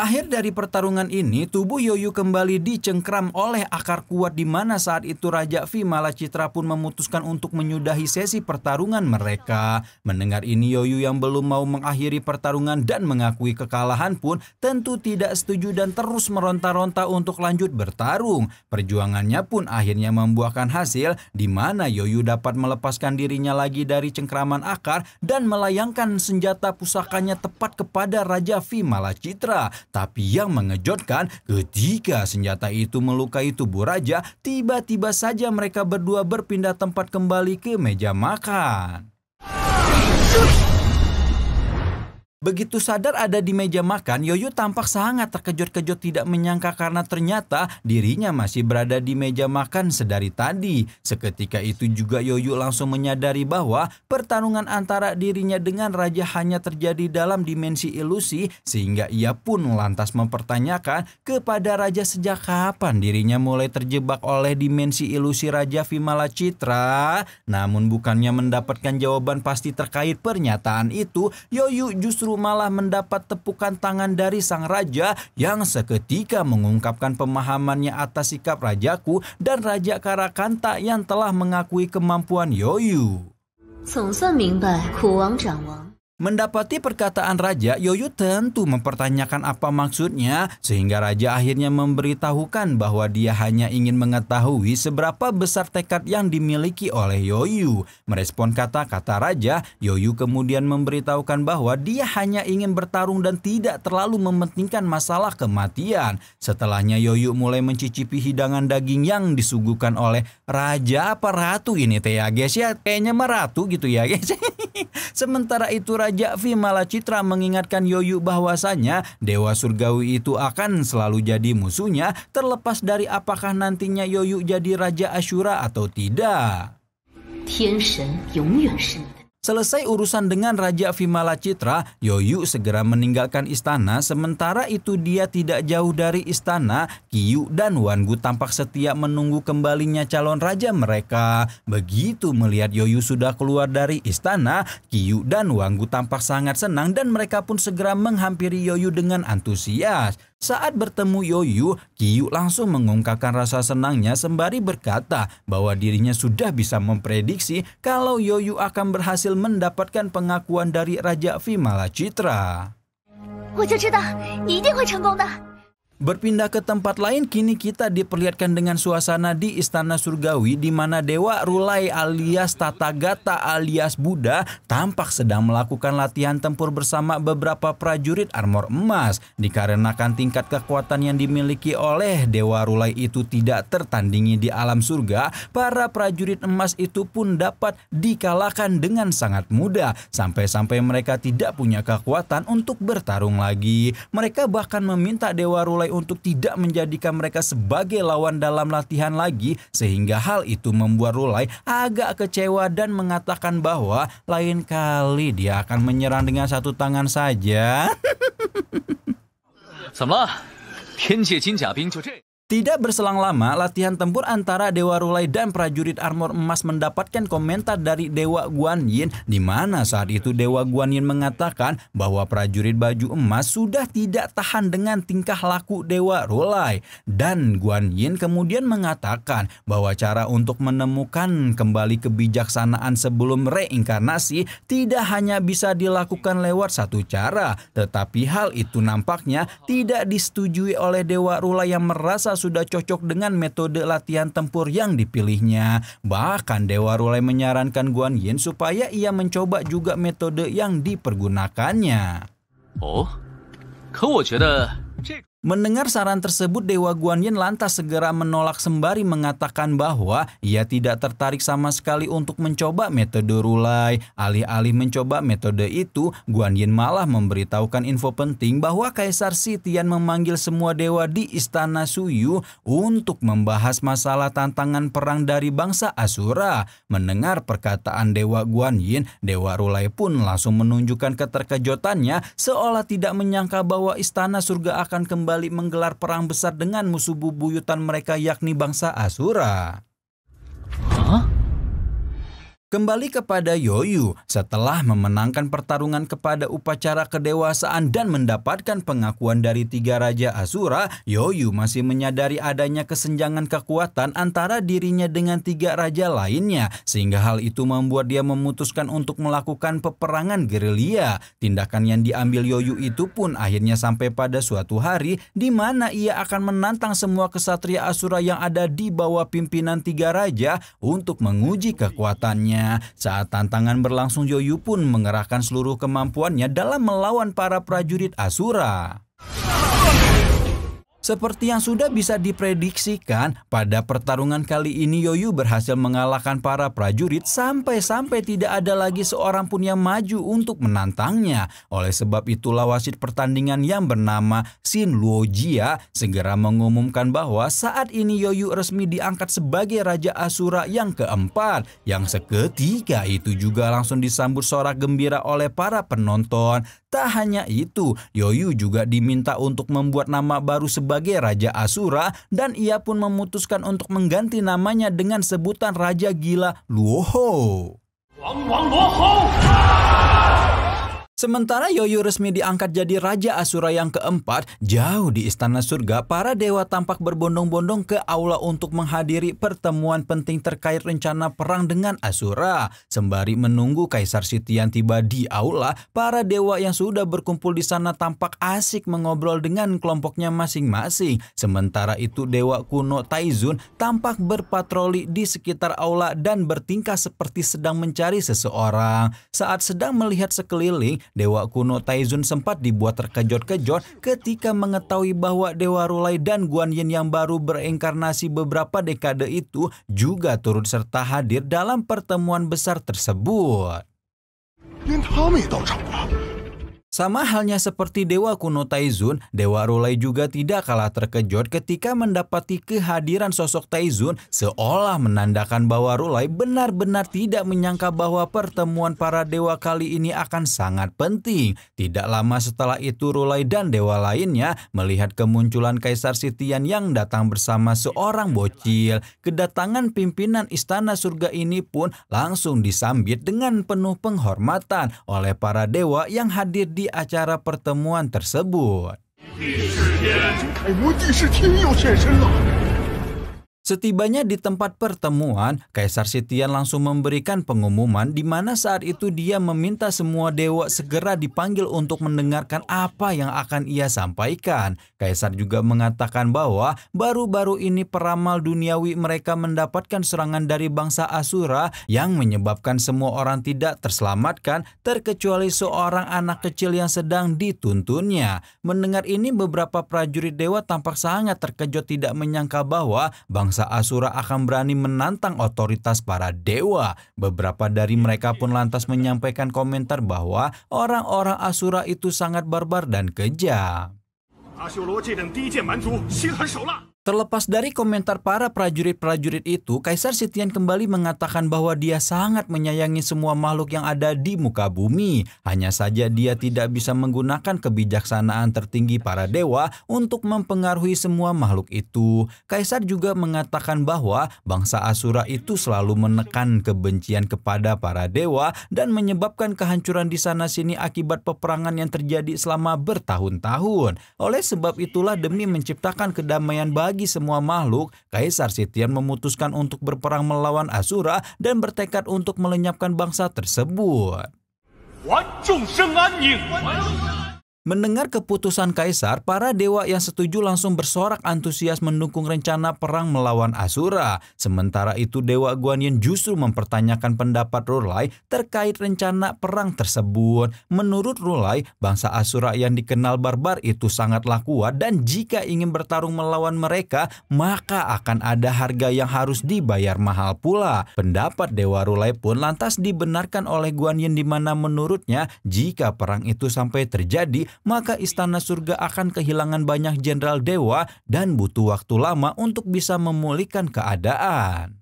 Akhir dari pertarungan ini, tubuh Yoyu kembali dicengkram oleh akar kuat di mana saat itu Raja V Citra pun memutuskan untuk menyudahi sesi pertarungan mereka. Mendengar ini Yoyu yang belum mau mengakhiri pertarungan dan mengakui kekalahan pun tentu tidak setuju dan terus meronta-ronta untuk lanjut bertarung. Perjuangannya pun akhirnya membuahkan hasil di mana Yoyu dapat melepaskan dirinya lagi dari cengkraman akar dan melayangkan senjata pusakanya tepat kepada Raja V Citra. Tapi yang mengejutkan ketika senjata itu melukai tubuh raja, tiba-tiba saja mereka berdua berpindah tempat kembali ke meja makan. Begitu sadar ada di meja makan, Yoyo tampak sangat terkejut-kejut tidak menyangka karena ternyata dirinya masih berada di meja makan sedari tadi. Seketika itu juga Yoyo langsung menyadari bahwa pertarungan antara dirinya dengan raja hanya terjadi dalam dimensi ilusi sehingga ia pun lantas mempertanyakan kepada raja sejak kapan dirinya mulai terjebak oleh dimensi ilusi raja Vimala Citra. Namun bukannya mendapatkan jawaban pasti terkait pernyataan itu, Yoyo justru justru malah mendapat tepukan tangan dari sang raja yang seketika mengungkapkan pemahamannya atas sikap rajaku dan raja Karakanta yang telah mengakui kemampuan Yoyu. 总算明白，苦王长王。Mendapati perkataan raja, Yoyu tentu mempertanyakan apa maksudnya, sehingga raja akhirnya memberitahukan bahwa dia hanya ingin mengetahui seberapa besar tekad yang dimiliki oleh Yoyu. Merespon kata-kata raja, Yoyu kemudian memberitahukan bahwa dia hanya ingin bertarung dan tidak terlalu mementingkan masalah kematian. Setelahnya Yoyu mulai mencicipi hidangan daging yang disuguhkan oleh raja apa ratu ini teh ya guys ya kayaknya meratu gitu ya guys. Sementara itu raja Pak Ja'fi Malacitra mengingatkan Yoyu bahwasanya Dewa Surgawi itu akan selalu jadi musuhnya terlepas dari apakah nantinya Yoyu jadi Raja Asyura atau tidak. 天神永远是你的。Selesai urusan dengan Raja Vimala Citra, Yoyu segera meninggalkan istana. Sementara itu dia tidak jauh dari istana, Kiyu dan Wangu tampak setia menunggu kembalinya calon raja mereka. Begitu melihat Yoyu sudah keluar dari istana, Kiyu dan Wangu tampak sangat senang dan mereka pun segera menghampiri Yoyu dengan antusias. Saat bertemu Yoyu, Kiyu langsung mengungkapkan rasa senangnya sembari berkata bahwa dirinya sudah bisa memprediksi kalau Yoyu akan berhasil mendapatkan pengakuan dari Raja Vimala Citra. 我就知道你一定会成功的。Berpindah ke tempat lain, kini kita diperlihatkan dengan suasana di Istana Surgawi di mana Dewa Rulai alias Tata Gata alias Buddha tampak sedang melakukan latihan tempur bersama beberapa prajurit armor emas dikarenakan tingkat kekuatan yang dimiliki oleh Dewa Rulai itu tidak tertandingi di alam surga, para prajurit emas itu pun dapat dikalahkan dengan sangat mudah sampai-sampai mereka tidak punya kekuatan untuk bertarung lagi. Mereka bahkan meminta Dewa Rulai untuk tidak menjadikan mereka sebagai lawan dalam latihan lagi sehingga hal itu membuat Rulai agak kecewa dan mengatakan bahwa lain kali dia akan menyerang dengan satu tangan saja. 怎么了？天界金甲兵就这。Tidak berselang lama, latihan tempur antara Dewa Rulai dan prajurit armor emas mendapatkan komentar dari Dewa Guan Yin, di mana saat itu Dewa Guan Yin mengatakan bahwa prajurit baju emas sudah tidak tahan dengan tingkah laku Dewa Rulai. Dan Guan Yin kemudian mengatakan bahwa cara untuk menemukan kembali kebijaksanaan sebelum reinkarnasi tidak hanya bisa dilakukan lewat satu cara, tetapi hal itu nampaknya tidak disetujui oleh Dewa Rulai yang merasa sudah cocok dengan metode latihan tempur yang dipilihnya. Bahkan Dewa Rulai menyarankan Guan Yin supaya ia mencoba juga metode yang dipergunakannya. Oh, 可我觉得 Mendengar saran tersebut, Dewa Guan Yin lantas segera menolak sembari mengatakan bahwa ia tidak tertarik sama sekali untuk mencoba metode Rulai. Alih-alih mencoba metode itu, Guan Yin malah memberitahukan info penting bahwa Kaisar Sitian memanggil semua dewa di Istana Suyu untuk membahas masalah tantangan perang dari bangsa Asura. Mendengar perkataan Dewa Guan Yin, Dewa Rulai pun langsung menunjukkan keterkejutannya seolah tidak menyangka bahwa Istana Surga akan kembali kembali menggelar perang besar dengan musuh bubuyutan mereka yakni bangsa Asura. Huh? kembali kepada Yoyu setelah memenangkan pertarungan kepada upacara kedewasaan dan mendapatkan pengakuan dari tiga raja Asura, Yoyu masih menyadari adanya kesenjangan kekuatan antara dirinya dengan tiga raja lainnya, sehingga hal itu membuat dia memutuskan untuk melakukan peperangan gerilya. Tindakan yang diambil Yoyu itu pun akhirnya sampai pada suatu hari di mana ia akan menantang semua kesatria Asura yang ada di bawah pimpinan tiga raja untuk menguji kekuatannya. Akhirnya, saat tantangan berlangsung Yoyu pun mengerahkan seluruh kemampuannya dalam melawan para prajurit Asura. Seperti yang sudah bisa diprediksikan, pada pertarungan kali ini Yoyu berhasil mengalahkan para prajurit sampai-sampai tidak ada lagi seorang pun yang maju untuk menantangnya. Oleh sebab itulah wasit pertandingan yang bernama Shin Luojia segera mengumumkan bahwa saat ini Yoyu resmi diangkat sebagai Raja Asura yang keempat. Yang seketika itu juga langsung disambut sorak gembira oleh para penonton Tak hanya itu, Yoyu juga diminta untuk membuat nama baru sebagai Raja Asura dan ia pun memutuskan untuk mengganti namanya dengan sebutan Raja Gila Luoho. Wang Wang Luoho! Sementara Yoyu resmi diangkat jadi Raja Asura yang keempat, jauh di istana surga, para dewa tampak berbondong-bondong ke aula untuk menghadiri pertemuan penting terkait rencana perang dengan Asura. Sembari menunggu Kaisar Sitian tiba di aula, para dewa yang sudah berkumpul di sana tampak asik mengobrol dengan kelompoknya masing-masing. Sementara itu dewa kuno Taizun tampak berpatroli di sekitar aula dan bertingkah seperti sedang mencari seseorang. Saat sedang melihat sekeliling, Dewa kuno Taizun sempat dibuat terkejut-kejut ketika mengetahui bahwa Dewa Rulai dan Guan Yin yang baru berinkarnasi beberapa dekade itu juga turut serta hadir dalam pertemuan besar tersebut. Sama halnya seperti Dewa kuno Taizun, Dewa Rulai juga tidak kalah terkejut ketika mendapati kehadiran sosok Taizun seolah menandakan bahwa Rulai benar-benar tidak menyangka bahwa pertemuan para dewa kali ini akan sangat penting. Tidak lama setelah itu Rulai dan dewa lainnya melihat kemunculan Kaisar Sitian yang datang bersama seorang bocil. Kedatangan pimpinan istana surga ini pun langsung disambit dengan penuh penghormatan oleh para dewa yang hadir di di acara pertemuan tersebut. Setibanya di tempat pertemuan, Kaisar Sitian langsung memberikan pengumuman di mana saat itu dia meminta semua dewa segera dipanggil untuk mendengarkan apa yang akan ia sampaikan. Kaisar juga mengatakan bahwa baru-baru ini peramal duniawi mereka mendapatkan serangan dari bangsa Asura yang menyebabkan semua orang tidak terselamatkan terkecuali seorang anak kecil yang sedang dituntunnya. Mendengar ini beberapa prajurit dewa tampak sangat terkejut tidak menyangka bahwa bangsa bangsa Asura akan berani menantang otoritas para dewa. Beberapa dari mereka pun lantas menyampaikan komentar bahwa orang-orang Asura itu sangat barbar dan kejam. Terlepas dari komentar para prajurit-prajurit itu, Kaisar Sitian kembali mengatakan bahwa dia sangat menyayangi semua makhluk yang ada di muka bumi. Hanya saja dia tidak bisa menggunakan kebijaksanaan tertinggi para dewa untuk mempengaruhi semua makhluk itu. Kaisar juga mengatakan bahwa bangsa Asura itu selalu menekan kebencian kepada para dewa dan menyebabkan kehancuran di sana-sini akibat peperangan yang terjadi selama bertahun-tahun. Oleh sebab itulah demi menciptakan kedamaian baru bagi semua makhluk, Kaisar Sitian memutuskan untuk berperang melawan Asura dan bertekad untuk melenyapkan bangsa tersebut. Mendengar keputusan kaisar, para dewa yang setuju langsung bersorak antusias mendukung rencana perang melawan Asura. Sementara itu dewa Guan Yin justru mempertanyakan pendapat Rulai terkait rencana perang tersebut. Menurut Rulai, bangsa Asura yang dikenal barbar itu sangatlah kuat dan jika ingin bertarung melawan mereka, maka akan ada harga yang harus dibayar mahal pula. Pendapat dewa Rulai pun lantas dibenarkan oleh Guan Yin di mana menurutnya jika perang itu sampai terjadi maka istana surga akan kehilangan banyak jenderal dewa dan butuh waktu lama untuk bisa memulihkan keadaan.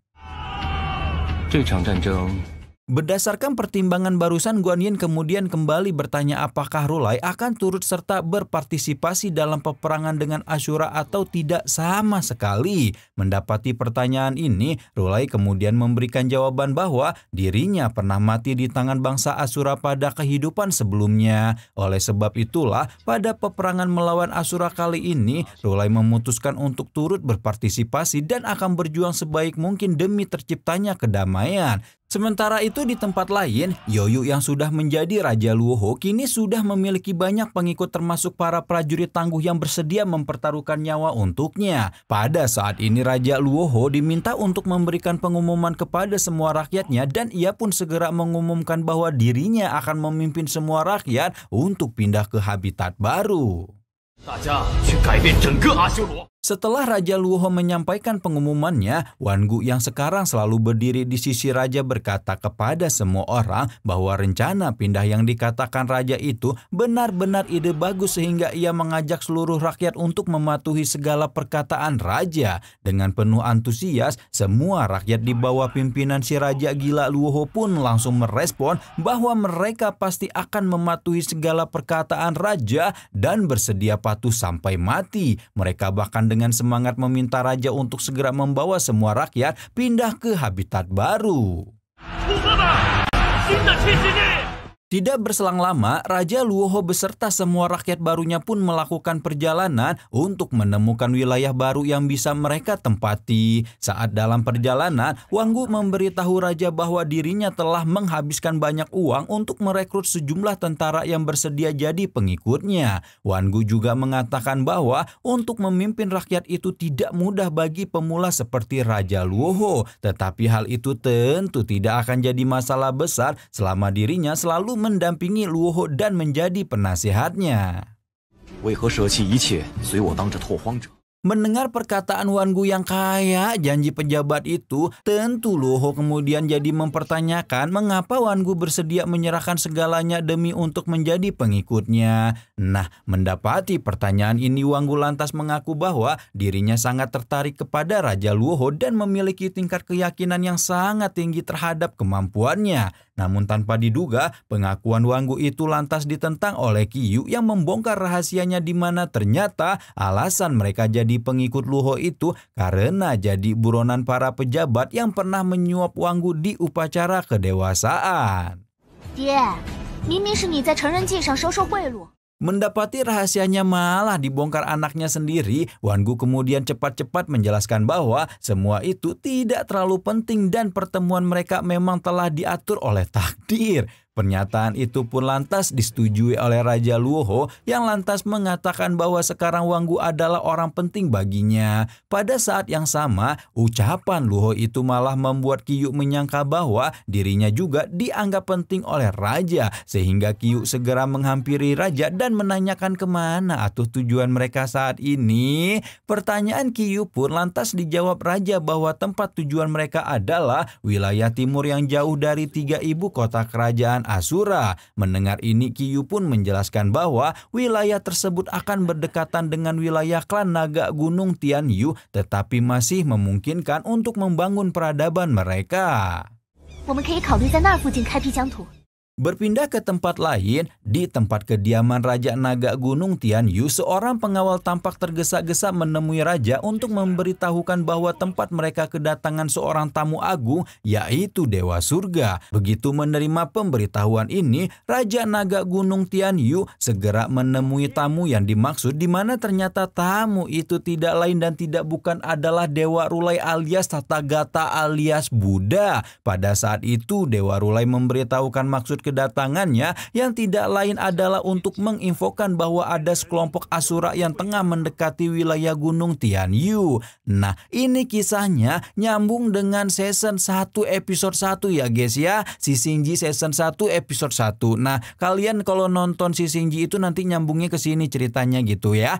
Berdasarkan pertimbangan barusan, Guan Yin kemudian kembali bertanya apakah Rulai akan turut serta berpartisipasi dalam peperangan dengan Asyura atau tidak sama sekali. Mendapati pertanyaan ini, Rulai kemudian memberikan jawaban bahwa dirinya pernah mati di tangan bangsa Asura pada kehidupan sebelumnya. Oleh sebab itulah, pada peperangan melawan Asura kali ini, Rulai memutuskan untuk turut berpartisipasi dan akan berjuang sebaik mungkin demi terciptanya kedamaian. Sementara itu di tempat lain, Yoyu yang sudah menjadi Raja Luoho kini sudah memiliki banyak pengikut termasuk para prajurit tangguh yang bersedia mempertaruhkan nyawa untuknya. Pada saat ini Raja Luoho diminta untuk memberikan pengumuman kepada semua rakyatnya dan ia pun segera mengumumkan bahwa dirinya akan memimpin semua rakyat untuk pindah ke habitat baru. Setelah Raja Luho menyampaikan pengumumannya, Wan Gu yang sekarang selalu berdiri di sisi raja berkata kepada semua orang bahwa rencana pindah yang dikatakan raja itu benar-benar ide bagus sehingga ia mengajak seluruh rakyat untuk mematuhi segala perkataan raja. Dengan penuh antusias, semua rakyat di bawah pimpinan si raja gila Luho pun langsung merespon bahwa mereka pasti akan mematuhi segala perkataan raja dan bersedia patuh sampai mati. Mereka bahkan dengan dengan semangat meminta raja untuk segera membawa semua rakyat pindah ke habitat baru. Tidak berselang lama, Raja Luoho beserta semua rakyat barunya pun melakukan perjalanan untuk menemukan wilayah baru yang bisa mereka tempati. Saat dalam perjalanan, Wanggu memberitahu Raja bahwa dirinya telah menghabiskan banyak uang untuk merekrut sejumlah tentara yang bersedia jadi pengikutnya. Wanggu juga mengatakan bahwa untuk memimpin rakyat itu tidak mudah bagi pemula seperti Raja Luoho, tetapi hal itu tentu tidak akan jadi masalah besar selama dirinya selalu mendampingi Luoho dan menjadi penasihatnya. Mendengar perkataan Wan Gu yang kaya janji pejabat itu, tentu Luoho kemudian jadi mempertanyakan mengapa Wan Gu bersedia menyerahkan segalanya demi untuk menjadi pengikutnya. Nah, mendapati pertanyaan ini Wan Gu lantas mengaku bahwa dirinya sangat tertarik kepada Raja Luoho dan memiliki tingkat keyakinan yang sangat tinggi terhadap kemampuannya. Namun tanpa diduga, pengakuan Wanggu itu lantas ditentang oleh Kiyu yang membongkar rahasianya di mana ternyata alasan mereka jadi pengikut Luho itu karena jadi buronan para pejabat yang pernah menyuap Wanggu di upacara kedewasaan. Mendapati rahasianya malah dibongkar anaknya sendiri, Wangu kemudian cepat-cepat menjelaskan bahwa semua itu tidak terlalu penting dan pertemuan mereka memang telah diatur oleh takdir. Pernyataan itu pun lantas disetujui oleh Raja Luoho yang lantas mengatakan bahwa sekarang Wanggu adalah orang penting baginya. Pada saat yang sama, ucapan Luoho itu malah membuat Kiyu menyangka bahwa dirinya juga dianggap penting oleh Raja. Sehingga Kiyu segera menghampiri Raja dan menanyakan kemana atau tujuan mereka saat ini. Pertanyaan Kiyu pun lantas dijawab Raja bahwa tempat tujuan mereka adalah wilayah timur yang jauh dari tiga ibu kota kerajaan Azura. Mendengar ini Kiyu pun menjelaskan bahwa wilayah tersebut akan berdekatan dengan wilayah klan naga Gunung Tianyu tetapi masih memungkinkan untuk membangun peradaban mereka. 我们可以考虑在那附近开辟疆土。Berpindah ke tempat lain, di tempat kediaman Raja Naga Gunung Tian Yu, seorang pengawal tampak tergesa-gesa menemui Raja untuk memberitahukan bahwa tempat mereka kedatangan seorang tamu agung, yaitu Dewa Surga. Begitu menerima pemberitahuan ini, Raja Naga Gunung Tian Yu segera menemui tamu yang dimaksud di mana ternyata tamu itu tidak lain dan tidak bukan adalah Dewa Rulai alias Tathagata alias Buddha. Pada saat itu, Dewa Rulai memberitahukan maksud kedatangannya yang tidak lain adalah untuk menginfokan bahwa ada sekelompok asura yang tengah mendekati wilayah Gunung Tianyu. Nah, ini kisahnya nyambung dengan season 1 episode 1 ya guys ya. Si Shinji season 1 episode 1. Nah, kalian kalau nonton si Shinji itu nanti nyambungnya ke sini ceritanya gitu ya.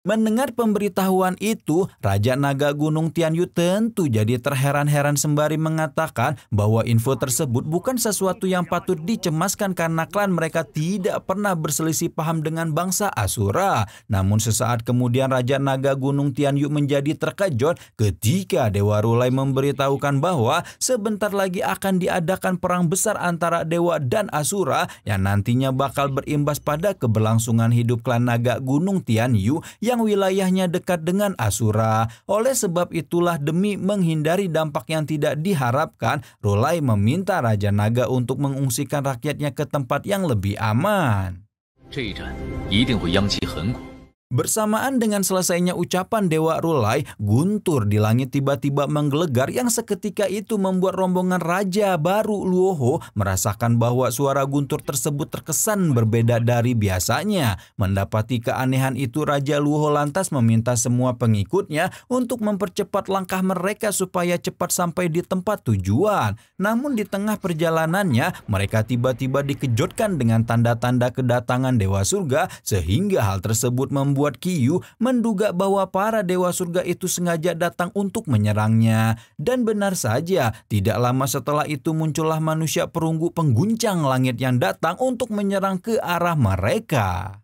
Mendengar pemberitahuan itu, Raja Naga Gunung Tianyu tentu jadi terheran-heran sembari mengatakan bahwa info tersebut bukan sesuatu yang patut dicemaskan karena klan mereka tidak pernah berselisih paham dengan bangsa Asura. Namun sesaat kemudian Raja Naga Gunung Tianyu menjadi terkejut ketika Dewa Rulai memberitahukan bahwa sebentar lagi akan diadakan perang besar antara Dewa dan Asura yang nantinya bakal berimbas pada keberlangsungan hidup klan Naga Gunung Tianyu yang wilayahnya dekat dengan Asura. Oleh sebab itulah demi menghindari dampak yang tidak diharapkan, rulai meminta Raja Naga untuk mengungsikan rakyatnya ke tempat yang lebih aman. Bersamaan dengan selesainya ucapan Dewa Rulai, guntur di langit tiba-tiba menggelegar yang seketika itu membuat rombongan Raja Baru Luoho merasakan bahwa suara guntur tersebut terkesan berbeda dari biasanya. Mendapati keanehan itu, Raja Luoho lantas meminta semua pengikutnya untuk mempercepat langkah mereka supaya cepat sampai di tempat tujuan. Namun di tengah perjalanannya, mereka tiba-tiba dikejutkan dengan tanda-tanda kedatangan Dewa Surga sehingga hal tersebut membuat membuat Kiyu menduga bahwa para dewa surga itu sengaja datang untuk menyerangnya. Dan benar saja, tidak lama setelah itu muncullah manusia perunggu pengguncang langit yang datang untuk menyerang ke arah mereka.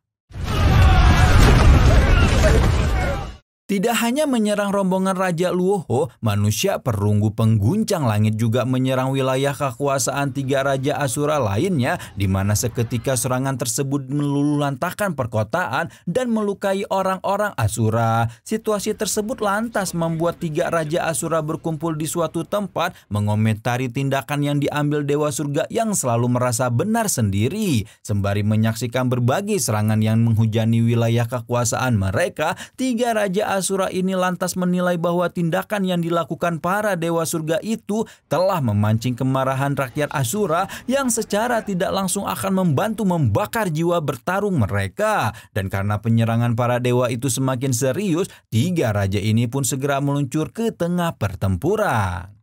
Tidak hanya menyerang rombongan Raja Luoho, manusia perunggu pengguncang langit juga menyerang wilayah kekuasaan tiga Raja Asura lainnya, di mana seketika serangan tersebut melululantakan perkotaan dan melukai orang-orang Asura. Situasi tersebut lantas membuat tiga Raja Asura berkumpul di suatu tempat mengomentari tindakan yang diambil Dewa Surga yang selalu merasa benar sendiri. Sembari menyaksikan berbagai serangan yang menghujani wilayah kekuasaan mereka, tiga Raja Asura Asura ini lantas menilai bahwa tindakan yang dilakukan para dewa surga itu telah memancing kemarahan rakyat Asura yang secara tidak langsung akan membantu membakar jiwa bertarung mereka. Dan karena penyerangan para dewa itu semakin serius, tiga raja ini pun segera meluncur ke tengah pertempuran.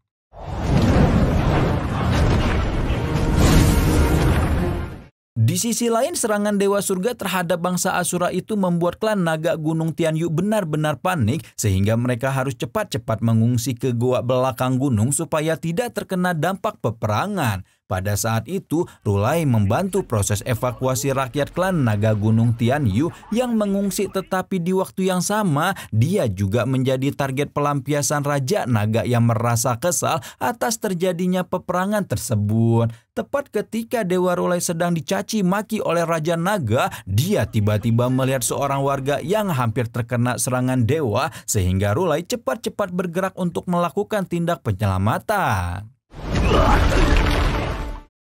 Di sisi lain, serangan Dewa Surga terhadap bangsa Asura itu membuat klan naga Gunung Tianyu benar-benar panik sehingga mereka harus cepat-cepat mengungsi ke goa belakang gunung supaya tidak terkena dampak peperangan. Pada saat itu, Rulai membantu proses evakuasi rakyat klan Naga Gunung Tianyu yang mengungsi tetapi di waktu yang sama, dia juga menjadi target pelampiasan Raja Naga yang merasa kesal atas terjadinya peperangan tersebut. Tepat ketika Dewa Rulai sedang dicaci maki oleh Raja Naga, dia tiba-tiba melihat seorang warga yang hampir terkena serangan dewa sehingga Rulai cepat-cepat bergerak untuk melakukan tindak penyelamatan.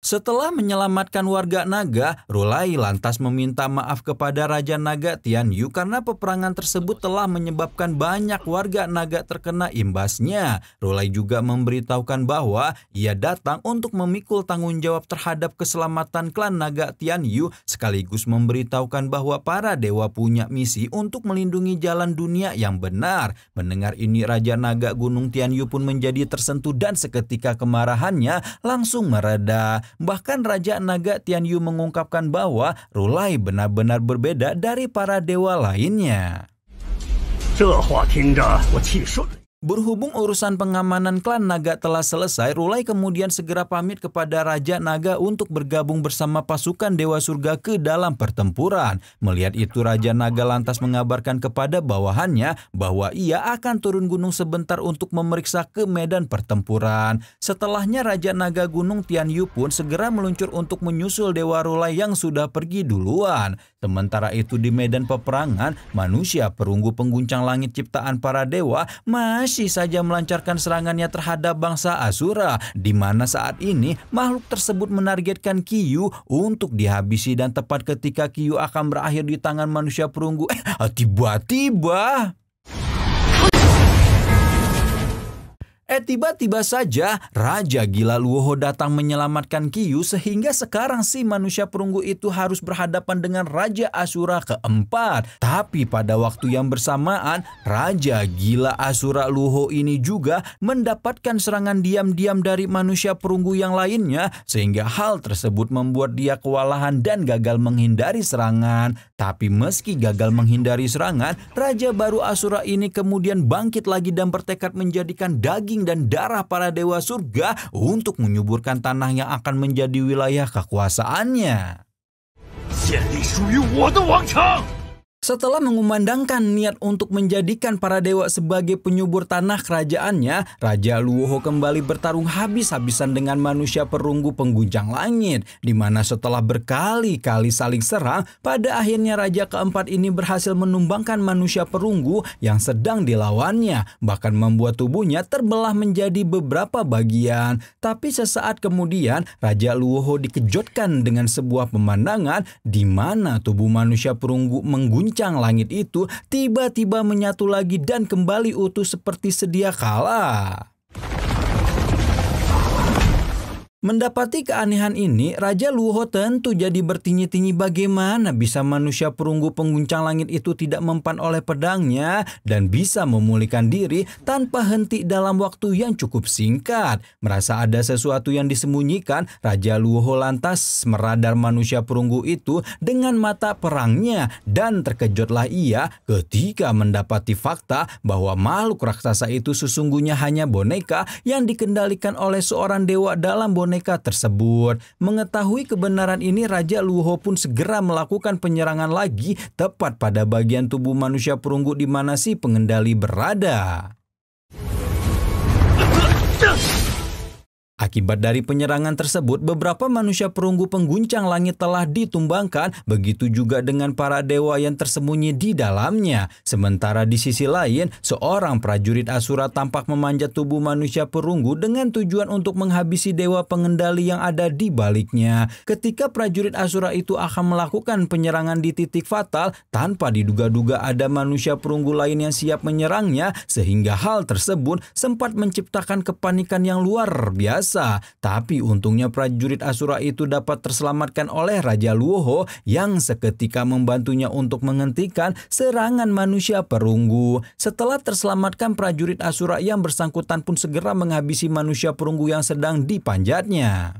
Setelah menyelamatkan warga naga, Rulai lantas meminta maaf kepada Raja Naga Tian Yu karena peperangan tersebut telah menyebabkan banyak warga naga terkena imbasnya. Rulai juga memberitahukan bahwa ia datang untuk memikul tanggung jawab terhadap keselamatan klan naga Tian Yu sekaligus memberitahukan bahwa para dewa punya misi untuk melindungi jalan dunia yang benar. Mendengar ini Raja Naga Gunung Tian Yu pun menjadi tersentuh dan seketika kemarahannya langsung mereda. Bahkan Raja Naga Tianyu mengungkapkan bahwa Rulai benar-benar berbeda dari para dewa lainnya. Berhubung urusan pengamanan klan naga telah selesai, Rulai kemudian segera pamit kepada Raja Naga untuk bergabung bersama pasukan Dewa Surga ke dalam pertempuran. Melihat itu, Raja Naga lantas mengabarkan kepada bawahannya bahwa ia akan turun gunung sebentar untuk memeriksa ke medan pertempuran. Setelahnya, Raja Naga Gunung Tianyu pun segera meluncur untuk menyusul Dewa Rulai yang sudah pergi duluan. Sementara itu di medan peperangan, manusia perunggu pengguncang langit ciptaan para dewa masih saja melancarkan serangannya terhadap bangsa Asura, di mana saat ini makhluk tersebut menargetkan Kiyu untuk dihabisi dan tepat ketika Kiyu akan berakhir di tangan manusia perunggu, eh tiba-tiba Eh tiba-tiba saja Raja Gila Luoho datang menyelamatkan Kiyu sehingga sekarang si manusia perunggu itu harus berhadapan dengan Raja Asura keempat. Tapi pada waktu yang bersamaan Raja Gila Asura Luoho ini juga mendapatkan serangan diam-diam dari manusia perunggu yang lainnya sehingga hal tersebut membuat dia kewalahan dan gagal menghindari serangan. Tapi meski gagal menghindari serangan, Raja Baru Asura ini kemudian bangkit lagi dan bertekad menjadikan daging dan darah para dewa surga untuk menyuburkan tanah yang akan menjadi wilayah kekuasaannya. Setelah mengumandangkan niat untuk menjadikan para dewa sebagai penyubur tanah kerajaannya, Raja Luoho kembali bertarung habis-habisan dengan manusia perunggu pengguncang langit, di mana setelah berkali-kali saling serang, pada akhirnya Raja keempat ini berhasil menumbangkan manusia perunggu yang sedang dilawannya, bahkan membuat tubuhnya terbelah menjadi beberapa bagian. Tapi sesaat kemudian, Raja Luoho dikejutkan dengan sebuah pemandangan di mana tubuh manusia perunggu mengguncang Cang langit itu tiba-tiba menyatu lagi dan kembali utuh seperti sedia kala. Mendapati keanehan ini, Raja Luho tentu jadi bertinyi-tinyi bagaimana bisa manusia perunggu pengguncang langit itu tidak mempan oleh pedangnya dan bisa memulihkan diri tanpa henti dalam waktu yang cukup singkat. Merasa ada sesuatu yang disembunyikan, Raja Luho lantas meradar manusia perunggu itu dengan mata perangnya dan terkejutlah ia ketika mendapati fakta bahwa makhluk raksasa itu sesungguhnya hanya boneka yang dikendalikan oleh seorang dewa dalam boneka boneka tersebut. Mengetahui kebenaran ini, Raja Luho pun segera melakukan penyerangan lagi tepat pada bagian tubuh manusia perunggu di mana si pengendali berada. Akibat dari penyerangan tersebut, beberapa manusia perunggu pengguncang langit telah ditumbangkan, begitu juga dengan para dewa yang tersembunyi di dalamnya. Sementara di sisi lain, seorang prajurit Asura tampak memanjat tubuh manusia perunggu dengan tujuan untuk menghabisi dewa pengendali yang ada di baliknya. Ketika prajurit Asura itu akan melakukan penyerangan di titik fatal, tanpa diduga-duga ada manusia perunggu lain yang siap menyerangnya, sehingga hal tersebut sempat menciptakan kepanikan yang luar biasa binasa. Tapi untungnya prajurit Asura itu dapat terselamatkan oleh Raja Luoho yang seketika membantunya untuk menghentikan serangan manusia perunggu. Setelah terselamatkan prajurit Asura yang bersangkutan pun segera menghabisi manusia perunggu yang sedang dipanjatnya.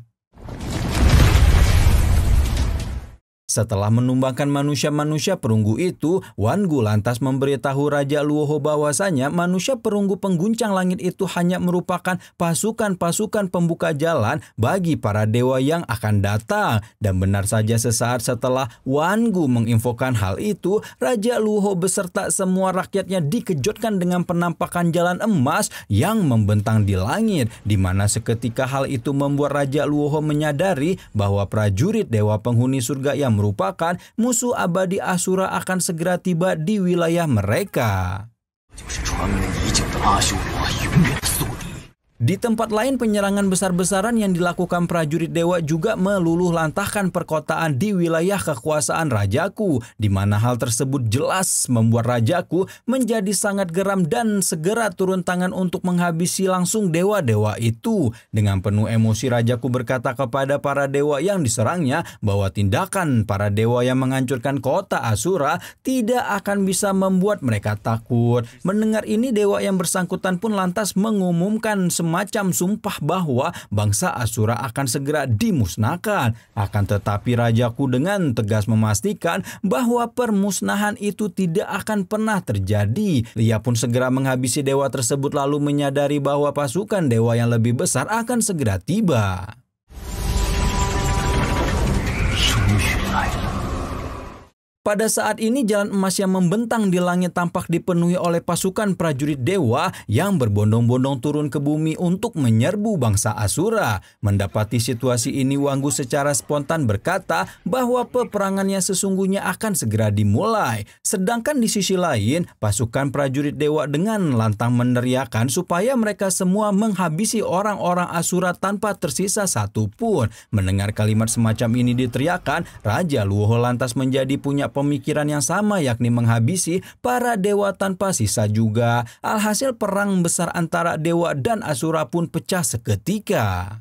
Setelah menumbangkan manusia-manusia perunggu itu, Wan Gu lantas memberitahu Raja Luoho bahwasanya manusia perunggu pengguncang langit itu hanya merupakan pasukan-pasukan pembuka jalan bagi para dewa yang akan datang. Dan benar saja sesaat setelah Wan Gu menginfokan hal itu, Raja Luoho beserta semua rakyatnya dikejutkan dengan penampakan jalan emas yang membentang di langit, di mana seketika hal itu membuat Raja Luoho menyadari bahwa prajurit dewa penghuni surga yang merupakan musuh abadi Asura akan segera tiba di wilayah mereka. Di tempat lain, penyerangan besar-besaran yang dilakukan prajurit dewa juga meluluh lantahkan perkotaan di wilayah kekuasaan Rajaku, di mana hal tersebut jelas membuat Rajaku menjadi sangat geram dan segera turun tangan untuk menghabisi langsung dewa-dewa itu. Dengan penuh emosi, Rajaku berkata kepada para dewa yang diserangnya bahwa tindakan para dewa yang menghancurkan kota Asura tidak akan bisa membuat mereka takut. Mendengar ini, dewa yang bersangkutan pun lantas mengumumkan semua macam sumpah bahwa bangsa Asura akan segera dimusnahkan. Akan tetapi rajaku dengan tegas memastikan bahwa permusnahan itu tidak akan pernah terjadi. Ia pun segera menghabisi dewa tersebut lalu menyadari bahwa pasukan dewa yang lebih besar akan segera tiba. sungguh. Pada saat ini jalan emas yang membentang di langit tampak dipenuhi oleh pasukan prajurit dewa yang berbondong-bondong turun ke bumi untuk menyerbu bangsa Asura. Mendapati situasi ini Wanggu secara spontan berkata bahwa peperangannya sesungguhnya akan segera dimulai. Sedangkan di sisi lain, pasukan prajurit dewa dengan lantang meneriakan supaya mereka semua menghabisi orang-orang Asura tanpa tersisa satupun. Mendengar kalimat semacam ini diteriakan, Raja Luoho lantas menjadi punya pemikiran yang sama yakni menghabisi para dewa tanpa sisa juga. Alhasil perang besar antara dewa dan asura pun pecah seketika.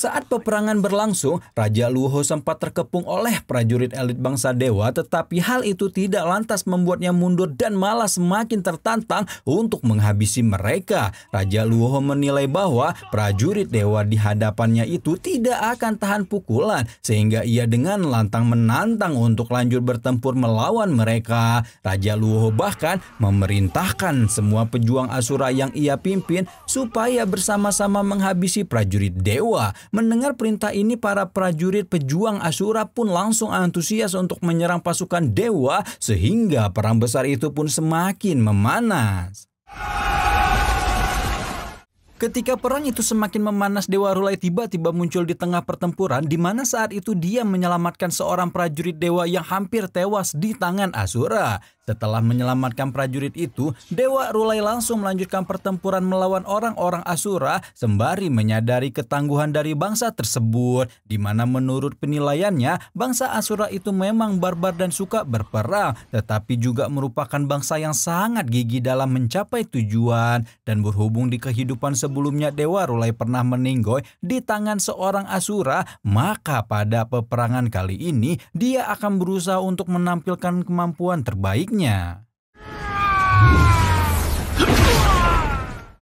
Saat peperangan berlangsung, Raja Luho sempat terkepung oleh prajurit elit bangsa dewa tetapi hal itu tidak lantas membuatnya mundur dan malah semakin tertantang untuk menghabisi mereka. Raja Luho menilai bahwa prajurit dewa di hadapannya itu tidak akan tahan pukulan sehingga ia dengan lantang menantang untuk lanjut bertempur melawan mereka. Raja Luho bahkan memerintahkan semua pejuang Asura yang ia pimpin supaya bersama-sama menghabisi prajurit dewa. Mendengar perintah ini para prajurit pejuang asura pun langsung antusias untuk menyerang pasukan dewa sehingga perang besar itu pun semakin memanas. Ketika perang itu semakin memanas, Dewa Rulai tiba-tiba muncul di tengah pertempuran di mana saat itu dia menyelamatkan seorang prajurit dewa yang hampir tewas di tangan Asura. Setelah menyelamatkan prajurit itu, Dewa Rulai langsung melanjutkan pertempuran melawan orang-orang Asura sembari menyadari ketangguhan dari bangsa tersebut, di mana menurut penilaiannya, bangsa Asura itu memang barbar dan suka berperang, tetapi juga merupakan bangsa yang sangat gigi dalam mencapai tujuan. Dan berhubung di kehidupan sebelumnya Dewa Rulai pernah meninggoy di tangan seorang Asura, maka pada peperangan kali ini dia akan berusaha untuk menampilkan kemampuan terbaiknya lainnya.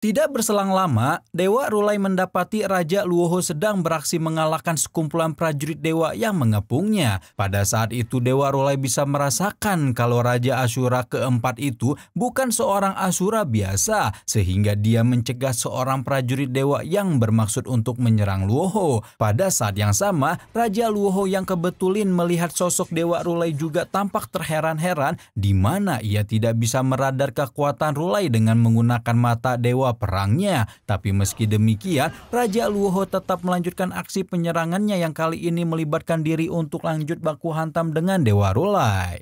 Tidak berselang lama, Dewa Rulai mendapati Raja Luoho sedang beraksi mengalahkan sekumpulan prajurit Dewa yang mengepungnya. Pada saat itu Dewa Rulai bisa merasakan kalau Raja Asura keempat itu bukan seorang Asura biasa, sehingga dia mencegah seorang prajurit Dewa yang bermaksud untuk menyerang Luoho. Pada saat yang sama, Raja Luoho yang kebetulan melihat sosok Dewa Rulai juga tampak terheran-heran di mana ia tidak bisa meradar kekuatan Rulai dengan menggunakan mata Dewa perangnya. Tapi meski demikian, Raja Luoho tetap melanjutkan aksi penyerangannya yang kali ini melibatkan diri untuk lanjut baku hantam dengan Dewa Rulai.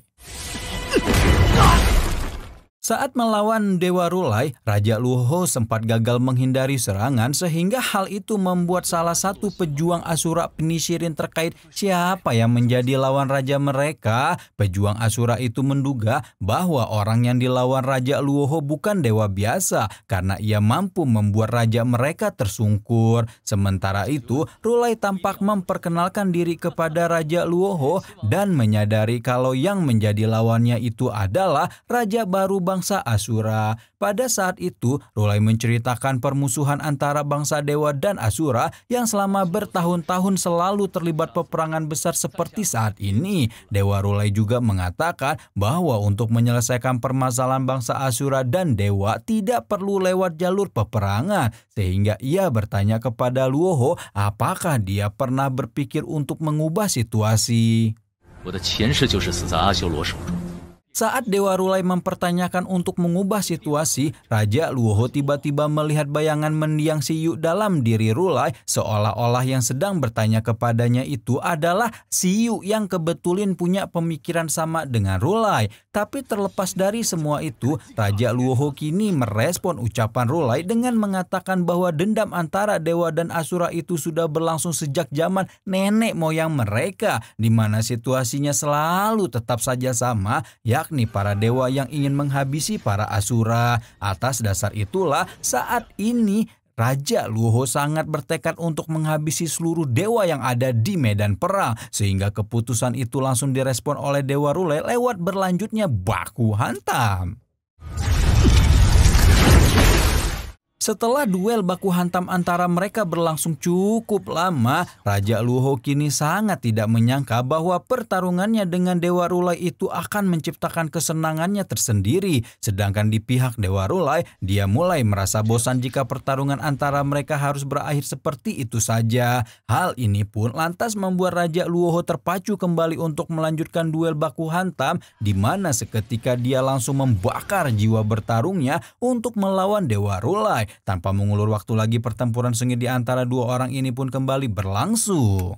Saat melawan Dewa Rulai, Raja Luho sempat gagal menghindari serangan sehingga hal itu membuat salah satu pejuang Asura Penisirin terkait siapa yang menjadi lawan raja mereka. Pejuang Asura itu menduga bahwa orang yang dilawan Raja Luho bukan dewa biasa karena ia mampu membuat raja mereka tersungkur. Sementara itu, Rulai tampak memperkenalkan diri kepada Raja Luho dan menyadari kalau yang menjadi lawannya itu adalah raja baru bangsa Asura. Pada saat itu, Rulai menceritakan permusuhan antara bangsa Dewa dan Asura yang selama bertahun-tahun selalu terlibat peperangan besar seperti saat ini. Dewa Rulai juga mengatakan bahwa untuk menyelesaikan permasalahan bangsa Asura dan Dewa tidak perlu lewat jalur peperangan, sehingga ia bertanya kepada Luoho apakah dia pernah berpikir untuk mengubah situasi. Saat Dewa Rulai mempertanyakan untuk mengubah situasi, Raja Luoho tiba-tiba melihat bayangan mendiang si Yu dalam diri Rulai seolah-olah yang sedang bertanya kepadanya itu adalah si Yu yang kebetulan punya pemikiran sama dengan Rulai. Tapi terlepas dari semua itu, Raja Luoho kini merespon ucapan Rulai dengan mengatakan bahwa dendam antara Dewa dan Asura itu sudah berlangsung sejak zaman nenek moyang mereka, di mana situasinya selalu tetap saja sama, ya yakni para dewa yang ingin menghabisi para asura. Atas dasar itulah saat ini Raja luho sangat bertekad untuk menghabisi seluruh dewa yang ada di medan perang, sehingga keputusan itu langsung direspon oleh Dewa Rule lewat berlanjutnya baku hantam. Setelah duel baku hantam antara mereka berlangsung cukup lama, Raja Luho kini sangat tidak menyangka bahwa pertarungannya dengan Dewa Rulai itu akan menciptakan kesenangannya tersendiri. Sedangkan di pihak Dewa Rulai, dia mulai merasa bosan jika pertarungan antara mereka harus berakhir seperti itu saja. Hal ini pun lantas membuat Raja Luho terpacu kembali untuk melanjutkan duel baku hantam, di mana seketika dia langsung membakar jiwa bertarungnya untuk melawan Dewa Rulai. Tanpa mengulur waktu lagi pertempuran sengit di antara dua orang ini pun kembali berlangsung.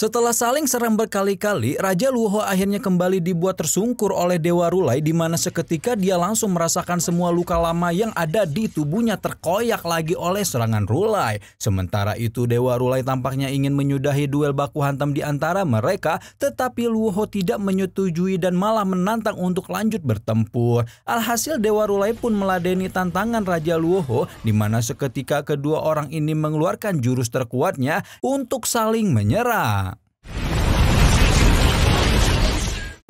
Setelah saling serang berkali-kali, Raja luho akhirnya kembali dibuat tersungkur oleh Dewa Rulai di mana seketika dia langsung merasakan semua luka lama yang ada di tubuhnya terkoyak lagi oleh serangan Rulai. Sementara itu Dewa Rulai tampaknya ingin menyudahi duel baku hantam di antara mereka, tetapi luho tidak menyetujui dan malah menantang untuk lanjut bertempur. Alhasil Dewa Rulai pun meladeni tantangan Raja luho di mana seketika kedua orang ini mengeluarkan jurus terkuatnya untuk saling menyerang.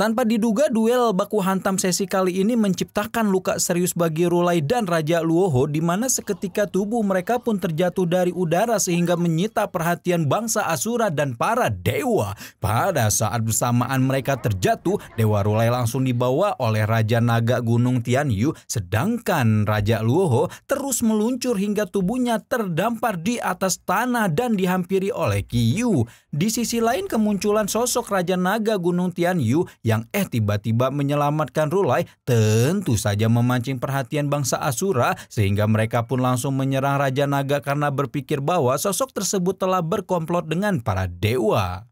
Tanpa diduga, duel baku hantam sesi kali ini menciptakan luka serius bagi Rulai dan Raja Luoho di mana seketika tubuh mereka pun terjatuh dari udara sehingga menyita perhatian bangsa Asura dan para dewa. Pada saat bersamaan mereka terjatuh, Dewa Rulai langsung dibawa oleh Raja Naga Gunung Tianyu, sedangkan Raja Luoho terus meluncur hingga tubuhnya terdampar di atas tanah dan dihampiri oleh Kiyu. Di sisi lain kemunculan sosok Raja Naga Gunung Tianyu yang eh tiba-tiba menyelamatkan Rulai tentu saja memancing perhatian bangsa Asura sehingga mereka pun langsung menyerang Raja Naga karena berpikir bahwa sosok tersebut telah berkomplot dengan para dewa.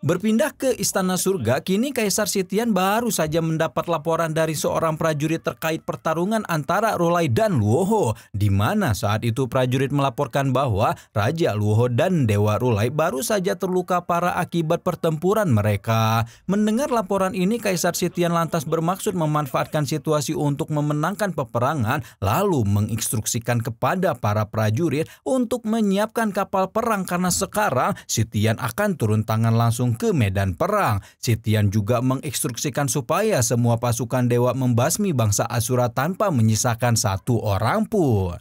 Berpindah ke istana surga, kini Kaisar Sitian baru saja mendapat laporan dari seorang prajurit terkait pertarungan antara Rulai dan Luoho, di mana saat itu prajurit melaporkan bahwa Raja Luoho dan Dewa Rulai baru saja terluka parah akibat pertempuran mereka. Mendengar laporan ini, Kaisar Sitian lantas bermaksud memanfaatkan situasi untuk memenangkan peperangan, lalu menginstruksikan kepada para prajurit untuk menyiapkan kapal perang karena sekarang Sitian akan turun tangan langsung langsung ke medan perang. Sitian juga menginstruksikan supaya semua pasukan dewa membasmi bangsa Asura tanpa menyisakan satu orang pun.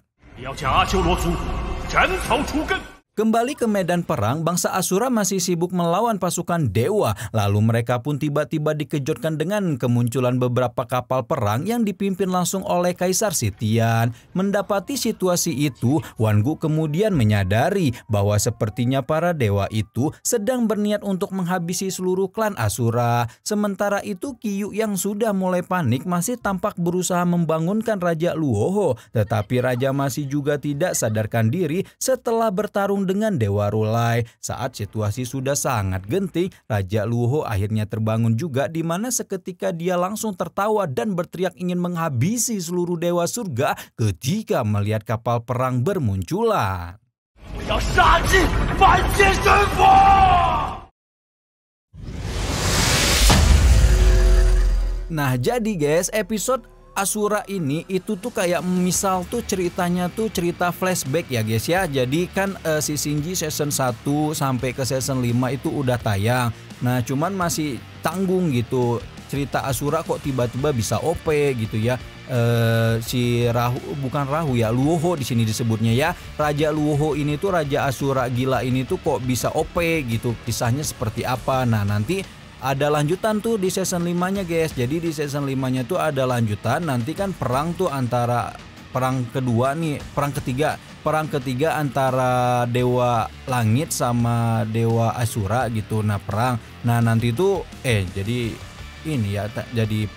Kembali ke medan perang, bangsa Asura masih sibuk melawan pasukan dewa. Lalu mereka pun tiba-tiba dikejutkan dengan kemunculan beberapa kapal perang yang dipimpin langsung oleh Kaisar Sitian. Mendapati situasi itu, Wan Gu kemudian menyadari bahwa sepertinya para dewa itu sedang berniat untuk menghabisi seluruh klan Asura. Sementara itu, Kiyu yang sudah mulai panik masih tampak berusaha membangunkan Raja Luoho. Tetapi Raja masih juga tidak sadarkan diri setelah bertarung dengan Dewa Rulai. Saat situasi sudah sangat genting, Raja Luho akhirnya terbangun juga di mana seketika dia langsung tertawa dan berteriak ingin menghabisi seluruh Dewa Surga ketika melihat kapal perang bermunculan. Nah jadi guys, episode Asura ini itu tuh kayak misal tuh ceritanya tuh cerita flashback ya guys ya. Jadi kan uh, si Shinji season 1 sampai ke season 5 itu udah tayang. Nah, cuman masih tanggung gitu. Cerita Asura kok tiba-tiba bisa OP gitu ya. Uh, si Rahu bukan Rahu ya Luoho di sini disebutnya ya Raja Luoho ini tuh Raja Asura gila ini tuh kok bisa OP gitu kisahnya seperti apa nah nanti ada lanjutan tuh di season 5-nya guys. Jadi di season 5-nya tuh ada lanjutan nanti kan perang tuh antara perang kedua nih, perang ketiga, perang ketiga antara dewa langit sama dewa asura gitu. Nah, perang. Nah, nanti tuh eh jadi ini ya jadi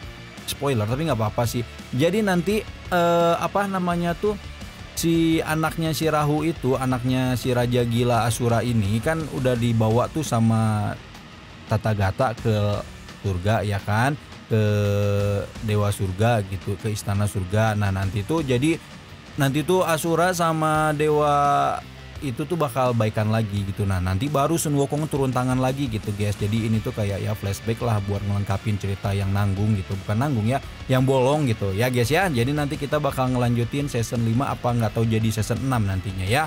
spoiler tapi nggak apa-apa sih. Jadi nanti eh, apa namanya tuh si anaknya si Rahu itu, anaknya si Raja Gila Asura ini kan udah dibawa tuh sama tata gata ke surga ya kan ke dewa surga gitu ke istana surga nah nanti tuh jadi nanti tuh asura sama dewa itu tuh bakal baikan lagi gitu nah nanti baru Sun Wukong turun tangan lagi gitu guys jadi ini tuh kayak ya flashback lah buat ngelengkapin cerita yang nanggung gitu bukan nanggung ya yang bolong gitu ya guys ya jadi nanti kita bakal ngelanjutin season 5 apa nggak tahu jadi season 6 nantinya ya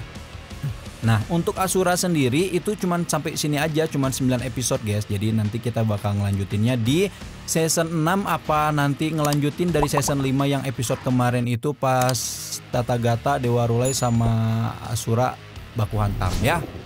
Nah, untuk Asura sendiri itu cuman sampai sini aja, cuman 9 episode guys. Jadi nanti kita bakal ngelanjutinnya di season 6 apa nanti ngelanjutin dari season 5 yang episode kemarin itu pas Tata Gata, Dewa Rulai sama Asura baku hantam ya.